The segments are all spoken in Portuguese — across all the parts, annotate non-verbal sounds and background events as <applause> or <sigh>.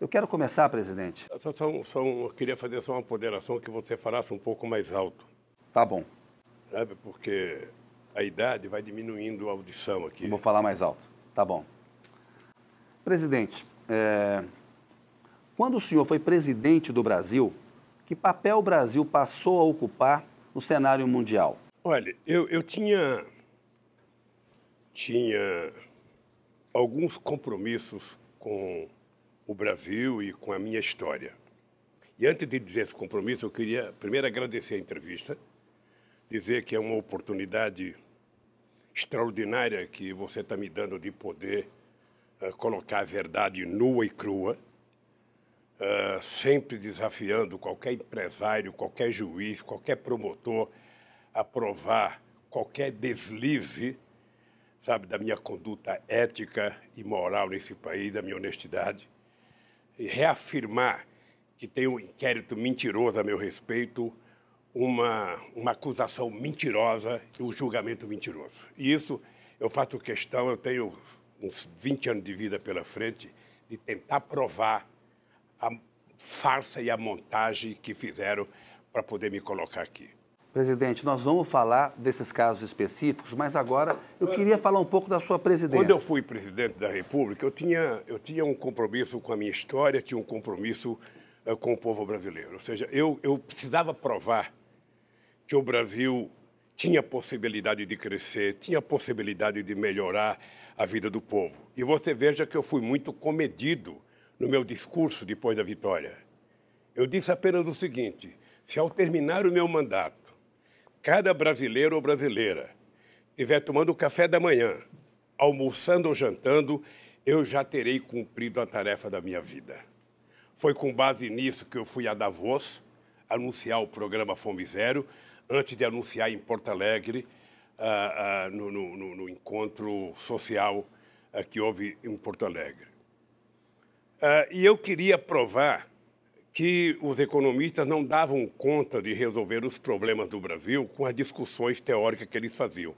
Eu quero começar, presidente. Só, só, só, eu queria fazer só uma ponderação que você falasse um pouco mais alto. Tá bom. Sabe, porque a idade vai diminuindo a audição aqui. vou falar mais alto. Tá bom. Presidente, é... quando o senhor foi presidente do Brasil, que papel o Brasil passou a ocupar no cenário mundial? Olha, eu, eu tinha, tinha alguns compromissos com o Brasil e com a minha história. E antes de dizer esse compromisso, eu queria primeiro agradecer a entrevista, dizer que é uma oportunidade extraordinária que você está me dando de poder uh, colocar a verdade nua e crua, uh, sempre desafiando qualquer empresário, qualquer juiz, qualquer promotor a provar qualquer deslize, sabe, da minha conduta ética e moral nesse país, da minha honestidade reafirmar que tem um inquérito mentiroso a meu respeito, uma, uma acusação mentirosa e um julgamento mentiroso. E isso eu faço questão, eu tenho uns 20 anos de vida pela frente, de tentar provar a farsa e a montagem que fizeram para poder me colocar aqui. Presidente, nós vamos falar desses casos específicos, mas agora eu queria falar um pouco da sua presidência. Quando eu fui presidente da República, eu tinha, eu tinha um compromisso com a minha história, tinha um compromisso uh, com o povo brasileiro. Ou seja, eu, eu precisava provar que o Brasil tinha possibilidade de crescer, tinha possibilidade de melhorar a vida do povo. E você veja que eu fui muito comedido no meu discurso depois da vitória. Eu disse apenas o seguinte: se ao terminar o meu mandato, cada brasileiro ou brasileira estiver tomando café da manhã, almoçando ou jantando, eu já terei cumprido a tarefa da minha vida. Foi com base nisso que eu fui a Davos anunciar o programa Fome Zero, antes de anunciar em Porto Alegre, uh, uh, no, no, no, encontro social uh, que houve em Porto Alegre. e eu queria provar que os economistas não davam conta de resolver os problemas do Brasil com as discussões teóricas que eles faziam.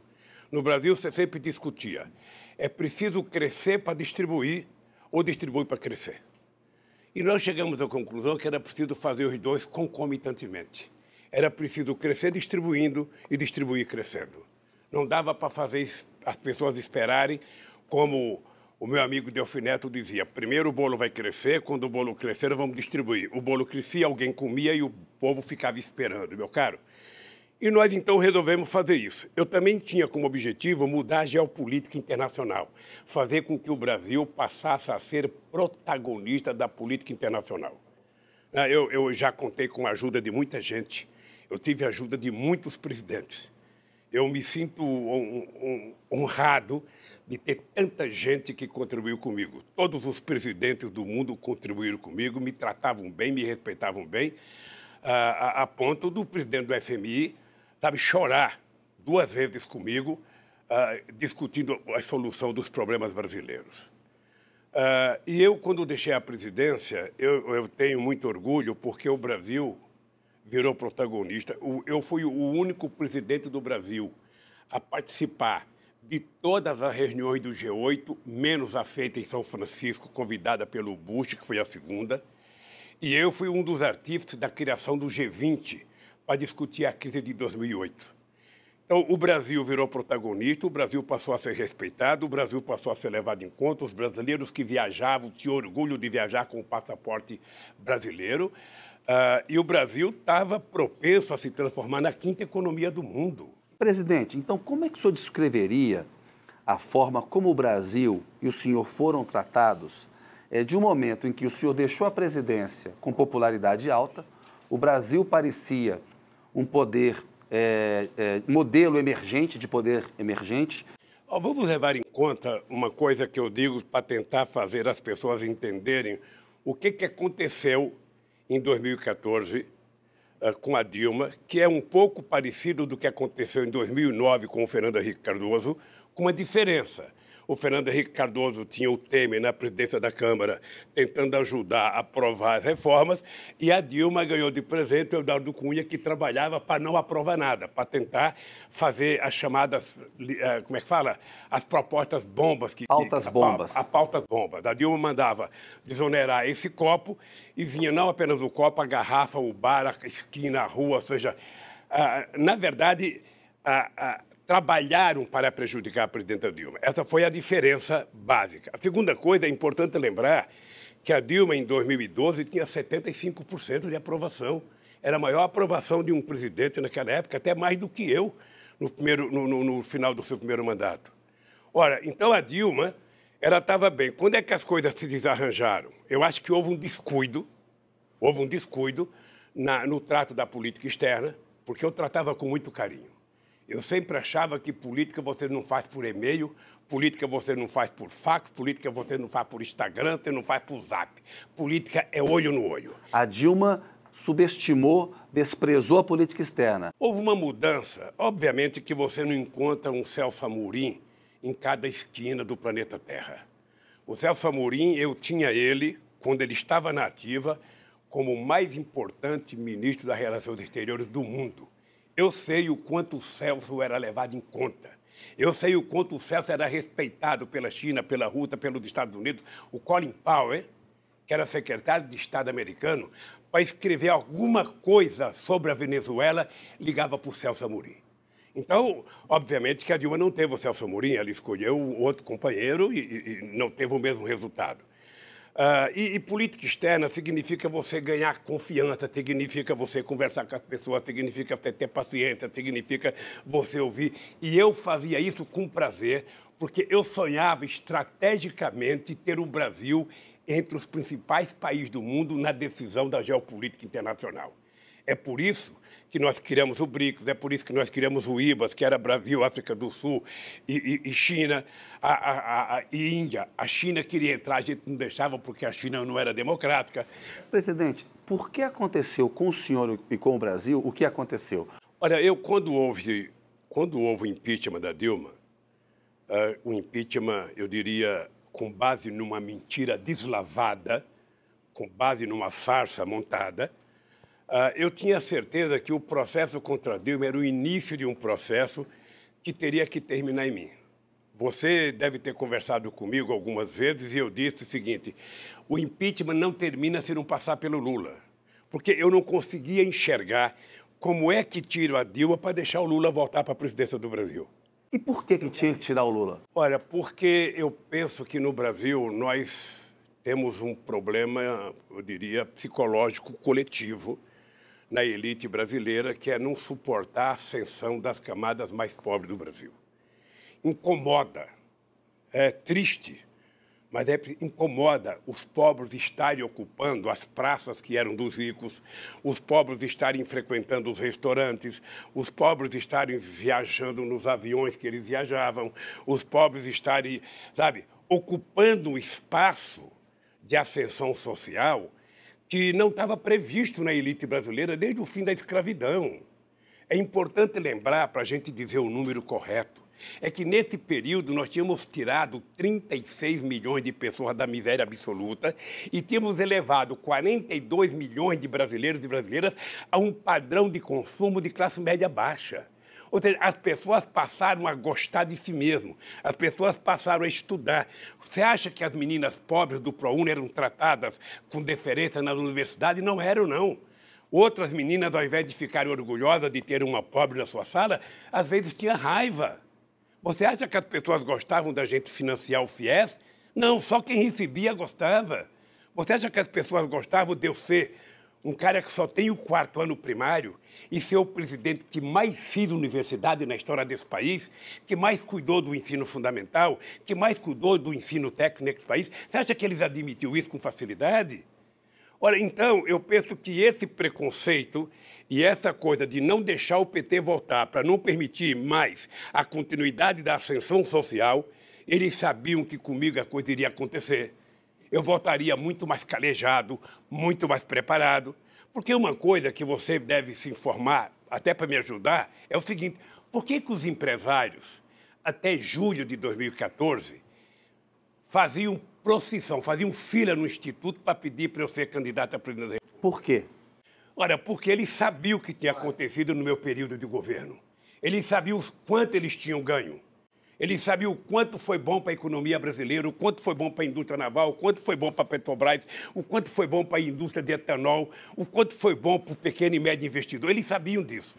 No Brasil, você sempre discutia: é preciso crescer para distribuir ou distribuir para crescer? E nós chegamos à conclusão que era preciso fazer os dois concomitantemente. Era preciso crescer distribuindo e distribuir crescendo. Não dava para fazer as pessoas esperarem como o meu amigo Delfineto dizia: primeiro o bolo vai crescer, quando o bolo crescer, vamos distribuir. O bolo crescia, alguém comia e o povo ficava esperando, meu caro. E nós então resolvemos fazer isso. Eu também tinha como objetivo mudar a geopolítica internacional, fazer com que o Brasil passasse a ser protagonista da política internacional. Ah, eu, eu já contei com a ajuda de muita gente, eu tive a ajuda de muitos presidentes. Eu me sinto honrado de ter tanta gente que contribuiu comigo. Todos os presidentes do mundo contribuíram comigo, me tratavam bem, me respeitavam bem, a, ah, a, a ponto do presidente do FMI, sabe, chorar duas vezes comigo, ah, discutindo a solução dos problemas brasileiros. Ah, e eu, quando deixei a presidência, eu, eu, tenho muito orgulho porque o Brasil virou protagonista. O, eu fui o único presidente do Brasil a participar de todas as reuniões do G8, menos a feita em São Francisco, convidada pelo Bush, que foi a segunda, e eu fui um dos artífices da criação do G20 para discutir a crise de 2008. Então, o Brasil virou protagonista, o Brasil passou a ser respeitado, o Brasil passou a ser levado em conta, os brasileiros que viajavam tinham orgulho de viajar com o passaporte brasileiro, uh, e o Brasil estava propenso a se transformar na quinta economia do mundo. Presidente, então como é que o senhor descreveria a forma como o Brasil e o senhor foram tratados é, de um momento em que o senhor deixou a presidência com popularidade alta, o Brasil parecia um poder, é, é, modelo emergente, de poder emergente. Vamos levar em conta uma coisa que eu digo para tentar fazer as pessoas entenderem o que, que aconteceu em 2014 eh, com a Dilma, que é um pouco parecido do que aconteceu em 2009 com o Fernando Henrique Cardoso, com uma diferença. O Fernando Henrique Cardoso tinha o Temer na presidência da Câmara, tentando ajudar a aprovar as reformas, e a Dilma ganhou de presente o Eduardo Cunha, que trabalhava para não aprovar nada, para tentar fazer as chamadas, eh, como é que fala? As propostas bombas. Que, pautas que, bombas. A, pauta bomba. A Dilma mandava desonerar esse copo e vinha não apenas o copo, a garrafa, o bar, a esquina, a rua, ou seja, ah, na verdade, a, a, trabalharam para prejudicar a presidenta Dilma. Essa foi a diferença básica. A segunda coisa, é importante lembrar que a Dilma, em 2012, tinha 75% de aprovação. Era a maior aprovação de um presidente naquela época, até mais do que eu, no, primeiro, no, no, no final do seu primeiro mandato. Ora, então a Dilma, ela estava bem. Quando é que as coisas se desarranjaram? Eu acho que houve um descuido, houve um descuido na, no trato da política externa, porque eu tratava com muito carinho eu sempre achava que política você não faz por e-mail, política você não faz por fax, política você não faz por Instagram, você não faz por zap. Política é olho no olho. A Dilma subestimou, desprezou a política externa. Houve uma mudança. Obviamente que você não encontra um Celso Amorim em cada esquina do planeta Terra. O Celso Amorim, eu tinha ele, quando ele estava na ativa, como o mais importante ministro das Relações Exteriores do mundo. Eu sei o quanto o Celso era levado em conta. Eu sei o quanto o Celso era respeitado pela China, pela Rússia, pelos Estados Unidos. O Colin Powell, que era secretário de Estado americano, para escrever alguma coisa sobre a Venezuela, ligava para o Celso Amorim. Então, obviamente que a Dilma não teve o Celso Amorim, ela escolheu outro companheiro e, e não teve o mesmo resultado. Uh, e, e, política externa significa você ganhar confiança, significa você conversar com as pessoas, significa você ter paciência, significa você ouvir. E eu fazia isso com prazer, porque eu sonhava estrategicamente ter o Brasil entre os principais países do mundo na decisão da geopolítica internacional. É por isso que nós criamos o BRICS, é por isso que nós criamos o IBAS, que era Brasil, África do Sul e, e, e China, a, a, a, e Índia. A China queria entrar, a gente não deixava porque a China não era democrática. Presidente, por que aconteceu com o senhor e com o Brasil o que aconteceu? Olha, eu quando houve, quando houve o impeachment da Dilma, uh, o impeachment, eu diria, com base numa mentira deslavada, com base numa farsa montada, ah, eu tinha certeza que o processo contra Dilma era o início de um processo que teria que terminar em mim. Você deve ter conversado comigo algumas vezes e eu disse o seguinte: o impeachment não termina se não passar pelo Lula. Porque eu não conseguia enxergar como é que tiro a Dilma para deixar o Lula voltar para a presidência do Brasil. E por que, que tinha que tirar o Lula? Olha, porque eu penso que no Brasil nós temos um problema, eu diria, psicológico coletivo na elite brasileira, que é não suportar a ascensão das camadas mais pobres do Brasil. Incomoda, é triste, mas é, incomoda os pobres estarem ocupando as praças que eram dos ricos, os pobres estarem frequentando os restaurantes, os pobres estarem viajando nos aviões que eles viajavam, os pobres estarem, sabe, ocupando o espaço de ascensão social que não estava previsto na elite brasileira desde o fim da escravidão. É importante lembrar, para a gente dizer o número correto, é que nesse período nós tínhamos tirado 36 milhões de pessoas da miséria absoluta e tínhamos elevado 42 milhões de brasileiros e brasileiras a um padrão de consumo de classe média baixa. Ou seja, as pessoas passaram a gostar de si mesmo, as pessoas passaram a estudar. Você acha que as meninas pobres do ProUni eram tratadas com deferência na universidade? Não eram, não. Outras meninas, ao invés de ficarem orgulhosas de ter uma pobre na sua sala, às vezes tinham raiva. Você acha que as pessoas gostavam da gente financiar o FIES? Não, só quem recebia gostava. Você acha que as pessoas gostavam de eu ser um cara que só tem o quarto ano primário e ser o presidente que mais fez universidade na história desse país, que mais cuidou do ensino fundamental, que mais cuidou do ensino técnico nesse país, você acha que eles admitiu isso com facilidade? Ora, então, eu penso que esse preconceito e essa coisa de não deixar o PT voltar para não permitir mais a continuidade da ascensão social, eles sabiam que comigo a coisa iria acontecer eu voltaria muito mais calejado, muito mais preparado. Porque uma coisa que você deve se informar, até para me ajudar, é o seguinte: por que, que os empresários, até julho de 2014, faziam procissão, faziam fila no Instituto para pedir para eu ser candidato a presidente? Por quê? Ora, porque eles sabiam o que tinha acontecido no meu período de governo. Eles sabiam quanto eles tinham ganho. Ele sabe o quanto foi bom para a economia brasileira, o quanto foi bom para a indústria naval, o quanto foi bom para a Petrobras, o quanto foi bom para a indústria de etanol, o quanto foi bom para o pequeno e médio investidor. Eles sabiam disso.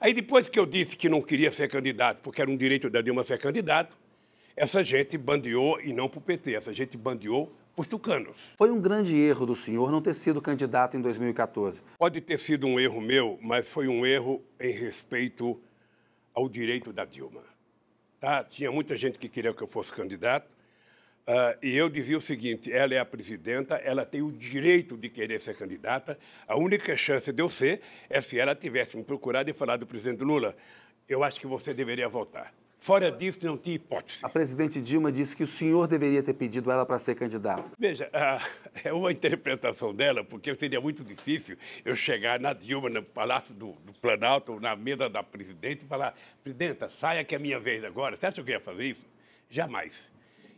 Aí depois que eu disse que não queria ser candidato, porque era um direito da Dilma ser candidato, essa gente bandeou, e não para o PT, essa gente bandeou os tucanos. Foi um grande erro do senhor não ter sido candidato em 2014. Pode ter sido um erro meu, mas foi um erro em respeito ao direito da Dilma. Tá? Tinha muita gente que queria que eu fosse candidato. Uh, e eu dizia o seguinte: ela é a presidenta, ela tem o direito de querer ser candidata. A única chance de eu ser é se ela tivesse me procurado e falado presidente Lula. Eu acho que você deveria votar. Fora disso, não tinha hipótese. A presidente Dilma disse que o senhor deveria ter pedido ela para ser candidato. Veja, <laughs> é uma interpretação dela, porque seria muito difícil eu chegar na Dilma, no Palácio do, do Planalto, na mesa da presidente, e falar: presidenta, saia que é minha vez agora. Você acha que eu ia fazer isso? Jamais.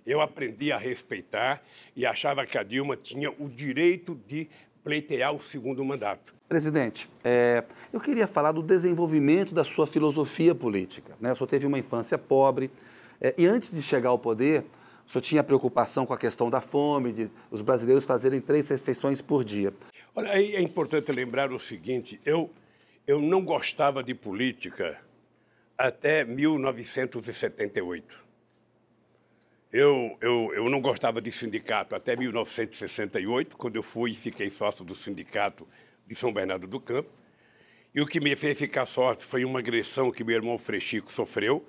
Eu aprendi a respeitar e achava que a Dilma tinha o direito de pleitear o segundo mandato. Presidente, é, eu queria falar do desenvolvimento da sua filosofia política. Né? O senhor teve uma infância pobre é, e antes de chegar ao poder, o senhor tinha preocupação com a questão da fome, de os brasileiros fazerem três refeições por dia. Olha, aí é importante lembrar o seguinte: eu, eu não gostava de política até 1978. Eu, eu, eu não gostava de sindicato até 1968, quando eu fui e fiquei sócio do sindicato de São Bernardo do Campo. E o que me fez ficar sorte foi uma agressão que meu irmão Frechico sofreu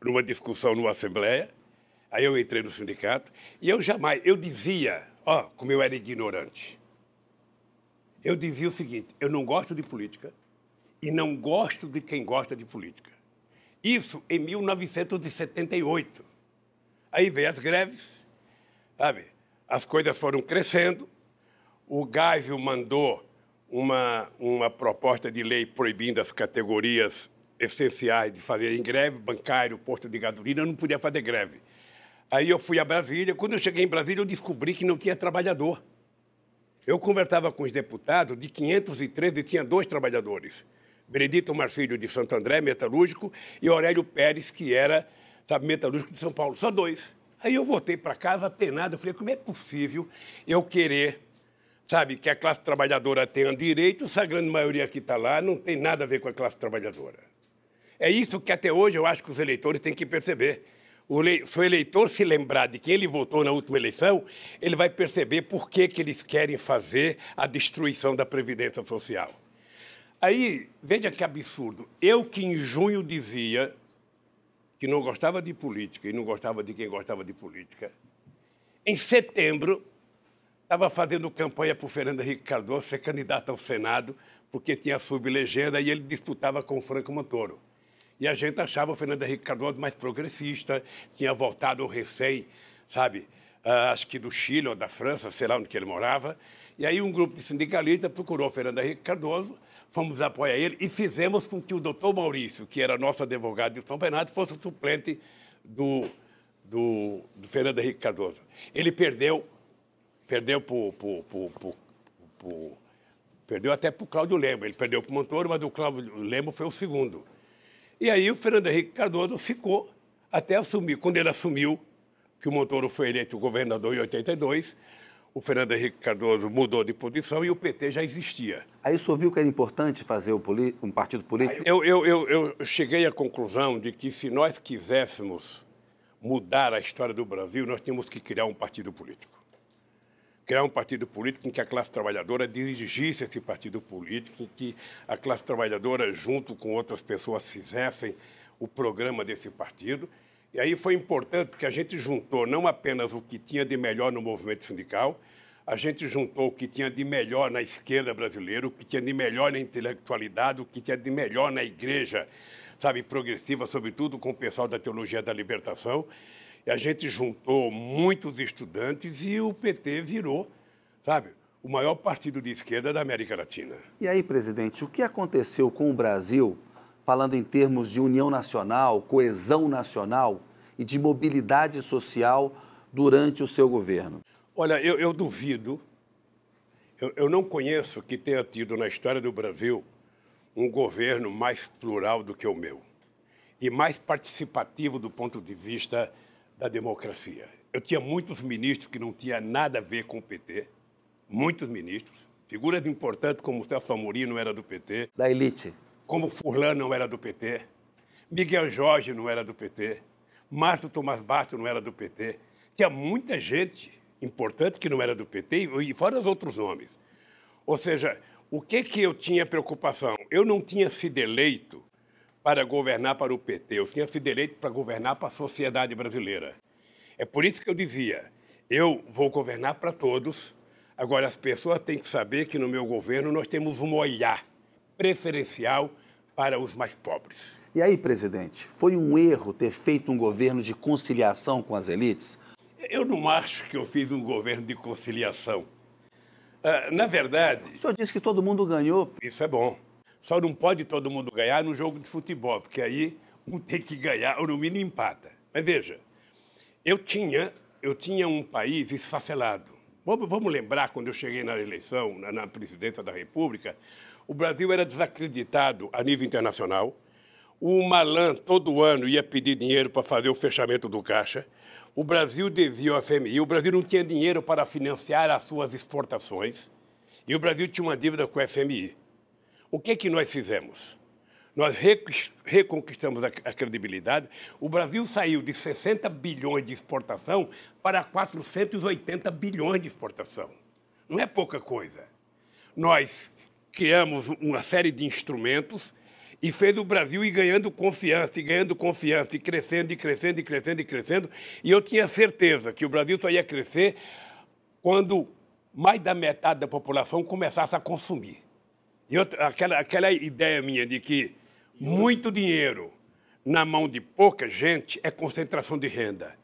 numa discussão numa assembleia. Aí eu entrei no sindicato e eu jamais, eu dizia, ó, como eu era ignorante, eu dizia o seguinte: eu não gosto de política e não gosto de quem gosta de política. Isso em 1978. Aí veio as greves, sabe? As coisas foram crescendo, o Gávio mandou uma, uma proposta de lei proibindo as categorias essenciais de fazerem greve, bancário, posto de gasolina, eu não podia fazer greve. Aí eu fui a Brasília. Quando eu cheguei em Brasília, eu descobri que não tinha trabalhador. Eu conversava com os deputados, de 513 tinha dois trabalhadores. Benedito Marcílio de Santo André, metalúrgico, e Aurélio Pérez, que era sabe, metalúrgico de São Paulo. Só dois. Aí eu voltei para casa até nada. Eu falei, como é possível eu querer sabe, que a classe trabalhadora tenha direito, a grande maioria que está lá não tem nada a ver com a classe trabalhadora. É isso que até hoje eu acho que os eleitores têm que perceber. O le... Se o eleitor se lembrar de quem ele votou na última eleição, ele vai perceber por que, que eles querem fazer a destruição da Previdência Social. Aí, veja que absurdo. Eu que em junho dizia que não gostava de política e não gostava de quem gostava de política, em setembro estava fazendo campanha para o Fernando Henrique Cardoso ser candidato ao Senado, porque tinha sublegenda e ele disputava com o Franco Montoro. E a gente achava o Fernando Henrique Cardoso mais progressista, tinha voltado recém, sabe, uh, acho que do Chile ou da França, sei lá onde que ele morava. E aí um grupo de sindicalistas procurou o Fernando Henrique Cardoso, fomos apoiar ele e fizemos com que o doutor Maurício, que era nosso advogado de São Bernardo, fosse o suplente do, do, do Fernando Henrique Cardoso. Ele perdeu Perdeu pro, pro, pro, pro perdeu até para o Cláudio Lemo. Ele perdeu para o Montoro, mas o Cláudio Lemo foi o segundo. E aí o Fernando Henrique Cardoso ficou até assumir. Quando ele assumiu que o Montoro foi eleito governador em 82, o Fernando Henrique Cardoso mudou de posição e o PT já existia. Aí o senhor viu que era importante fazer um partido político? Eu, eu, eu, eu cheguei à conclusão de que se nós quiséssemos mudar a história do Brasil, nós tínhamos que criar um partido político criar um partido político em que a classe trabalhadora dirigisse esse partido político, em que a classe trabalhadora, junto com outras pessoas, fizessem o programa desse partido. E aí foi importante porque a gente juntou não apenas o que tinha de melhor no movimento sindical, a gente juntou o que tinha de melhor na esquerda brasileira, o que tinha de melhor na intelectualidade, o que tinha de melhor na igreja, sabe, progressiva, sobretudo com o pessoal da teologia da libertação e a gente juntou muitos estudantes e o PT virou, sabe, o maior partido de esquerda da América Latina. E aí, presidente, o que aconteceu com o Brasil, falando em termos de união nacional, coesão nacional e de mobilidade social durante o seu governo? Olha, eu, eu duvido, eu, eu não conheço que tenha tido na história do Brasil um governo mais plural do que o meu e mais participativo do ponto de vista da democracia. Eu tinha muitos ministros que não tinham nada a ver com o PT, muitos ministros. Figuras importantes como o Celso Amorim não era do PT. Da elite. Como Furlan não era do PT. Miguel Jorge não era do PT. Márcio Tomás Bastos não era do PT. Tinha muita gente importante que não era do PT, e fora os outros nomes. Ou seja, o que, que eu tinha preocupação? Eu não tinha sido eleito para governar para o PT, eu tinha esse direito para governar para a sociedade brasileira. É por isso que eu dizia: eu vou governar para todos. Agora, as pessoas têm que saber que no meu governo nós temos um olhar preferencial para os mais pobres. E aí, presidente, foi um erro ter feito um governo de conciliação com as elites? Eu não acho que eu fiz um governo de conciliação. Ah, na verdade. O senhor disse que todo mundo ganhou. Isso é bom. Só não pode todo mundo ganhar no jogo de futebol, porque aí um tem que ganhar ou no mínimo empata. Mas veja, eu tinha, eu tinha um país esfacelado. Vamos, vamos lembrar quando eu cheguei na eleição, na, na presidência da República, o Brasil era desacreditado a nível internacional. O Malan todo ano ia pedir dinheiro para fazer o fechamento do caixa. O Brasil devia ao FMI, o Brasil não tinha dinheiro para financiar as suas exportações. E o Brasil tinha uma dívida com o FMI. O que é que nós fizemos? Nós reconquistamos a credibilidade. O Brasil saiu de 60 bilhões de exportação para 480 bilhões de exportação. Não é pouca coisa. Nós criamos uma série de instrumentos e fez o Brasil ir ganhando confiança, e ganhando confiança, e crescendo, e crescendo, e crescendo, e crescendo. E eu tinha certeza que o Brasil só ia crescer quando mais da metade da população começasse a consumir. E outra, aquela, aquela ideia minha de que muito dinheiro na mão de pouca gente é concentração de renda.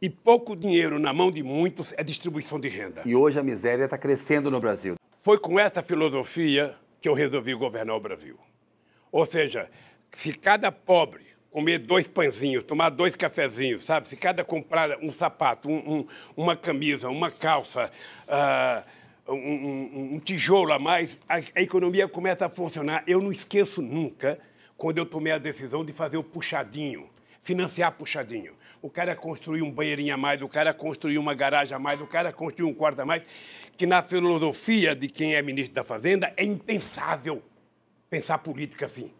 E pouco dinheiro na mão de muitos é distribuição de renda. E hoje a miséria está crescendo no Brasil. Foi com essa filosofia que eu resolvi governar o Brasil. Ou seja, se cada pobre comer dois pãezinhos, tomar dois cafezinhos, sabe? Se cada comprar um sapato, um, um, uma camisa, uma calça. Uh um, um, um tijolo a mais, a, a economia começa a funcionar. Eu não esqueço nunca quando eu tomei a decisão de fazer o puxadinho, financiar puxadinho. O cara construiu um banheirinho a mais, o cara construiu uma garagem a mais, o cara construiu um quarto a mais, que na filosofia de quem é ministro da Fazenda é impensável pensar política assim.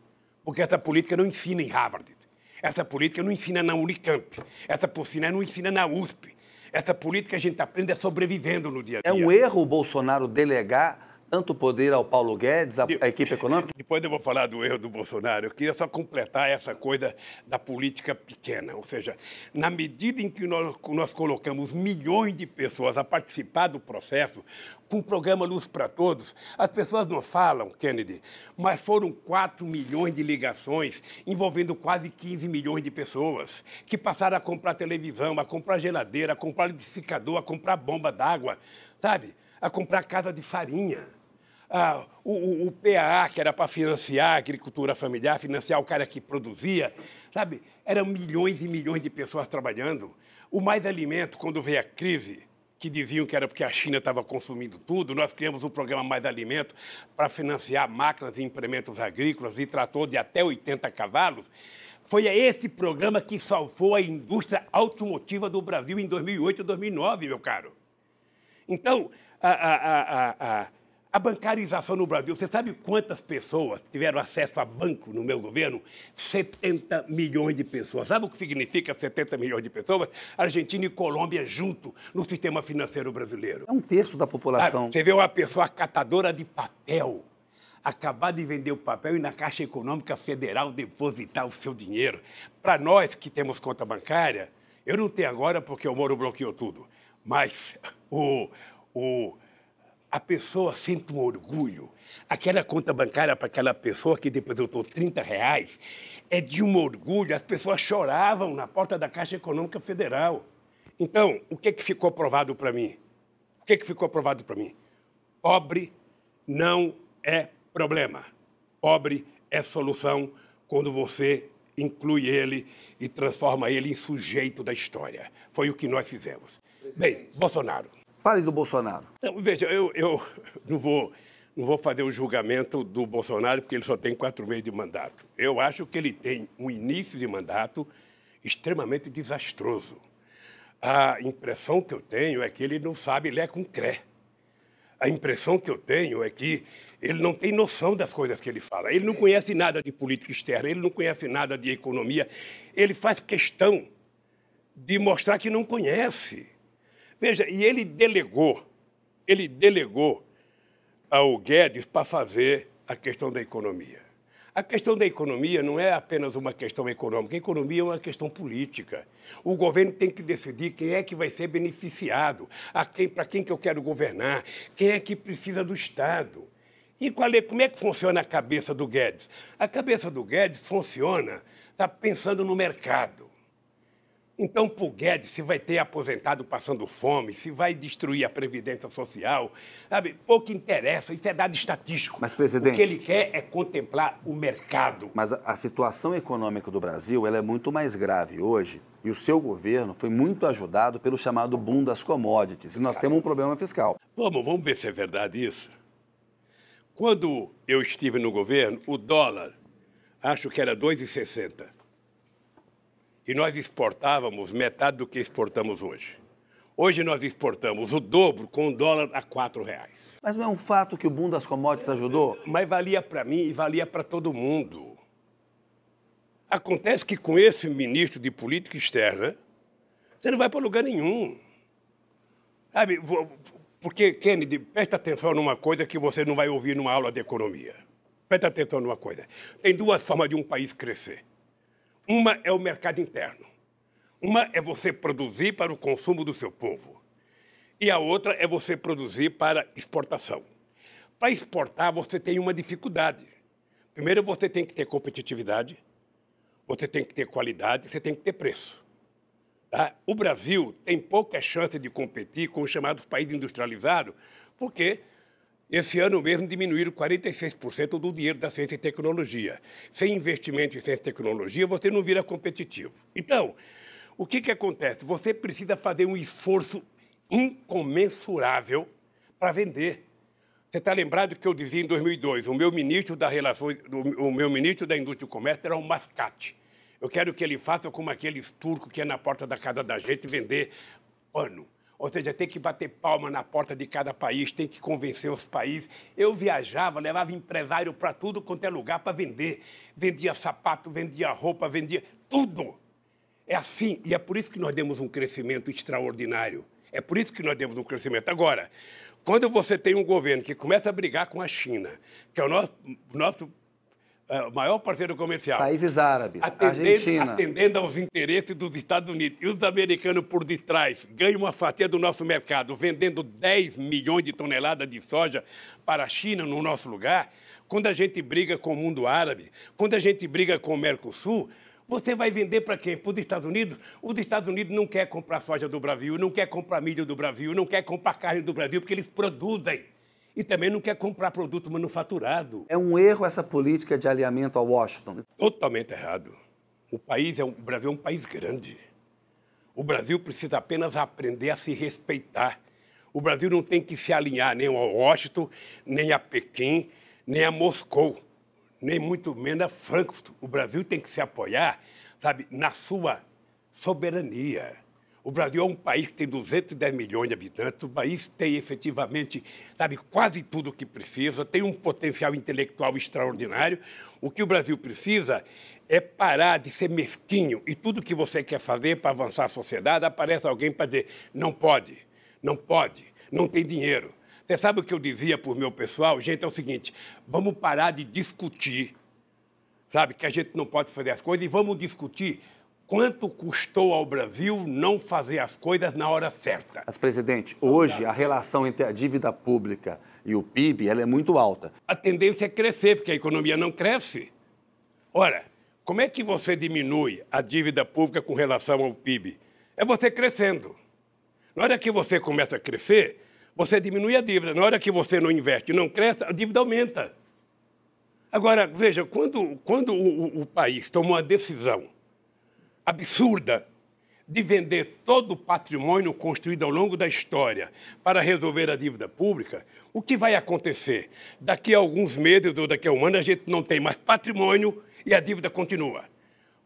Porque essa política não ensina em Harvard. Essa política não ensina na Unicamp. Essa porcina não ensina na USP. Essa política a gente aprende é sobrevivendo no dia a dia. É um erro o Bolsonaro delegar tanto poder ao Paulo Guedes, à equipe econômica? Depois eu vou falar do erro do Bolsonaro. Eu queria só completar essa coisa da política pequena. Ou seja, na medida em que nós, nós colocamos milhões de pessoas a participar do processo, com o programa Luz para Todos, as pessoas não falam, Kennedy, mas foram 4 milhões de ligações envolvendo quase 15 milhões de pessoas que passaram a comprar televisão, a comprar geladeira, a comprar liquidificador, a comprar bomba d'água, sabe? A comprar casa de farinha ah, o, o, o, PAA, que era para financiar a agricultura familiar, financiar o cara que produzia, sabe? Eram milhões e milhões de pessoas trabalhando. O Mais Alimento, quando veio a crise, que diziam que era porque a China estava consumindo tudo, nós criamos o programa Mais Alimento para financiar máquinas e implementos agrícolas e tratou de até 80 cavalos. Foi esse programa que salvou a indústria automotiva do Brasil em 2008 e 2009, meu caro. Então, a, a, a, a a bancarização no Brasil, você sabe quantas pessoas tiveram acesso a banco no meu governo? 70 milhões de pessoas. Sabe o que significa 70 milhões de pessoas? Argentina e Colômbia junto no sistema financeiro brasileiro. É um terço da população. você vê uma pessoa catadora de papel acabar de vender o papel e na Caixa Econômica Federal depositar o seu dinheiro. Para nós que temos conta bancária, eu não tenho agora porque o Moro bloqueou tudo, mas o, o, a pessoa sente um orgulho. Aquela conta bancária para aquela pessoa que depositou 30 reais é de um orgulho. As pessoas choravam na porta da Caixa Econômica Federal. Então, o que, que ficou provado para mim? O que, que ficou provado para mim? Pobre não é problema. Pobre é solução quando você inclui ele e transforma ele em sujeito da história. Foi o que nós fizemos. Presidente. Bem, Bolsonaro. Fale do Bolsonaro. Não, veja, eu, eu não, vou, não vou fazer o julgamento do Bolsonaro, porque ele só tem quatro meses de mandato. Eu acho que ele tem um início de mandato extremamente desastroso. A impressão que eu tenho é que ele não sabe ler com cré. A impressão que eu tenho é que ele não tem noção das coisas que ele fala. Ele não conhece nada de política externa, ele não conhece nada de economia. Ele faz questão de mostrar que não conhece. Veja, e ele delegou, ele delegou ao Guedes para fazer a questão da economia. A questão da economia não é apenas uma questão econômica, a economia é uma questão política. O governo tem que decidir quem é que vai ser beneficiado, a quem, para quem que eu quero governar, quem é que precisa do Estado. E qual é, como é que funciona a cabeça do Guedes? A cabeça do Guedes funciona, está pensando no mercado. Então, por Guedes, se vai ter aposentado passando fome, se vai destruir a Previdência Social, sabe? Pouco interessa, isso é dado estatístico. Mas, presidente. O que ele quer é contemplar o mercado. Mas a, a situação econômica do Brasil ela é muito mais grave hoje e o seu governo foi muito ajudado pelo chamado boom das commodities. E nós temos um problema fiscal. Vamos, vamos ver se é verdade isso. Quando eu estive no governo, o dólar, acho que era 2,60 e nós exportávamos metade do que exportamos hoje. Hoje nós exportamos o dobro com o dólar a quatro reais. Mas não é um fato que o boom das commodities ajudou? Mas valia para mim e valia para todo mundo. Acontece que com esse ministro de política externa, você não vai para lugar nenhum. Sabe, porque, Kennedy, presta atenção numa coisa que você não vai ouvir numa aula de economia. Presta atenção numa coisa. Tem duas formas de um país crescer uma é o mercado interno. Uma é você produzir para o consumo do seu povo. E a outra é você produzir para exportação. Para exportar, você tem uma dificuldade. Primeiro, você tem que ter competitividade, você tem que ter qualidade, você tem que ter preço. Tá? O Brasil tem pouca chance de competir com os chamados países industrializados, porque esse ano mesmo diminuíram 46% do dinheiro da ciência e tecnologia. Sem investimento em ciência e tecnologia, você não vira competitivo. Então, o que, que acontece? Você precisa fazer um esforço incomensurável para vender. Você está lembrado que eu dizia em 2002, o meu ministro da Relações, o meu ministro da Indústria e Comércio era um mascate. Eu quero que ele faça como aqueles turcos que é na porta da casa da gente vender pano ou seja, tem que bater palma na porta de cada país, tem que convencer os países. Eu viajava, levava empresário para tudo quanto é lugar para vender. Vendia sapato, vendia roupa, vendia tudo. É assim, e é por isso que nós demos um crescimento extraordinário. É por isso que nós demos um crescimento. Agora, quando você tem um governo que começa a brigar com a China, que é o nosso, nosso é, o maior parceiro comercial. Países árabes, atendendo, Argentina. Atendendo aos interesses dos Estados Unidos. E os americanos por detrás ganham uma fatia do nosso mercado, vendendo 10 milhões de toneladas de soja para a China no nosso lugar. Quando a gente briga com o mundo árabe, quando a gente briga com o Mercosul, você vai vender para quem? Para os Estados Unidos? Os Estados Unidos não quer comprar soja do Brasil, não quer comprar milho do Brasil, não quer comprar carne do Brasil, porque eles produzem e também não quer comprar produto manufaturado. É um erro essa política de alinhamento a Washington. Totalmente errado. O país é um, o Brasil é um país grande. O Brasil precisa apenas aprender a se respeitar. O Brasil não tem que se alinhar nem a Washington, nem a Pequim, nem a Moscou, nem muito menos a Frankfurt. O Brasil tem que se apoiar, sabe, na sua soberania. O Brasil é um país que tem 210 milhões de habitantes, o país tem efetivamente, sabe, quase tudo o que precisa, tem um potencial intelectual extraordinário. O que o Brasil precisa é parar de ser mesquinho e tudo que você quer fazer para avançar a sociedade, aparece alguém para dizer: não pode, não pode, não tem dinheiro. Você sabe o que eu dizia para o meu pessoal? Gente, é o seguinte: vamos parar de discutir, sabe, que a gente não pode fazer as coisas e vamos discutir quanto custou ao Brasil não fazer as coisas na hora certa. Mas, presidente, hoje a relação entre a dívida pública e o PIB ela é muito alta. A tendência é crescer, porque a economia não cresce. Ora, como é que você diminui a dívida pública com relação ao PIB? É você crescendo. Na hora que você começa a crescer, você diminui a dívida. Na hora que você não investe e não cresce, a dívida aumenta. Agora, veja, quando, quando o, o, o país tomou a decisão absurda de vender todo o patrimônio construído ao longo da história para resolver a dívida pública, o que vai acontecer? Daqui a alguns meses ou daqui a um ano a gente não tem mais patrimônio e a dívida continua.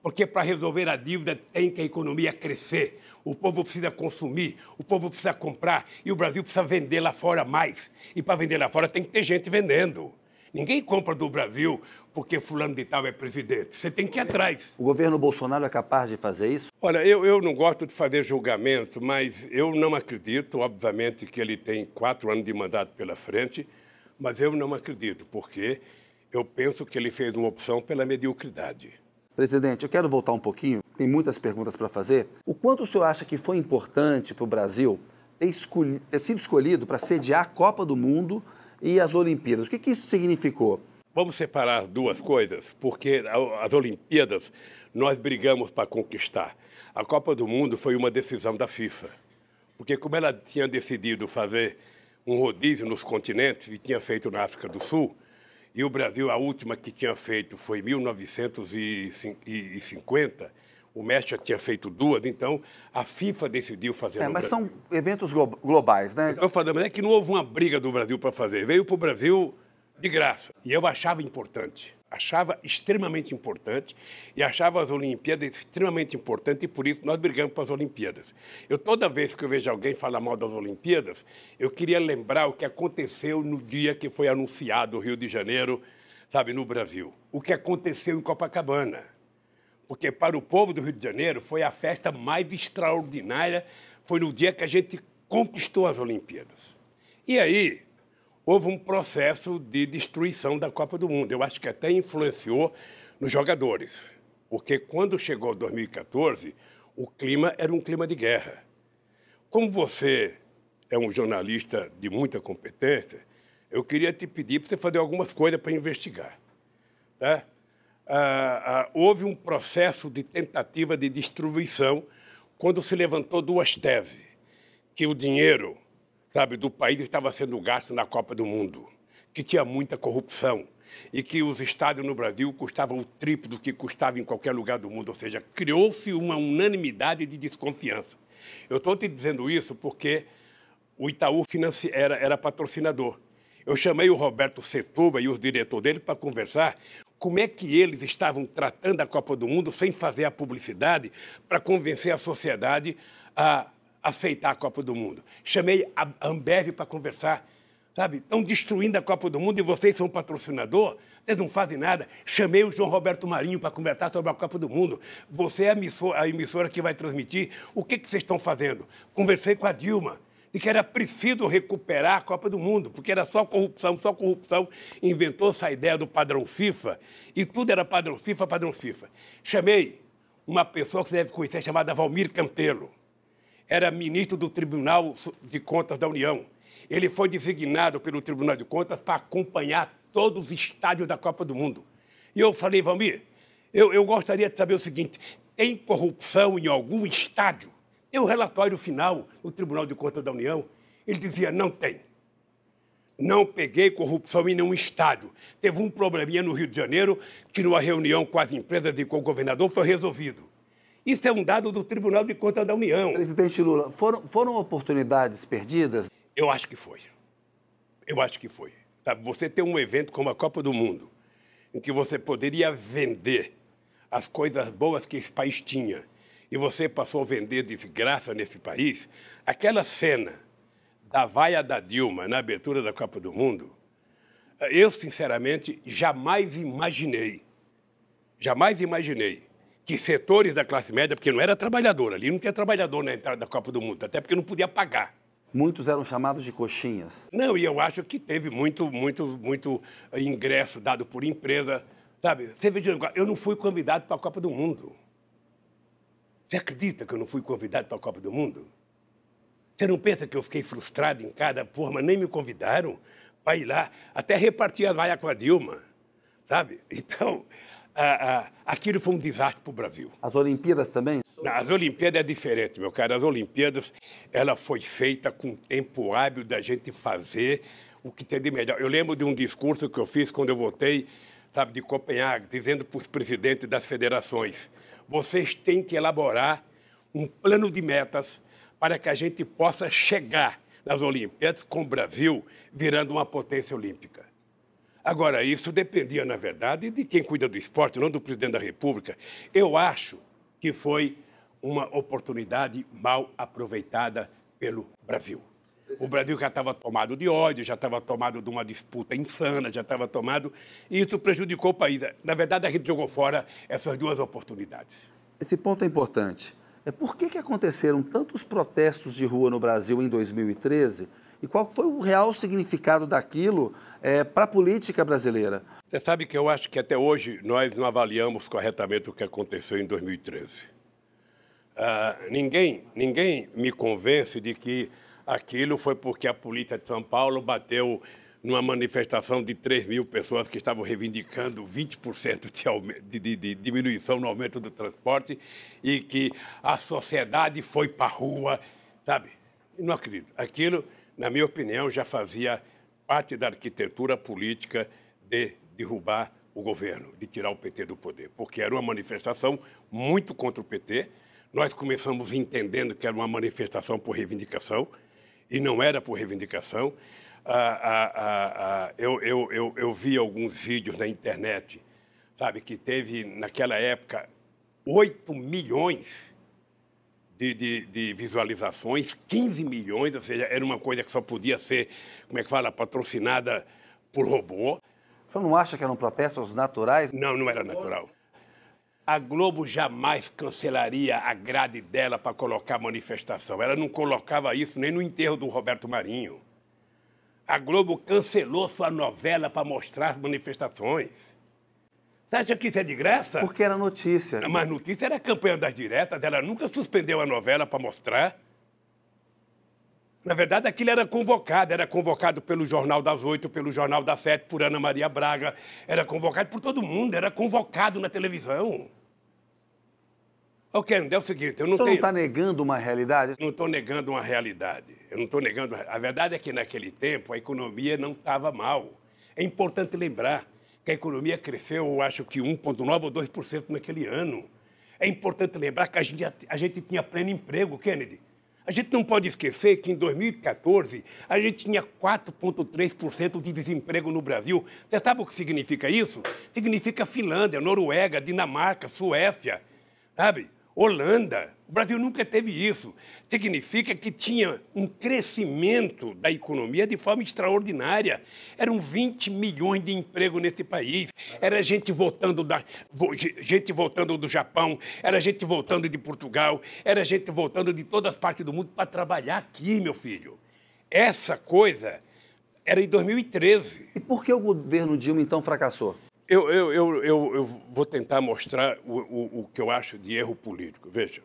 Porque para resolver a dívida tem que a economia crescer, o povo precisa consumir, o povo precisa comprar e o Brasil precisa vender lá fora mais. E para vender lá fora tem que ter gente vendendo. Ninguém compra do Brasil porque fulano de tal é presidente. Você tem que ir atrás. O governo Bolsonaro é capaz de fazer isso? Olha, eu, eu não gosto de fazer julgamento, mas eu não acredito, obviamente, que ele tem quatro anos de mandato pela frente, mas eu não acredito, porque eu penso que ele fez uma opção pela mediocridade. Presidente, eu quero voltar um pouquinho, tem muitas perguntas para fazer. O quanto o senhor acha que foi importante para o Brasil ter, escolhi, ter sido escolhido para sediar a Copa do Mundo e as Olimpíadas. O que, que isso significou? Vamos separar as duas coisas, porque as Olimpíadas nós brigamos para conquistar. A Copa do Mundo foi uma decisão da FIFA, porque como ela tinha decidido fazer um rodízio nos continentes e tinha feito na África do Sul, e o Brasil a última que tinha feito foi em 1950, o México já tinha feito duas, então a FIFA decidiu fazer. É, mas Brasil. são eventos globais, né? Então falamos, é que não houve uma briga do Brasil para fazer. Veio para o Brasil de graça. E eu achava importante. Achava extremamente importante e achava as Olimpíadas extremamente importante e por isso nós brigamos para as Olimpíadas. Eu toda vez que eu vejo alguém falar mal das Olimpíadas, eu queria lembrar o que aconteceu no dia que foi anunciado o Rio de Janeiro, sabe, no Brasil. O que aconteceu em Copacabana porque para o povo do Rio de Janeiro foi a festa mais extraordinária, foi no dia que a gente conquistou as Olimpíadas. E aí houve um processo de destruição da Copa do Mundo. Eu acho que até influenciou nos jogadores, porque quando chegou 2014, o clima era um clima de guerra. Como você é um jornalista de muita competência, eu queria te pedir para você fazer algumas coisas para investigar. Tá? ah, ah, houve um processo de tentativa de destruição quando se levantou duas teses, que o dinheiro sabe, do país estava sendo gasto na Copa do Mundo, que tinha muita corrupção e que os estádios no Brasil custavam o triplo do que custava em qualquer lugar do mundo, ou seja, criou-se uma unanimidade de desconfiança. Eu estou te dizendo isso porque o Itaú era, era patrocinador. Eu chamei o Roberto Setuba e os diretores dele para conversar, como é que eles estavam tratando a Copa do Mundo sem fazer a publicidade para convencer a sociedade a aceitar a Copa do Mundo. Chamei a Ambev para conversar. Sabe, estão destruindo a Copa do Mundo e vocês são patrocinador? Vocês não fazem nada. Chamei o João Roberto Marinho para conversar sobre a Copa do Mundo. Você é a emissora, a emissora que vai transmitir. O que, que vocês estão fazendo? Conversei com a Dilma de que era preciso recuperar a Copa do Mundo, porque era só corrupção, só corrupção. Inventou essa ideia do padrão FIFA e tudo era padrão FIFA, padrão FIFA. Chamei uma pessoa que você deve conhecer chamada Valmir Cantelo. Era ministro do Tribunal de Contas da União. Ele foi designado pelo Tribunal de Contas para acompanhar todos os estádios da Copa do Mundo. E eu falei, Valmir, eu, eu gostaria de saber o seguinte: tem corrupção em algum estádio? E o relatório final, no Tribunal de Contas da União, ele dizia: não tem. Não peguei corrupção em nenhum estádio. Teve um probleminha no Rio de Janeiro que, numa reunião com as empresas e com o governador, foi resolvido. Isso é um dado do Tribunal de Contas da União. Presidente Lula, foram, foram oportunidades perdidas? Eu acho que foi. Eu acho que foi. Tá, você tem um evento como a Copa do Mundo, em que você poderia vender as coisas boas que esse país tinha e você passou a vender desgraça nesse país, aquela cena da vaia da Dilma na abertura da Copa do Mundo, eu, sinceramente, jamais imaginei, jamais imaginei que setores da classe média, porque não era trabalhador ali, não tinha trabalhador na entrada da Copa do Mundo, até porque não podia pagar. Muitos eram chamados de coxinhas. Não, e eu acho que teve muito, muito, muito ingresso dado por empresa, sabe? Você vê, eu não fui convidado para a Copa do Mundo. Você acredita que eu não fui convidado para a Copa do Mundo? Você não pensa que eu fiquei frustrado em cada forma, nem me convidaram para ir lá, até repartir a vaia com a Dilma, sabe? Então, aquilo foi um desastre para o Brasil. As Olimpíadas também? Não, as Olimpíadas é diferente, meu cara. As Olimpíadas, ela foi feita com tempo hábil da gente fazer o que tem de melhor. Eu lembro de um discurso que eu fiz quando eu voltei, sabe, de Copenhague, dizendo para os presidentes das federações, vocês têm que elaborar um plano de metas para que a gente possa chegar nas Olimpíadas com o Brasil virando uma potência olímpica. Agora, isso dependia, na verdade, de quem cuida do esporte, não do presidente da República. Eu acho que foi uma oportunidade mal aproveitada pelo Brasil. O Brasil já estava tomado de ódio, já estava tomado de uma disputa insana, já estava tomado. E isso prejudicou o país. Na verdade, a gente jogou fora essas duas oportunidades. Esse ponto é importante. É por que, que aconteceram tantos protestos de rua no Brasil em 2013 e qual foi o real significado daquilo é, para a política brasileira? Você sabe que eu acho que até hoje nós não avaliamos corretamente o que aconteceu em 2013. Ah, ninguém, ninguém me convence de que Aquilo foi porque a polícia de São Paulo bateu numa manifestação de 3 mil pessoas que estavam reivindicando 20% de, de, de, diminuição no aumento do transporte e que a sociedade foi para a rua, sabe? Não acredito. Aquilo, na minha opinião, já fazia parte da arquitetura política de derrubar o governo, de tirar o PT do poder, porque era uma manifestação muito contra o PT. Nós começamos entendendo que era uma manifestação por reivindicação, e não era por reivindicação. Ah, ah, ah, ah, eu, eu, eu, eu vi alguns vídeos na internet, sabe, que teve, naquela época, 8 milhões de, de, de, visualizações, 15 milhões, ou seja, era uma coisa que só podia ser, como é que fala, patrocinada por robô. O senhor não acha que eram protestos naturais? Não, não era natural a Globo jamais cancelaria a grade dela para colocar manifestação. Ela não colocava isso nem no enterro do Roberto Marinho. A Globo cancelou sua novela para mostrar as manifestações. Você acha que isso é de graça? Porque era notícia. Mas notícia era campanha das diretas, ela nunca suspendeu a novela para mostrar. Na verdade, aquilo era convocado, era convocado pelo Jornal das Oito, pelo Jornal das Sete, por Ana Maria Braga, era convocado por todo mundo, era convocado na televisão. Ok, não é o seguinte, eu não Você tenho... não está negando uma realidade? Não estou negando uma realidade. Eu não estou negando... A verdade é que naquele tempo a economia não estava mal. É importante lembrar que a economia cresceu, eu acho que 1,9% ou 2% naquele ano. É importante lembrar que a gente, a gente tinha pleno emprego, Kennedy. A gente não pode esquecer que em 2014 a gente tinha 4,3% de desemprego no Brasil. Você sabe o que significa isso? Significa Finlândia, Noruega, Dinamarca, Suécia, sabe? Holanda. O Brasil nunca teve isso. Significa que tinha um crescimento da economia de forma extraordinária. Eram 20 milhões de empregos nesse país. Era gente voltando, da, gente voltando do Japão, era gente voltando de Portugal, era gente voltando de todas as partes do mundo para trabalhar aqui, meu filho. Essa coisa era em 2013. E por que o governo Dilma então fracassou? Eu, eu, eu, eu, eu vou tentar mostrar o, o, o, que eu acho de erro político. Veja,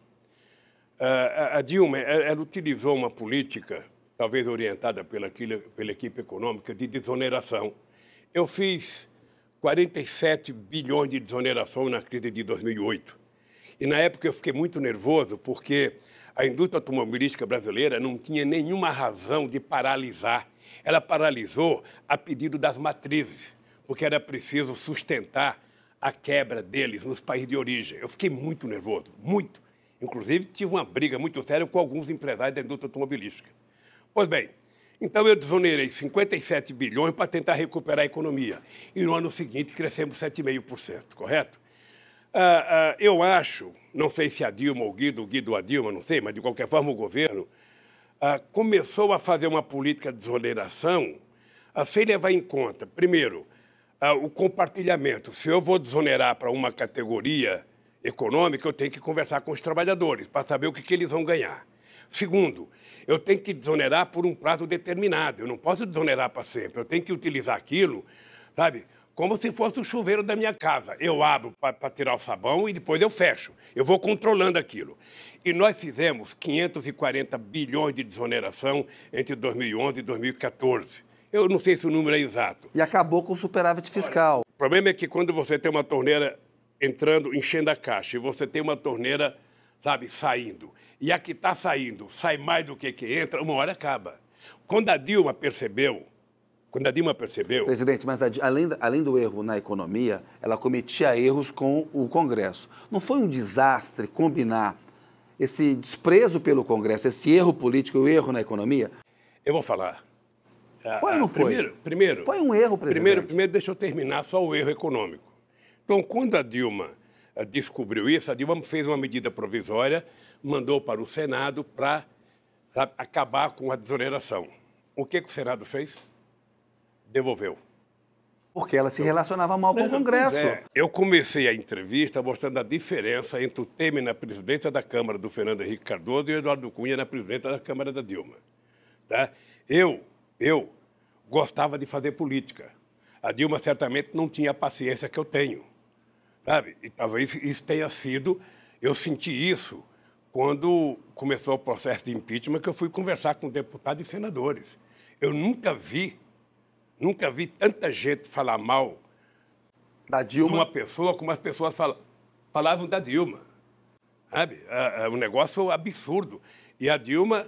a, Dilma é, ela utilizou uma política, talvez orientada pela, pela equipe econômica, de desoneração. Eu fiz 47 bilhões de desoneração na crise de 2008. E na época eu fiquei muito nervoso porque a indústria automobilística brasileira não tinha nenhuma razão de paralisar. Ela paralisou a pedido das matrizes porque era preciso sustentar a quebra deles nos países de origem. Eu fiquei muito nervoso, muito. Inclusive, tive uma briga muito séria com alguns empresários da indústria automobilística. Pois bem, então eu desonerei 57 bilhões para tentar recuperar a economia. E no ano seguinte crescemos 7,5%, correto? Ah, ah, eu acho, não sei se a Dilma ou Guido, Guido a Dilma, não sei, mas de qualquer forma o governo ah, começou a fazer uma política de desoneração sem levar em conta, primeiro, ah, o compartilhamento. Se eu vou desonerar para uma categoria econômica, eu tenho que conversar com os trabalhadores para saber o que, que eles vão ganhar. Segundo, eu tenho que desonerar por um prazo determinado. Eu não posso desonerar para sempre. Eu tenho que utilizar aquilo, sabe? Como se fosse o chuveiro da minha casa. Eu abro para tirar o sabão e depois eu fecho. Eu vou controlando aquilo. E nós fizemos 540 bilhões de desoneração entre 2011 e 2014. Eu não sei se o número é exato. E acabou com o superávit fiscal. Olha, o problema é que quando você tem uma torneira entrando, enchendo a caixa, e você tem uma torneira, sabe, saindo, e a que está saindo sai mais do que que entra, uma hora acaba. Quando a Dilma percebeu, quando a Dilma percebeu. Presidente, mas a, além, além do erro na economia, ela cometia erros com o Congresso. Não foi um desastre combinar esse desprezo pelo Congresso, esse erro político e o erro na economia? Eu vou falar. Ah, foi ou não foi? Primeiro, primeiro, foi um erro, presidente. Primeiro, primeiro, deixa eu terminar só o erro econômico. Então, quando a Dilma eh, descobriu isso, a Dilma fez uma medida provisória, mandou para o Senado para acabar com a desoneração. O que, que o Senado fez? Devolveu. Porque ela se relacionava mal com o Congresso. É. Eu comecei a entrevista mostrando a diferença entre o Temer na presidência da Câmara do Fernando Henrique Cardoso e o Eduardo Cunha na presidência da Câmara da Dilma. Tá? Eu eu gostava de fazer política. A Dilma certamente não tinha a paciência que eu tenho, sabe? E talvez isso tenha sido, eu senti isso quando começou o processo de impeachment, que eu fui conversar com deputados e senadores. Eu nunca vi, nunca vi tanta gente falar mal da Dilma. de uma pessoa como as pessoas falavam da Dilma. Sabe? É, é um negócio absurdo. E a Dilma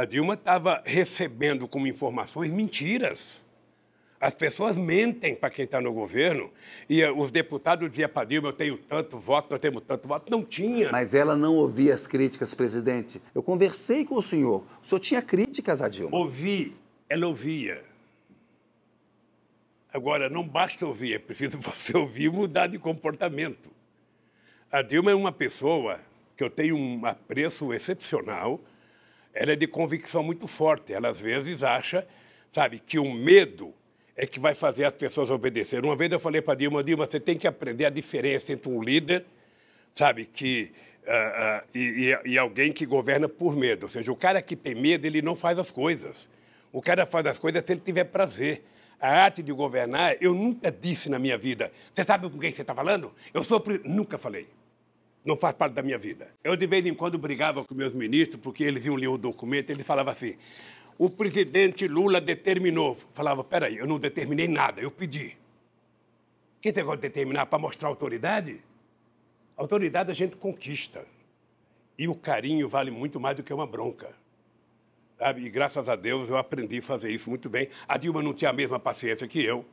a Dilma estava recebendo como informações mentiras. As pessoas mentem para quem está no governo. E eh, os deputados diziam para Dilma, eu tenho tanto voto, nós temos tanto voto. Não tinha. Mas ela não ouvia as críticas, presidente. Eu conversei com o senhor. O senhor tinha críticas a Dilma? Ouvi. Ela ouvia. Agora, não basta ouvir, é preciso <laughs> você ouvir e mudar de comportamento. A Dilma é uma pessoa que eu tenho um apreço excepcional ela é de convicção muito forte. Ela, às vezes, acha, sabe, que o medo é que vai fazer as pessoas obedecer. Uma vez eu falei para Dilma, Dilma, você tem que aprender a diferença entre um líder, sabe, que uh, uh, e, e, e alguém que governa por medo. Ou seja, o cara que tem medo, ele não faz as coisas. O cara faz as coisas se ele tiver prazer. A arte de governar, eu nunca disse na minha vida. Você sabe com quem você está falando? Eu sou. Nunca falei não faz parte da minha vida. Eu, de vez em quando, brigava com meus ministros, porque eles iam ler o documento, Ele falava assim, o presidente Lula determinou. Falava, peraí, eu não determinei nada, eu pedi. Quem tem negócio de determinar para mostrar autoridade? Autoridade a gente conquista. E o carinho vale muito mais do que uma bronca. Sabe? E graças a Deus eu aprendi a fazer isso muito bem. A Dilma não tinha a mesma paciência que eu.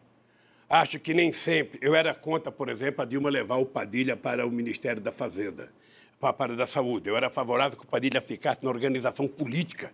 Acho que nem sempre. Eu era contra, por exemplo, a Dilma levar o Padilha para o Ministério da Fazenda, para a da Saúde. Eu era favorável que o Padilha ficasse na organização política,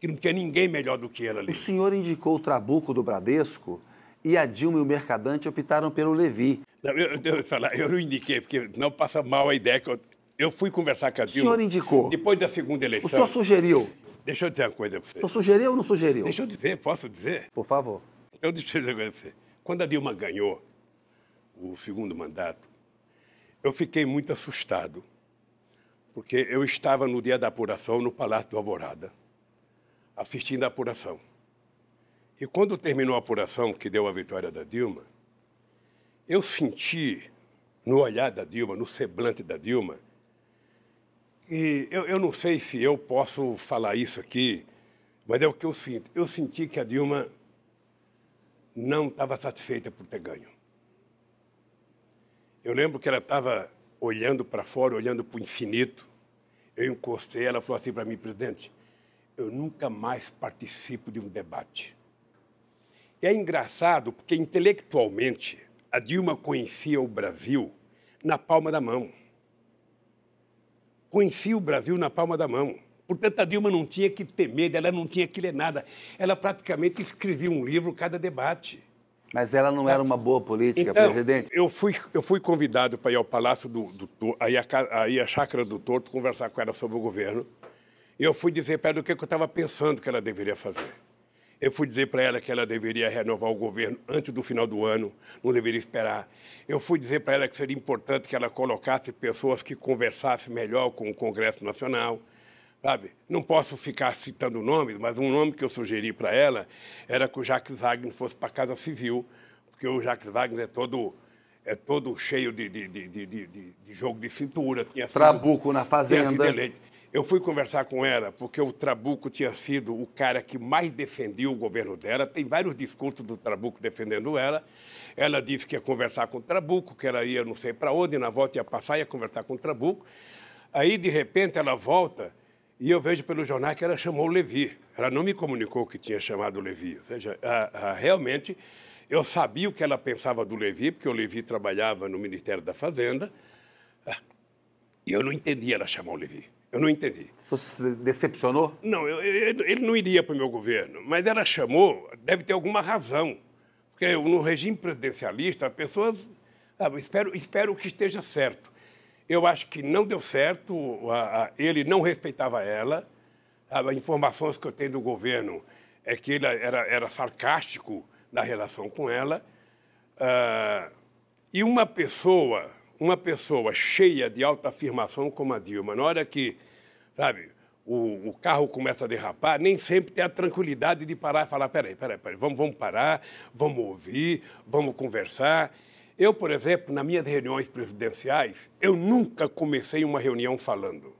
que não tinha ninguém melhor do que ele ali. O senhor indicou o Trabuco do Bradesco e a Dilma e o Mercadante optaram pelo Levi. Não, eu, eu, eu, falar, eu não indiquei, porque não passa mal a ideia que eu, eu fui conversar com a Dilma. O senhor indicou? Depois da segunda eleição. O senhor sugeriu? Deixa eu dizer uma coisa para você. O senhor sugeriu ou não sugeriu? Deixa eu dizer, posso dizer? Por favor. Eu deixa eu dizer uma coisa para você. Quando a Dilma ganhou o segundo mandato, eu fiquei muito assustado, porque eu estava no dia da apuração no Palácio do Alvorada, assistindo a apuração. E quando terminou a apuração, que deu a vitória da Dilma, eu senti no olhar da Dilma, no semblante da Dilma, e eu, eu não sei se eu posso falar isso aqui, mas é o que eu sinto. Eu senti que a Dilma não estava satisfeita por ter ganho. Eu lembro que ela estava olhando para fora, olhando para o infinito. Eu encostei, ela falou assim para mim, presidente, eu nunca mais participo de um debate. E é engraçado porque intelectualmente a Dilma conhecia o Brasil na palma da mão. Conhecia o Brasil na palma da mão. Portanto, a Dilma não tinha que ter medo, ela não tinha que ler nada. Ela praticamente escrevia um livro cada debate. Mas ela não era tá. uma boa política, então, presidente? Eu fui, eu fui convidado para ir ao Palácio do, do, do aí, a, a Chácara do Torto, conversar com ela sobre o governo. E eu fui dizer para ela o que eu estava pensando que ela deveria fazer. Eu fui dizer para ela que ela deveria renovar o governo antes do final do ano, não deveria esperar. Eu fui dizer para ela que seria importante que ela colocasse pessoas que conversassem melhor com o Congresso Nacional sabe? Não posso ficar citando nomes, mas um nome que eu sugeri para ela era que o Jacques Wagner fosse para a Casa Civil, porque o Jacques Wagner é todo é todo cheio de, de, de, de, de jogo de cintura. Tinha Trabuco sido, na fazenda. Eu fui conversar com ela porque o Trabuco tinha sido o cara que mais defendia o governo dela. Tem vários discursos do Trabuco defendendo ela. Ela disse que ia conversar com o Trabuco, que ela ia não sei para onde, na volta ia passar, ia conversar com o Trabuco. Aí, de repente, ela volta e eu vejo pelo jornal que ela chamou o Levi. Ela não me comunicou que tinha chamado o Levi. Veja, a, ah, a, ah, realmente, eu sabia o que ela pensava do Levi, porque o Levi trabalhava no Ministério da Fazenda. Ah, e eu não entendi ela chamar o Levi. Eu não entendi. Você se decepcionou? Não, eu, eu, ele não iria para o meu governo. Mas ela chamou, deve ter alguma razão. Porque no regime presidencialista, as pessoas. Ah, espero, espero que esteja certo. Eu acho que não deu certo, ele não respeitava ela. As informações que eu tenho do governo é que ele era, era sarcástico na relação com ela. Ah, e uma pessoa, uma pessoa cheia de autoafirmação como a Dilma, na hora que, sabe, o, o, carro começa a derrapar, nem sempre tem a tranquilidade de parar e falar, peraí, peraí, peraí, vamos, vamos parar, vamos ouvir, vamos conversar. Eu, por exemplo, nas minhas reuniões presidenciais, eu nunca comecei uma reunião falando.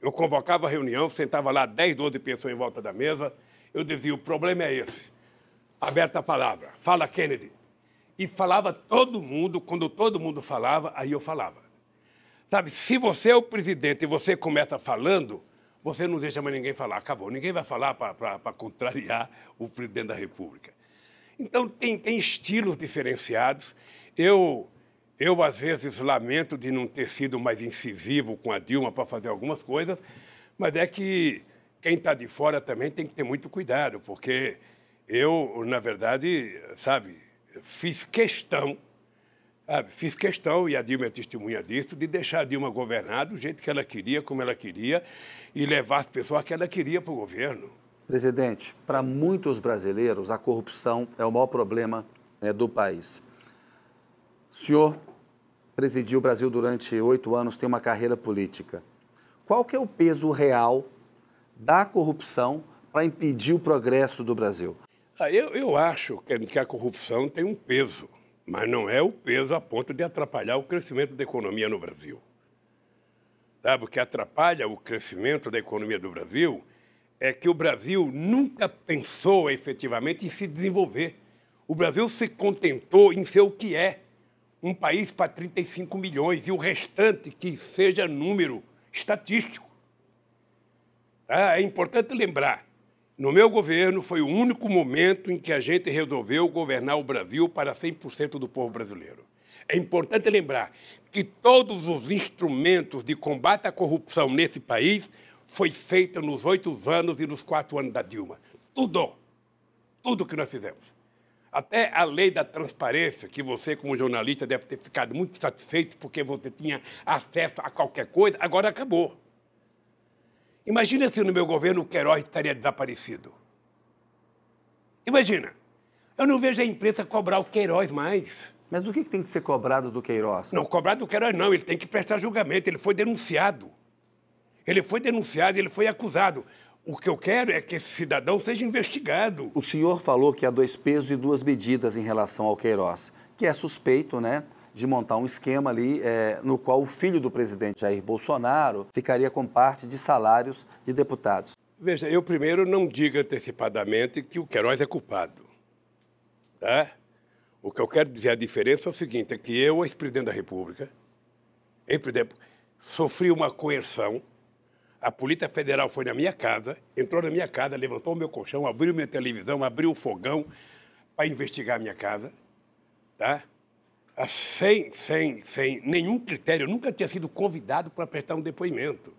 Eu convocava a reunião, sentava lá 10, 12 pessoas em volta da mesa, eu dizia: o problema é esse. Aberta a palavra, fala Kennedy. E falava todo mundo, quando todo mundo falava, aí eu falava. Sabe, se você é o presidente e você começa falando, você não deixa mais ninguém falar, acabou. Ninguém vai falar para contrariar o presidente da República. Então, tem, tem estilos diferenciados eu, eu, às vezes, lamento de não ter sido mais incisivo com a Dilma para fazer algumas coisas, mas é que quem está de fora também tem que ter muito cuidado, porque eu, na verdade, sabe, fiz questão, sabe, fiz questão, e a Dilma é testemunha disso, de deixar a Dilma governar do jeito que ela queria, como ela queria, e levar as pessoas que ela queria para o governo. Presidente, para muitos brasileiros, a corrupção é o maior problema né, do país. O senhor presidiu o Brasil durante oito anos, tem uma carreira política. Qual que é o peso real da corrupção para impedir o progresso do Brasil? Ah, eu, eu acho é, que a corrupção tem um peso, mas não é o peso a ponto de atrapalhar o crescimento da economia no Brasil. Sabe, tá, o que atrapalha o crescimento da economia do Brasil é que o Brasil nunca pensou efetivamente em se desenvolver. O Brasil se contentou em ser o que é um país para 35 milhões e o restante que seja número estatístico. Tá? é importante lembrar: no meu governo foi o único momento em que a gente resolveu governar o Brasil para 100% do povo brasileiro. É importante lembrar que todos os instrumentos de combate à corrupção nesse país foi feito nos oito anos e nos quatro anos da Dilma. Tudo. Tudo que nós fizemos. Até a lei da transparência, que você, como jornalista, deve ter ficado muito satisfeito porque você tinha acesso a qualquer coisa, agora acabou. Imagina se no meu governo o Queiroz estaria desaparecido. Imagina. Eu não vejo a imprensa cobrar o Queiroz mais. Mas o que tem que ser cobrado do Queiroz? Não, cobrado do Queiroz não. Ele tem que prestar julgamento. Ele foi denunciado. Ele foi denunciado, ele foi acusado. O que eu quero é que esse cidadão seja investigado. O senhor falou que há dois pesos e duas medidas em relação ao Queiroz, que é suspeito, né? de montar um esquema ali é, no qual o filho do presidente Jair Bolsonaro ficaria com parte de salários de deputados. Veja, eu primeiro não digo antecipadamente que o Queiroz é culpado. Tá? O que eu quero dizer, a diferença é o seguinte, é que eu, ex-presidente da República, ex sofri uma coerção a Polícia Federal foi na minha casa, entrou na minha casa, levantou o meu colchão, abriu minha televisão, abriu o fogão para investigar a minha casa, tá? Ah, sem, sem, sem nenhum critério, eu nunca tinha sido convidado para prestar um depoimento.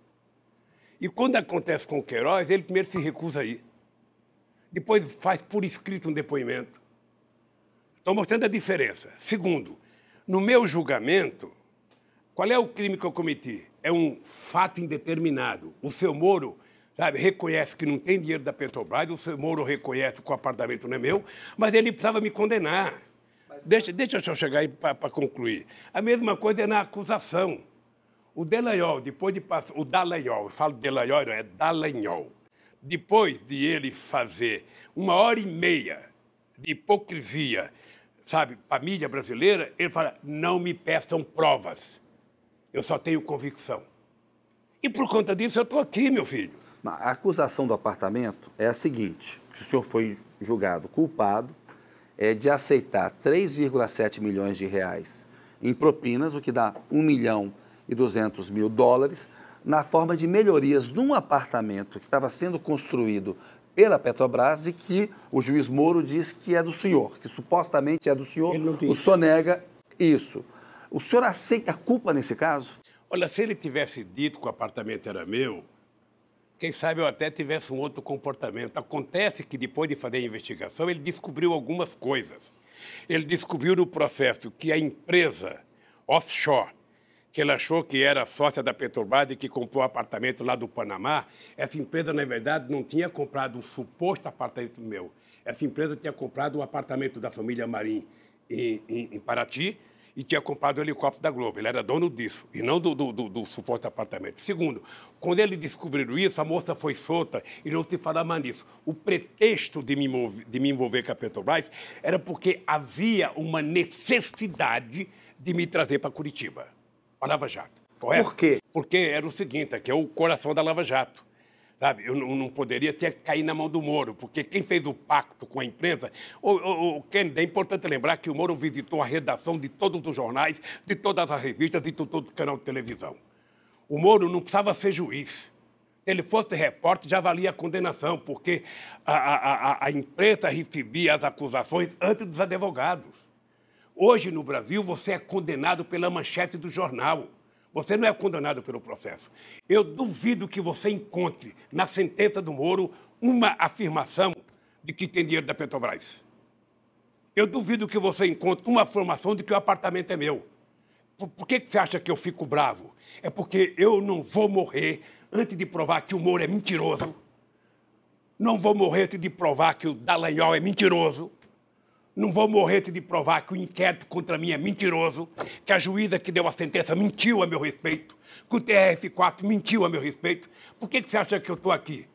E quando acontece com o Queiroz, ele primeiro se recusa a ir. Depois faz por escrito um depoimento. Estou mostrando a diferença. Segundo, no meu julgamento, qual é o crime que eu cometi? é um fato indeterminado. O seu Moro sabe, reconhece que não tem dinheiro da Petrobras, o seu Moro reconhece que o apartamento não é meu, mas ele precisava me condenar. Deixa, deixa eu chegar aí para concluir. A mesma coisa é na acusação. O Delanhol, depois de passar. O Dallagnol, eu falo Delanhol, não, é Dallagnol. Depois de ele fazer uma hora e meia de hipocrisia, sabe, para a mídia brasileira, ele fala: não me peçam provas. Eu só tenho convicção. E por conta disso eu estou aqui, meu filho. A acusação do apartamento é a seguinte: que o senhor foi julgado culpado é, de aceitar 3,7 milhões de reais em propinas, o que dá 1 milhão e 200 mil dólares, na forma de melhorias num apartamento que estava sendo construído pela Petrobras e que o juiz Moro diz que é do senhor, que supostamente é do senhor, o senhor nega isso. O senhor aceita a culpa nesse caso? Olha, se ele tivesse dito que o apartamento era meu, quem sabe eu até tivesse um outro comportamento. Acontece que depois de fazer a investigação, ele descobriu algumas coisas. Ele descobriu no processo que a empresa offshore, que ele achou que era sócia da Petrobras e que comprou o apartamento lá do Panamá, essa empresa, na verdade, não tinha comprado um suposto apartamento meu. Essa empresa tinha comprado um apartamento da família Marim em, em, em Paraty, e tinha comprado o um helicóptero da Globo. Ele era dono disso, e não do, do, do, do suposto apartamento. Segundo, quando ele descobriram isso, a moça foi solta e não se fala mais nisso. O pretexto de me, envolver, de me envolver com a Petrobras era porque havia uma necessidade de me trazer para Curitiba, para Lava Jato. Correto? Por quê? Porque era o seguinte, que é o coração da Lava Jato. Sabe? Eu não, não poderia ter que cair na mão do Moro, porque quem fez o pacto com a imprensa. O, o, Kennedy, é importante lembrar que o Moro visitou a redação de todos os jornais, de todas as revistas, de todo o canal de televisão. O Moro não precisava ser juiz. Se ele fosse repórter, já valia a condenação, porque a, a, a, a imprensa recebia as acusações antes dos advogados. Hoje, no Brasil, você é condenado pela manchete do jornal. Você não é condenado pelo processo. Eu duvido que você encontre na sentença do Moro uma afirmação de que tem dinheiro da Petrobras. Eu duvido que você encontre uma afirmação de que o apartamento é meu. Por, que, que você acha que eu fico bravo? É porque eu não vou morrer antes de provar que o Moro é mentiroso. Não vou morrer antes de provar que o Dallagnol é mentiroso. Não vou morrer de provar que o inquérito contra mim é mentiroso, que a juíza que deu a sentença mentiu a meu respeito, que o TRF4 mentiu a meu respeito. Por que, que você acha que eu estou aqui?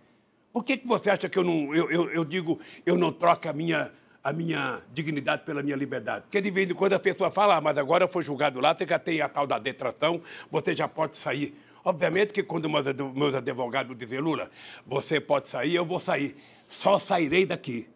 Por que, que você acha que eu não. Eu, eu, eu, digo, eu não troco a minha, a minha dignidade pela minha liberdade? Porque de vez em quando a pessoa fala, ah, mas agora foi julgado lá, você já tem a tal da detração, você já pode sair. Obviamente que quando meus advogados dizem, Lula, você pode sair, eu vou sair. Só sairei daqui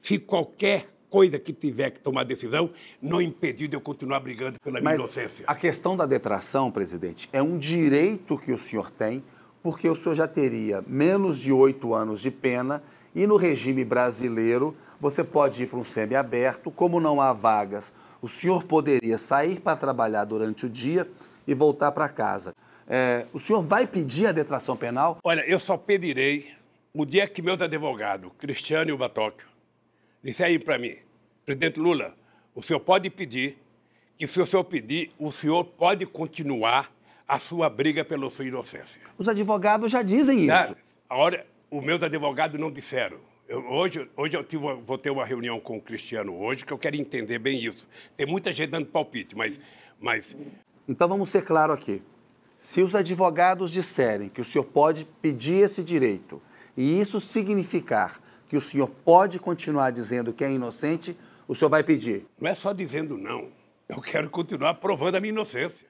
se qualquer coisa que tiver que tomar decisão, não impediu de eu continuar brigando pela Mas minha inocência. A questão da detração, presidente, é um direito que o senhor tem, porque o senhor já teria menos de oito anos de pena e no regime brasileiro você pode ir para um semiaberto, como não há vagas, o senhor poderia sair para trabalhar durante o dia e voltar para casa. É, o senhor vai pedir a detração penal? Olha, eu só pedirei o dia que meu advogado, Cristiano e o Batóquio, disse aí para mim, presidente Lula, o senhor pode pedir que se o senhor pedir, o senhor pode continuar a sua briga pela sua inocência. Os advogados já dizem tá. isso. a hora, os meus advogados não disseram. Eu, hoje, hoje eu tive, vou ter uma reunião com o Cristiano hoje, que eu quero entender bem isso. Tem muita gente dando palpite, mas... mas... Então vamos ser claro aqui. Se os advogados disserem que o senhor pode pedir esse direito e isso significar que o senhor pode continuar dizendo que é inocente, o senhor vai pedir? Não é só dizendo não. Eu quero continuar provando a minha inocência.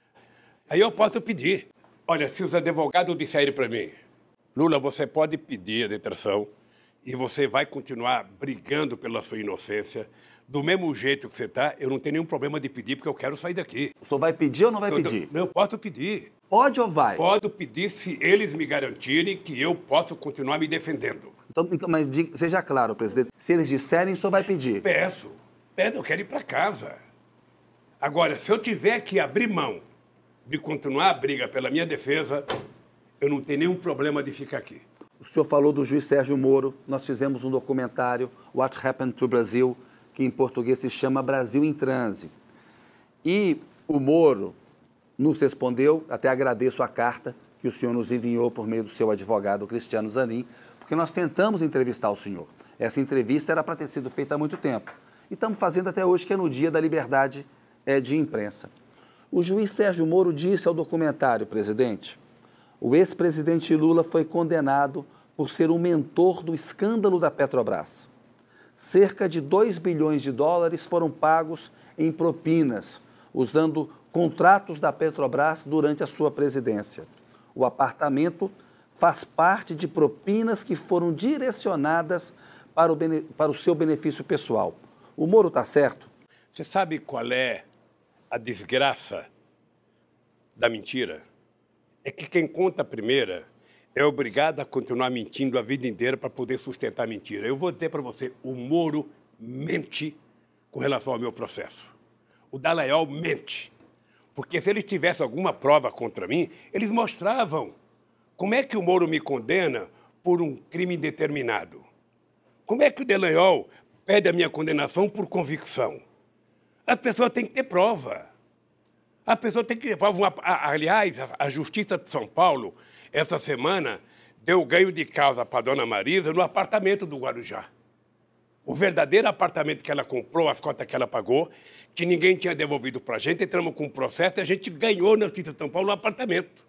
Aí eu posso pedir. Olha, se os advogados disserem para mim, Lula, você pode pedir a detração e você vai continuar brigando pela sua inocência. Do mesmo jeito que você está, eu não tenho nenhum problema de pedir, porque eu quero sair daqui. O senhor vai pedir ou não vai eu, pedir? Não, eu posso pedir. Pode ou vai? Pode pedir se eles me garantirem que eu posso continuar me defendendo. Então, então, mas seja claro, presidente, se eles disserem, o senhor vai pedir. Peço. Peço, eu quero ir para casa. Agora, se eu tiver que abrir mão de continuar a briga pela minha defesa, eu não tenho nenhum problema de ficar aqui. O senhor falou do juiz Sérgio Moro, nós fizemos um documentário, What Happened to Brazil, que em português se chama Brasil em Transe. E o Moro nos respondeu, até agradeço a carta que o senhor nos enviou por meio do seu advogado Cristiano Zanin, porque nós tentamos entrevistar o senhor. Essa entrevista era para ter sido feita há muito tempo. E estamos fazendo até hoje, que é no dia da liberdade é, de imprensa. O juiz Sérgio Moro disse ao documentário, presidente, o ex-presidente Lula foi condenado por ser o mentor do escândalo da Petrobras. Cerca de 2 bilhões de dólares foram pagos em propinas, usando contratos da Petrobras durante a sua presidência. O apartamento faz parte de propinas que foram direcionadas para o, bene, para o seu benefício pessoal. O Moro está certo? Você sabe qual é a desgraça da mentira? É que quem conta a primeira é obrigado a continuar mentindo a vida inteira para poder sustentar a mentira. Eu vou dizer para você, o Moro mente com relação ao meu processo. O Dalaiol mente. Porque se eles tivessem alguma prova contra mim, eles mostravam. Como é que o Moro me condena por um crime determinado? Como é que o Delanhol pede a minha condenação por convicção? A pessoa tem que ter prova. A pessoa tem que ter prova. Uma, aliás, a Justiça de São Paulo, essa semana, deu ganho de causa para a dona Marisa no apartamento do Guarujá. O verdadeiro apartamento que ela comprou, as cotas que ela pagou, que ninguém tinha devolvido para a gente, entramos com um processo e a gente ganhou na Justiça de São Paulo o um apartamento.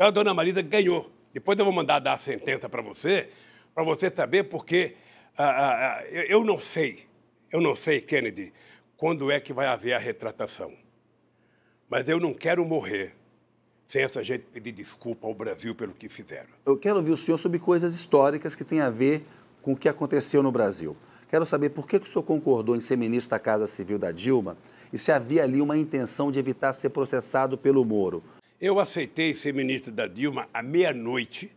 Então a dona Marisa ganhou. Depois eu vou mandar dar a sentença para você, para você saber, porque ah, ah, ah eu não sei, eu não sei, Kennedy, quando é que vai haver a retratação. Mas eu não quero morrer sem essa gente pedir desculpa ao Brasil pelo que fizeram. Eu quero ouvir o senhor sobre coisas históricas que têm a ver com o que aconteceu no Brasil. Quero saber por que o senhor concordou em ser ministro da Casa Civil da Dilma e se havia ali uma intenção de evitar ser processado pelo Moro. Eu aceitei ser ministro da Dilma à meia-noite,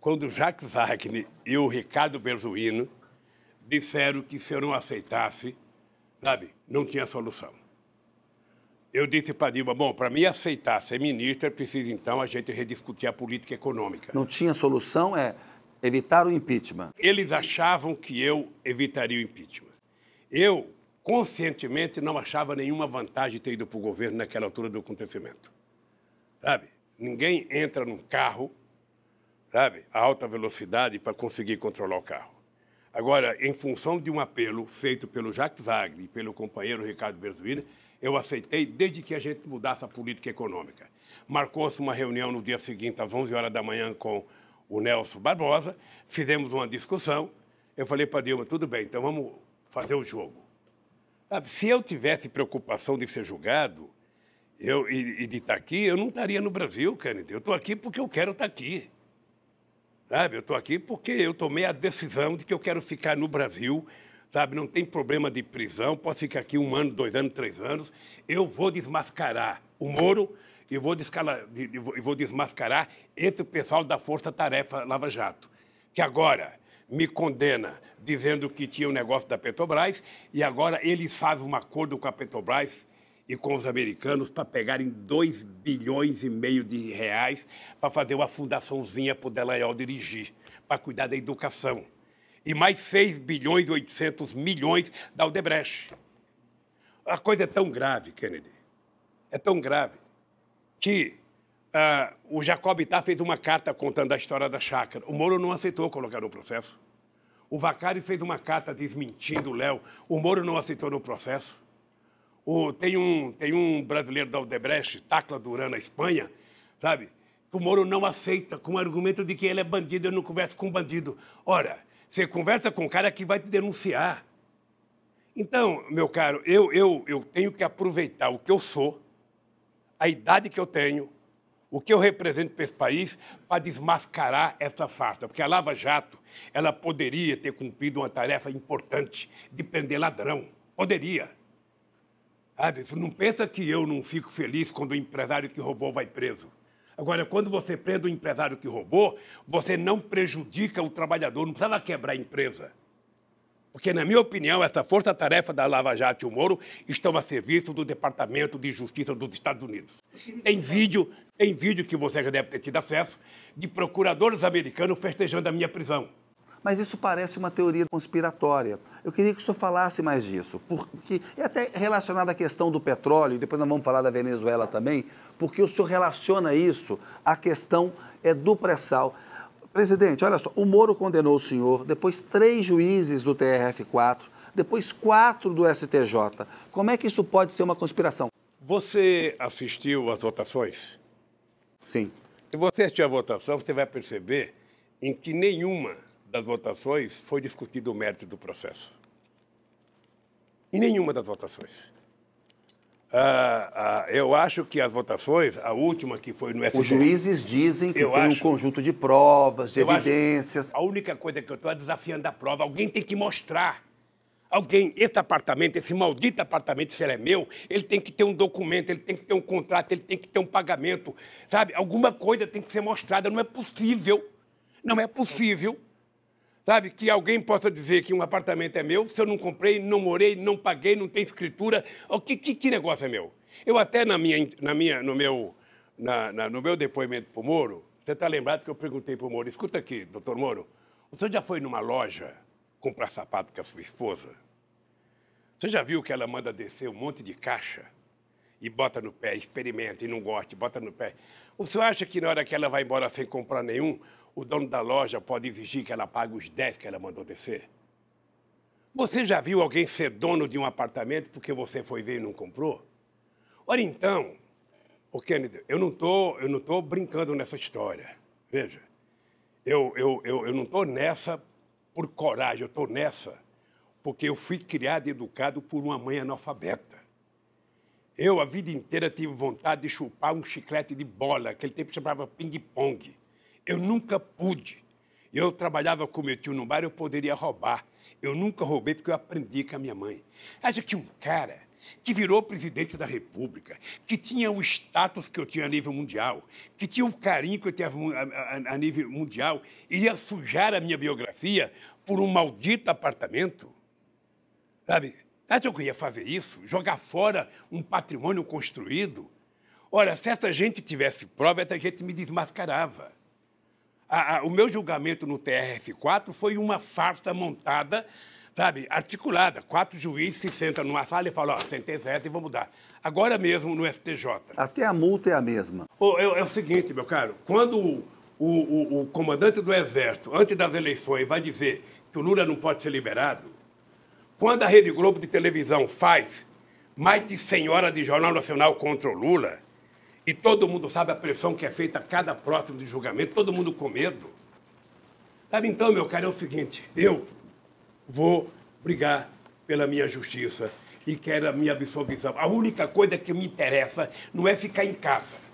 quando Jacques Wagner e o Ricardo Berzuino disseram que se eu não aceitasse, sabe, não tinha solução. Eu disse para Dilma, bom, para me aceitar ser ministro é precisa então a gente rediscutir a política econômica. Não tinha solução, é evitar o impeachment. Eles achavam que eu evitaria o impeachment. Eu, conscientemente, não achava nenhuma vantagem ter ido para o governo naquela altura do acontecimento sabe? Ninguém entra num carro, sabe, a alta velocidade para conseguir controlar o carro. Agora, em função de um apelo feito pelo Jacques Wagner e pelo companheiro Ricardo Berzuíra, eu aceitei desde que a gente mudasse a política econômica. Marcou-se uma reunião no dia seguinte, às 11 horas da manhã, com o Nelson Barbosa, fizemos uma discussão. Eu falei para a Dilma: tudo bem, então vamos fazer o jogo. Sabe? Se eu tivesse preocupação de ser julgado, eu, e, e de estar tá aqui, eu não estaria no Brasil, Kennedy. Eu estou aqui porque eu quero estar tá aqui. Sabe? Eu estou aqui porque eu tomei a decisão de que eu quero ficar no Brasil, sabe? Não tem problema de prisão, posso ficar aqui um ano, dois anos, três anos. Eu vou desmascarar o Moro e vou, e vou desmascarar esse pessoal da Força Tarefa Lava Jato, que agora me condena dizendo que tinha um negócio da Petrobras e agora eles fazem um acordo com a Petrobras e com os americanos para pegarem 2 bilhões e meio de reais para fazer uma fundaçãozinha para o Delanhol dirigir, para cuidar da educação. E mais 6 bilhões e 800 milhões da Odebrecht. A coisa é tão grave, Kennedy, é tão grave, que ah, o Jacob Itá fez uma carta contando a história da chácara. O Moro não aceitou colocar no processo. O Vacari fez uma carta desmentindo o Léo. O Moro não aceitou no processo. O, tem, um, tem um brasileiro da Odebrecht, Tacla Duran, na Espanha, sabe? Que o Moro não aceita com o argumento de que ele é bandido, eu não converso com bandido. Ora, você conversa com o cara que vai te denunciar. Então, meu caro, eu, eu, eu tenho que aproveitar o que eu sou, a idade que eu tenho, o que eu represento para esse país para desmascarar essa farsa. Porque a Lava Jato, ela poderia ter cumprido uma tarefa importante de prender ladrão. Poderia. Sabe? Não pensa que eu não fico feliz quando o empresário que roubou vai preso. Agora, quando você prende o empresário que roubou, você não prejudica o trabalhador, não precisava quebrar a empresa. Porque, na minha opinião, essa força-tarefa da Lava Jato e o Moro estão a serviço do Departamento de Justiça dos Estados Unidos. Tem vídeo, tem vídeo que você já deve ter tido acesso, de procuradores americanos festejando a minha prisão. Mas isso parece uma teoria conspiratória. Eu queria que o senhor falasse mais disso, porque é até relacionado à questão do petróleo, depois nós vamos falar da Venezuela também, porque o senhor relaciona isso à questão é, do pré-sal. Presidente, olha só, o Moro condenou o senhor, depois três juízes do TRF4, depois quatro do STJ. Como é que isso pode ser uma conspiração? Você assistiu às votações? Sim. Se você assistir à votação, você vai perceber em que nenhuma das votações foi discutido o mérito do processo. Em nenhuma das votações. Ah, ah, eu acho que as votações, a última que foi no STF. Os juízes dizem que eu tem acho, um conjunto de provas, de evidências. A única coisa que eu estou é desafiando a prova. Alguém tem que mostrar. Alguém, esse apartamento, esse maldito apartamento, se ele é meu, ele tem que ter um documento, ele tem que ter um contrato, ele tem que ter um pagamento, sabe? Alguma coisa tem que ser mostrada. Não é possível, não é possível Sabe, que alguém possa dizer que um apartamento é meu, se eu não comprei, não morei, não paguei, não tem escritura, o que, que, que, negócio é meu? Eu até na minha, na minha, no, meu, na, na, no meu depoimento para o Moro, você está lembrado que eu perguntei para o Moro, escuta aqui, doutor Moro, o senhor já foi numa loja comprar sapato com a sua esposa? Você já viu que ela manda descer um monte de caixa e bota no pé, experimenta e não gosta, bota no pé? O senhor acha que na hora que ela vai embora sem comprar nenhum, o dono da loja pode exigir que ela pague os 10 que ela mandou descer? Você já viu alguém ser dono de um apartamento porque você foi ver e não comprou? Ora então, o Kennedy, eu não tô, eu não tô brincando nessa história. Veja, eu, eu, eu, eu não tô nessa por coragem, eu tô nessa porque eu fui criado e educado por uma mãe analfabeta. Eu, a vida inteira, tive vontade de chupar um chiclete de bola, aquele tempo chamava ping-pong. Eu nunca pude. Eu trabalhava com meu tio no bar, eu poderia roubar. Eu nunca roubei porque eu aprendi com a minha mãe. Acha que um cara que virou presidente da República, que tinha o status que eu tinha a nível mundial, que tinha o carinho que eu tinha a, a nível mundial, iria sujar a minha biografia por um maldito apartamento? Sabe? Acha que eu ia fazer isso? Jogar fora um patrimônio construído? Ora, se essa gente tivesse prova, essa gente me desmascarava a, a, o meu julgamento no TRF4 foi uma farsa montada, sabe, articulada. Quatro juízes se sentam numa sala e falam, ó, sentença é essa e vamos mudar. Agora mesmo no FTJ. Até a multa é a mesma. Oh, é, é, o seguinte, meu caro, quando o, o, o comandante do Exército, antes das eleições, vai dizer que o Lula não pode ser liberado, quando a Rede Globo de televisão faz mais de 100 horas de Jornal Nacional contra o Lula, e todo mundo sabe a pressão que é feita a cada próximo de julgamento, todo mundo com medo. Sabe tá, então, meu cara, é o seguinte: eu vou brigar pela minha justiça e quero a minha absolvição. A única coisa que me interessa não é ficar em casa.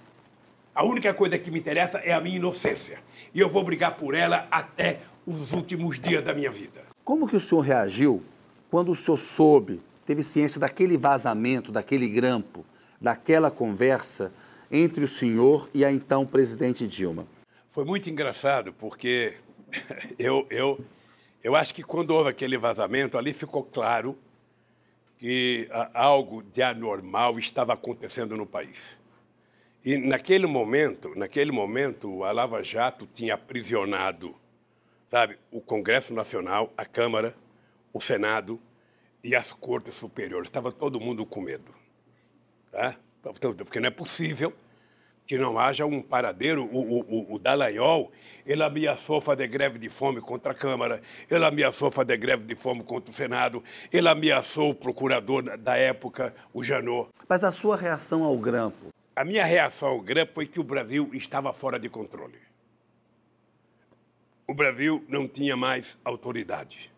A única coisa que me interessa é a minha inocência. E eu vou brigar por ela até os últimos dias da minha vida. Como que o senhor reagiu quando o senhor soube, teve ciência daquele vazamento, daquele grampo, daquela conversa entre o senhor e a então presidente Dilma? Foi muito engraçado, porque <laughs> eu, eu, eu acho que quando houve aquele vazamento, ali ficou claro que ah, algo de anormal estava acontecendo no país. E naquele momento, naquele momento, a Lava Jato tinha aprisionado, sabe, o Congresso Nacional, a Câmara, o Senado e as Cortes Superiores. Estava todo mundo com medo, tá? Então, porque não é possível que não haja um paradeiro. O, o, o Dallagnol, ele ameaçou fazer greve de fome contra a Câmara, ele ameaçou fazer greve de fome contra o Senado, ele ameaçou o procurador da época, o Janot. Mas a sua reação ao grampo? A minha reação ao grampo foi que o Brasil estava fora de controle. O Brasil não tinha mais autoridade.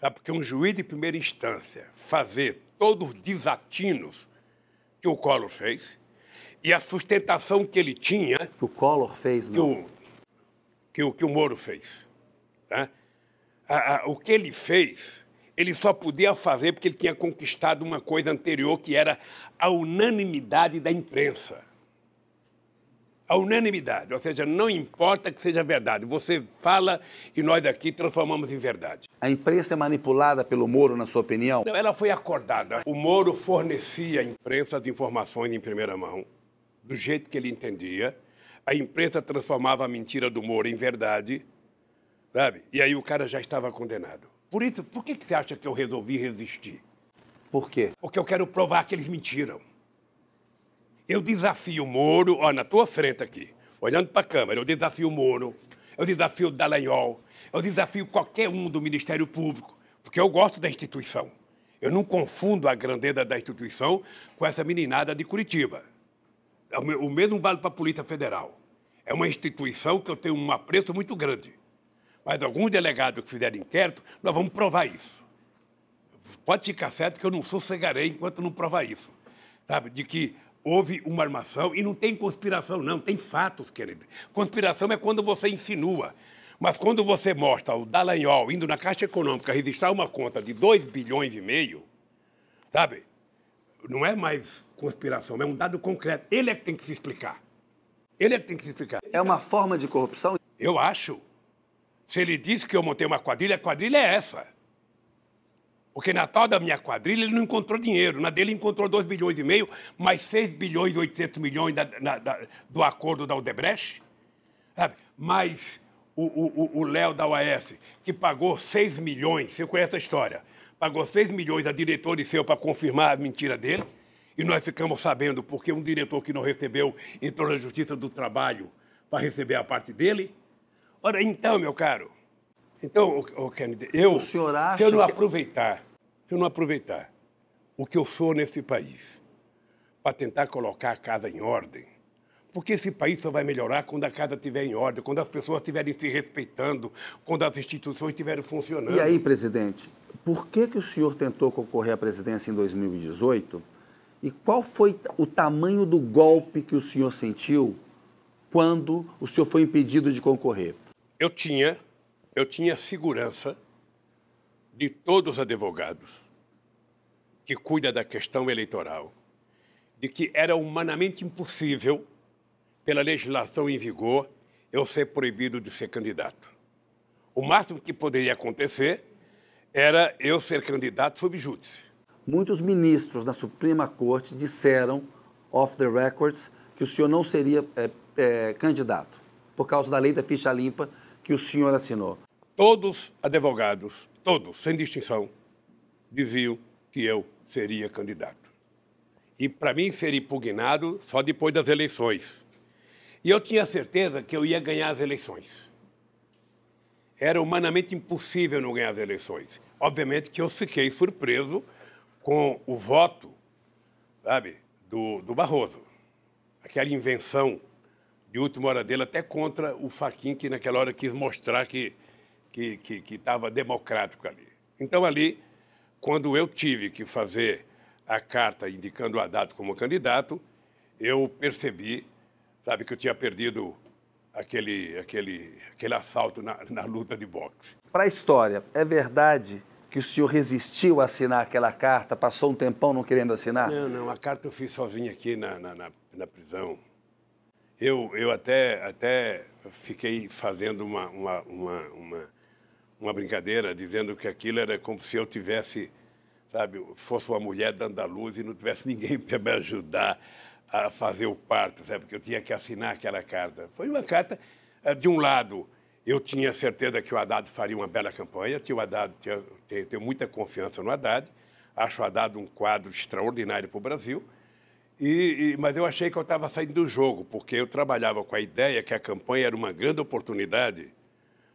Sabe? Porque um juiz de primeira instância fazer todos os desatinos que o Collor fez e a sustentação que ele tinha. Que o Collor fez, que não? O, que o, que o Moro fez. Tá? A, a, o que ele fez, ele só podia fazer porque ele tinha conquistado uma coisa anterior, que era a unanimidade da imprensa a unanimidade, ou seja, não importa que seja verdade, você fala e nós aqui transformamos em verdade. A imprensa é manipulada pelo Moro, na sua opinião? Não, ela foi acordada. O Moro fornecia à imprensa as informações em primeira mão, do jeito que ele entendia. A imprensa transformava a mentira do Moro em verdade, sabe? E aí o cara já estava condenado. Por isso, por que, que você acha que eu resolvi resistir? Por quê? Porque eu quero provar que eles mentiram. Eu desafio o Moro, ó, na tua frente aqui, olhando para a câmera, eu desafio o Moro, eu desafio o Dallagnol, eu desafio qualquer um do Ministério Público, porque eu gosto da instituição. Eu não confundo a grandeza da instituição com essa meninada de Curitiba. É o mesmo vale para a Polícia Federal. É uma instituição que eu tenho um apreço muito grande. Mas alguns delegados que fizer inquérito, nós vamos provar isso. Pode ficar certo que eu não sossegarei enquanto não provar isso. Sabe? De que houve uma armação e não tem conspiração, não, tem fatos, querido. Conspiração é quando você insinua. Mas quando você mostra o Dallagnol indo na Caixa Econômica registrar uma conta de 2 bilhões e meio, sabe? Não é mais conspiração, é um dado concreto. Ele é que tem que se explicar. Ele é que tem que se explicar. É uma forma de corrupção? Eu acho. Se ele disse que eu montei uma quadrilha, a quadrilha é essa. Porque na tal da minha quadrilha ele não encontrou dinheiro. Na dele encontrou 2 bilhões e meio, mais 6 bilhões e 800 milhões da, na, da, do acordo da Odebrecht. Sabe? Mas o Léo da OAS, que pagou 6 milhões, você conhece a história, pagou 6 milhões a diretor e seu para confirmar a mentira dele. E nós ficamos sabendo porque um diretor que não recebeu entrou na Justiça do Trabalho para receber a parte dele. Ora, então, meu caro, então, oh, Kennedy, eu, se eu não que... aproveitar, se eu não aproveitar o que eu sou nesse país para tentar colocar a casa em ordem, porque esse país só vai melhorar quando a casa estiver em ordem, quando as pessoas estiverem se respeitando, quando as instituições estiverem funcionando. E aí, presidente, por que, que o senhor tentou concorrer à presidência em 2018 e qual foi o tamanho do golpe que o senhor sentiu quando o senhor foi impedido de concorrer? Eu tinha eu tinha segurança de todos os advogados que cuida da questão eleitoral, de que era humanamente impossível, pela legislação em vigor, eu ser proibido de ser candidato. O máximo que poderia acontecer era eu ser candidato sob júdice. Muitos ministros da Suprema Corte disseram, off the records, que o senhor não seria é, é, candidato, por causa da lei da ficha limpa que o senhor assinou? Todos advogados, todos, sem distinção, diziam que eu seria candidato. E para mim ser impugnado só depois das eleições. E eu tinha certeza que eu ia ganhar as eleições. Era humanamente impossível não ganhar as eleições. Obviamente que eu fiquei surpreso com o voto, sabe, do, do Barroso. Aquela invenção de última hora dele, até contra o Faquin, que naquela hora quis mostrar que estava que, que, que democrático ali. Então, ali, quando eu tive que fazer a carta indicando o Haddad como candidato, eu percebi, sabe, que eu tinha perdido aquele, aquele, aquele assalto na, na luta de boxe. Para a história, é verdade que o senhor resistiu a assinar aquela carta, passou um tempão não querendo assinar? Não, não, a carta eu fiz sozinho aqui na, na, na, na prisão. Eu, eu até, até fiquei fazendo uma, uma, uma, uma, uma brincadeira, dizendo que aquilo era como se eu tivesse, sabe, fosse uma mulher dando a luz e não tivesse <laughs> ninguém para me ajudar a fazer o parto, sabe? Porque eu tinha que assinar aquela carta. Foi uma carta, eh, de um lado, eu tinha certeza que o Haddad faria uma bela campanha, tinha o Haddad tinha, tenho, tenho muita confiança no Haddad, acho o Haddad um quadro extraordinário para o Brasil, e, e, mas eu achei que eu estava saindo do jogo, porque eu trabalhava com a ideia que a campanha era uma grande oportunidade,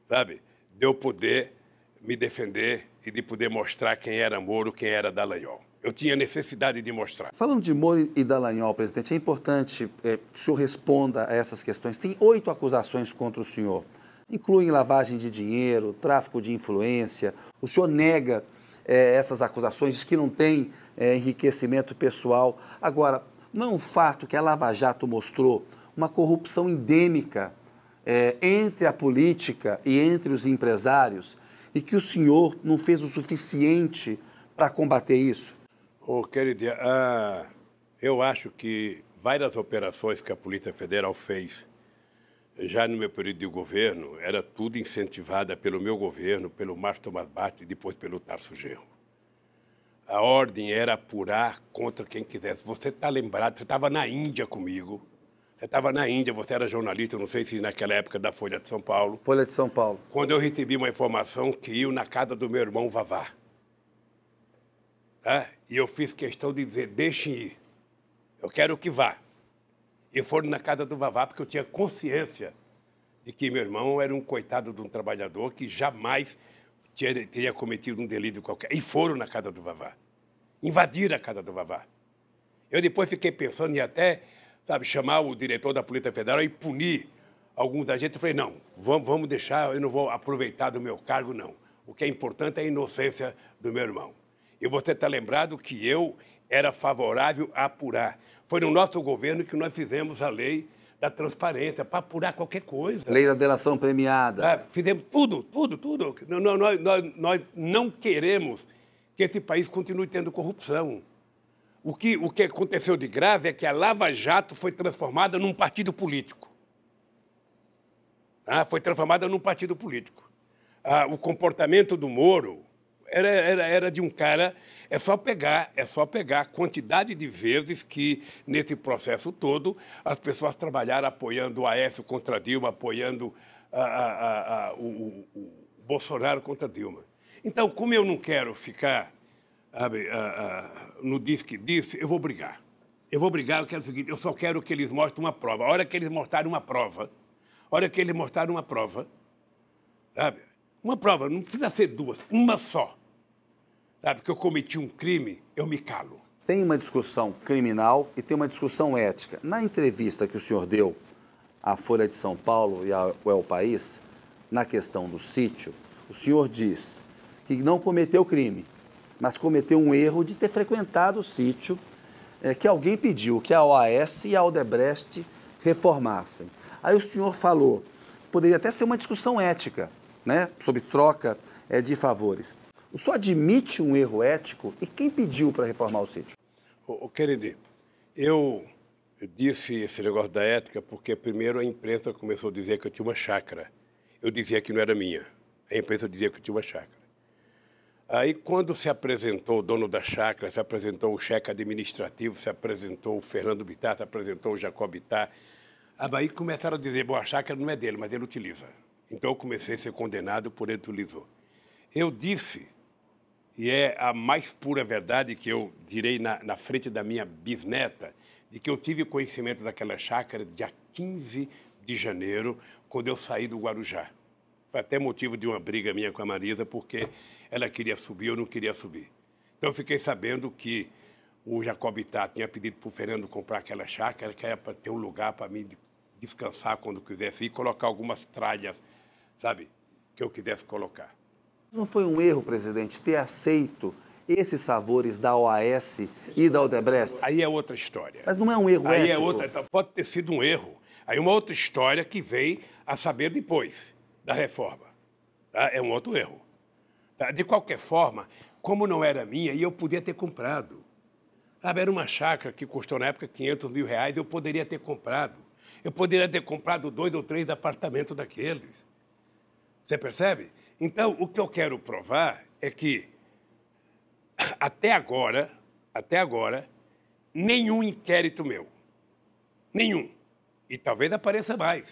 sabe, de eu poder me defender e de poder mostrar quem era Moro, quem era Dallagnol. Eu tinha necessidade de mostrar. Falando de Moro e Dallagnol, presidente, é importante é, que o senhor responda a essas questões. Tem oito acusações contra o senhor. Incluem lavagem de dinheiro, tráfico de influência. O senhor nega é, essas acusações, diz que não tem é, enriquecimento pessoal. Agora, não é um fato que a Lava Jato mostrou uma corrupção endêmica é, entre a política e entre os empresários e que o senhor não fez o suficiente para combater isso? Ô, oh, querida, ah, eu acho que várias operações que a Polícia Federal fez já no meu período de governo, era tudo incentivada pelo meu governo, pelo Márcio Tomás Bate e depois pelo Tarso Gerro. A ordem era apurar contra quem quisesse. Você está lembrado, você estava na Índia comigo. Você estava na Índia, você era jornalista, não sei se naquela época da Folha de São Paulo. Folha de São Paulo. Quando eu recebi uma informação que ia na casa do meu irmão Vavá. Tá? E eu fiz questão de dizer, deixem ir. Eu quero que vá. E foram na casa do Vavá, porque eu tinha consciência de que meu irmão era um coitado de um trabalhador que jamais tinha, teria cometido um delírio qualquer. E foram na casa do Vavá. Invadiram a casa do Vavá. Eu depois fiquei pensando em até sabe, chamar o diretor da Polícia Federal e punir alguns da gente. Eu falei, não, vamos, vamos deixar, eu não vou aproveitar do meu cargo, não. O que é importante é a inocência do meu irmão. E você está lembrado que eu era favorável a apurar. Foi no nosso governo que nós fizemos a lei da transparência, para apurar qualquer coisa. Lei da delação premiada. Ah, fizemos tudo, tudo, tudo. nós, nós, nós, não queremos que esse país continue tendo corrupção. O que, o que aconteceu de grave é que a Lava Jato foi transformada num partido político. Ah, foi transformada num partido político. Ah, o comportamento do Moro, era, era, era de um cara. É só pegar, é só pegar a quantidade de vezes que, nesse processo todo, as pessoas trabalharam apoiando o Aécio contra Dilma, apoiando a, a, a, o, o, Bolsonaro contra Dilma. Então, como eu não quero ficar sabe, no diz que disse, eu vou brigar. Eu vou brigar, eu quero o seguinte, eu só quero que eles mostrem uma prova. A hora que eles mostrarem uma prova, a hora que eles mostrarem uma prova, sabe? Uma prova, não precisa ser duas, uma só sabe, ah, que eu cometi um crime, eu me calo. Tem uma discussão criminal e tem uma discussão ética. Na entrevista que o senhor deu à Folha de São Paulo e ao El País, na questão do sítio, o senhor diz que não cometeu crime, mas cometeu um erro de ter frequentado o sítio é, que alguém pediu que a OAS e a Aldebrecht reformassem. Aí o senhor falou, poderia até ser uma discussão ética, né, sobre troca é, de favores o só admite um erro ético e quem pediu para reformar o sítio? O, o eu disse esse negócio da ética porque primeiro a imprensa começou a dizer que eu tinha uma chácara. Eu dizia que não era minha. A imprensa dizia que eu tinha uma chácara. Aí, quando se apresentou o dono da chácara, se apresentou o chefe administrativo, se apresentou o Fernando Bittar, se apresentou o Jacob Bittar, ah, aí começaram a dizer, bom, a chácara não é dele, mas ele utiliza. Então, eu comecei a ser condenado por ele utilizou. Eu disse e é a mais pura verdade que eu direi na, na, frente da minha bisneta, de que eu tive conhecimento daquela chácara dia 15 de janeiro, quando eu saí do Guarujá. Foi até motivo de uma briga minha com a Marisa, porque ela queria subir, eu não queria subir. Então, eu fiquei sabendo que o Jacob Itá tinha pedido para o Fernando comprar aquela chácara, que era para ter um lugar para mim descansar quando quisesse e colocar algumas tralhas, sabe, que eu quisesse colocar. Não foi um erro, presidente, ter aceito esses favores da OAS e da Odebrecht? Aí é outra história. Mas não é um erro Aí é ético. é outra, tá, pode ter sido um erro. Aí uma outra história que veio a saber depois da reforma. Tá? É um outro erro. Tá? De qualquer forma, como não era minha, e eu podia ter comprado. Sabe, era uma chácara que custou na época 500 mil reais, eu poderia ter comprado. Eu poderia ter comprado dois ou três apartamentos daqueles. Você percebe? Então, o que eu quero provar é que, até agora, até agora, nenhum inquérito meu, nenhum, e talvez apareça mais,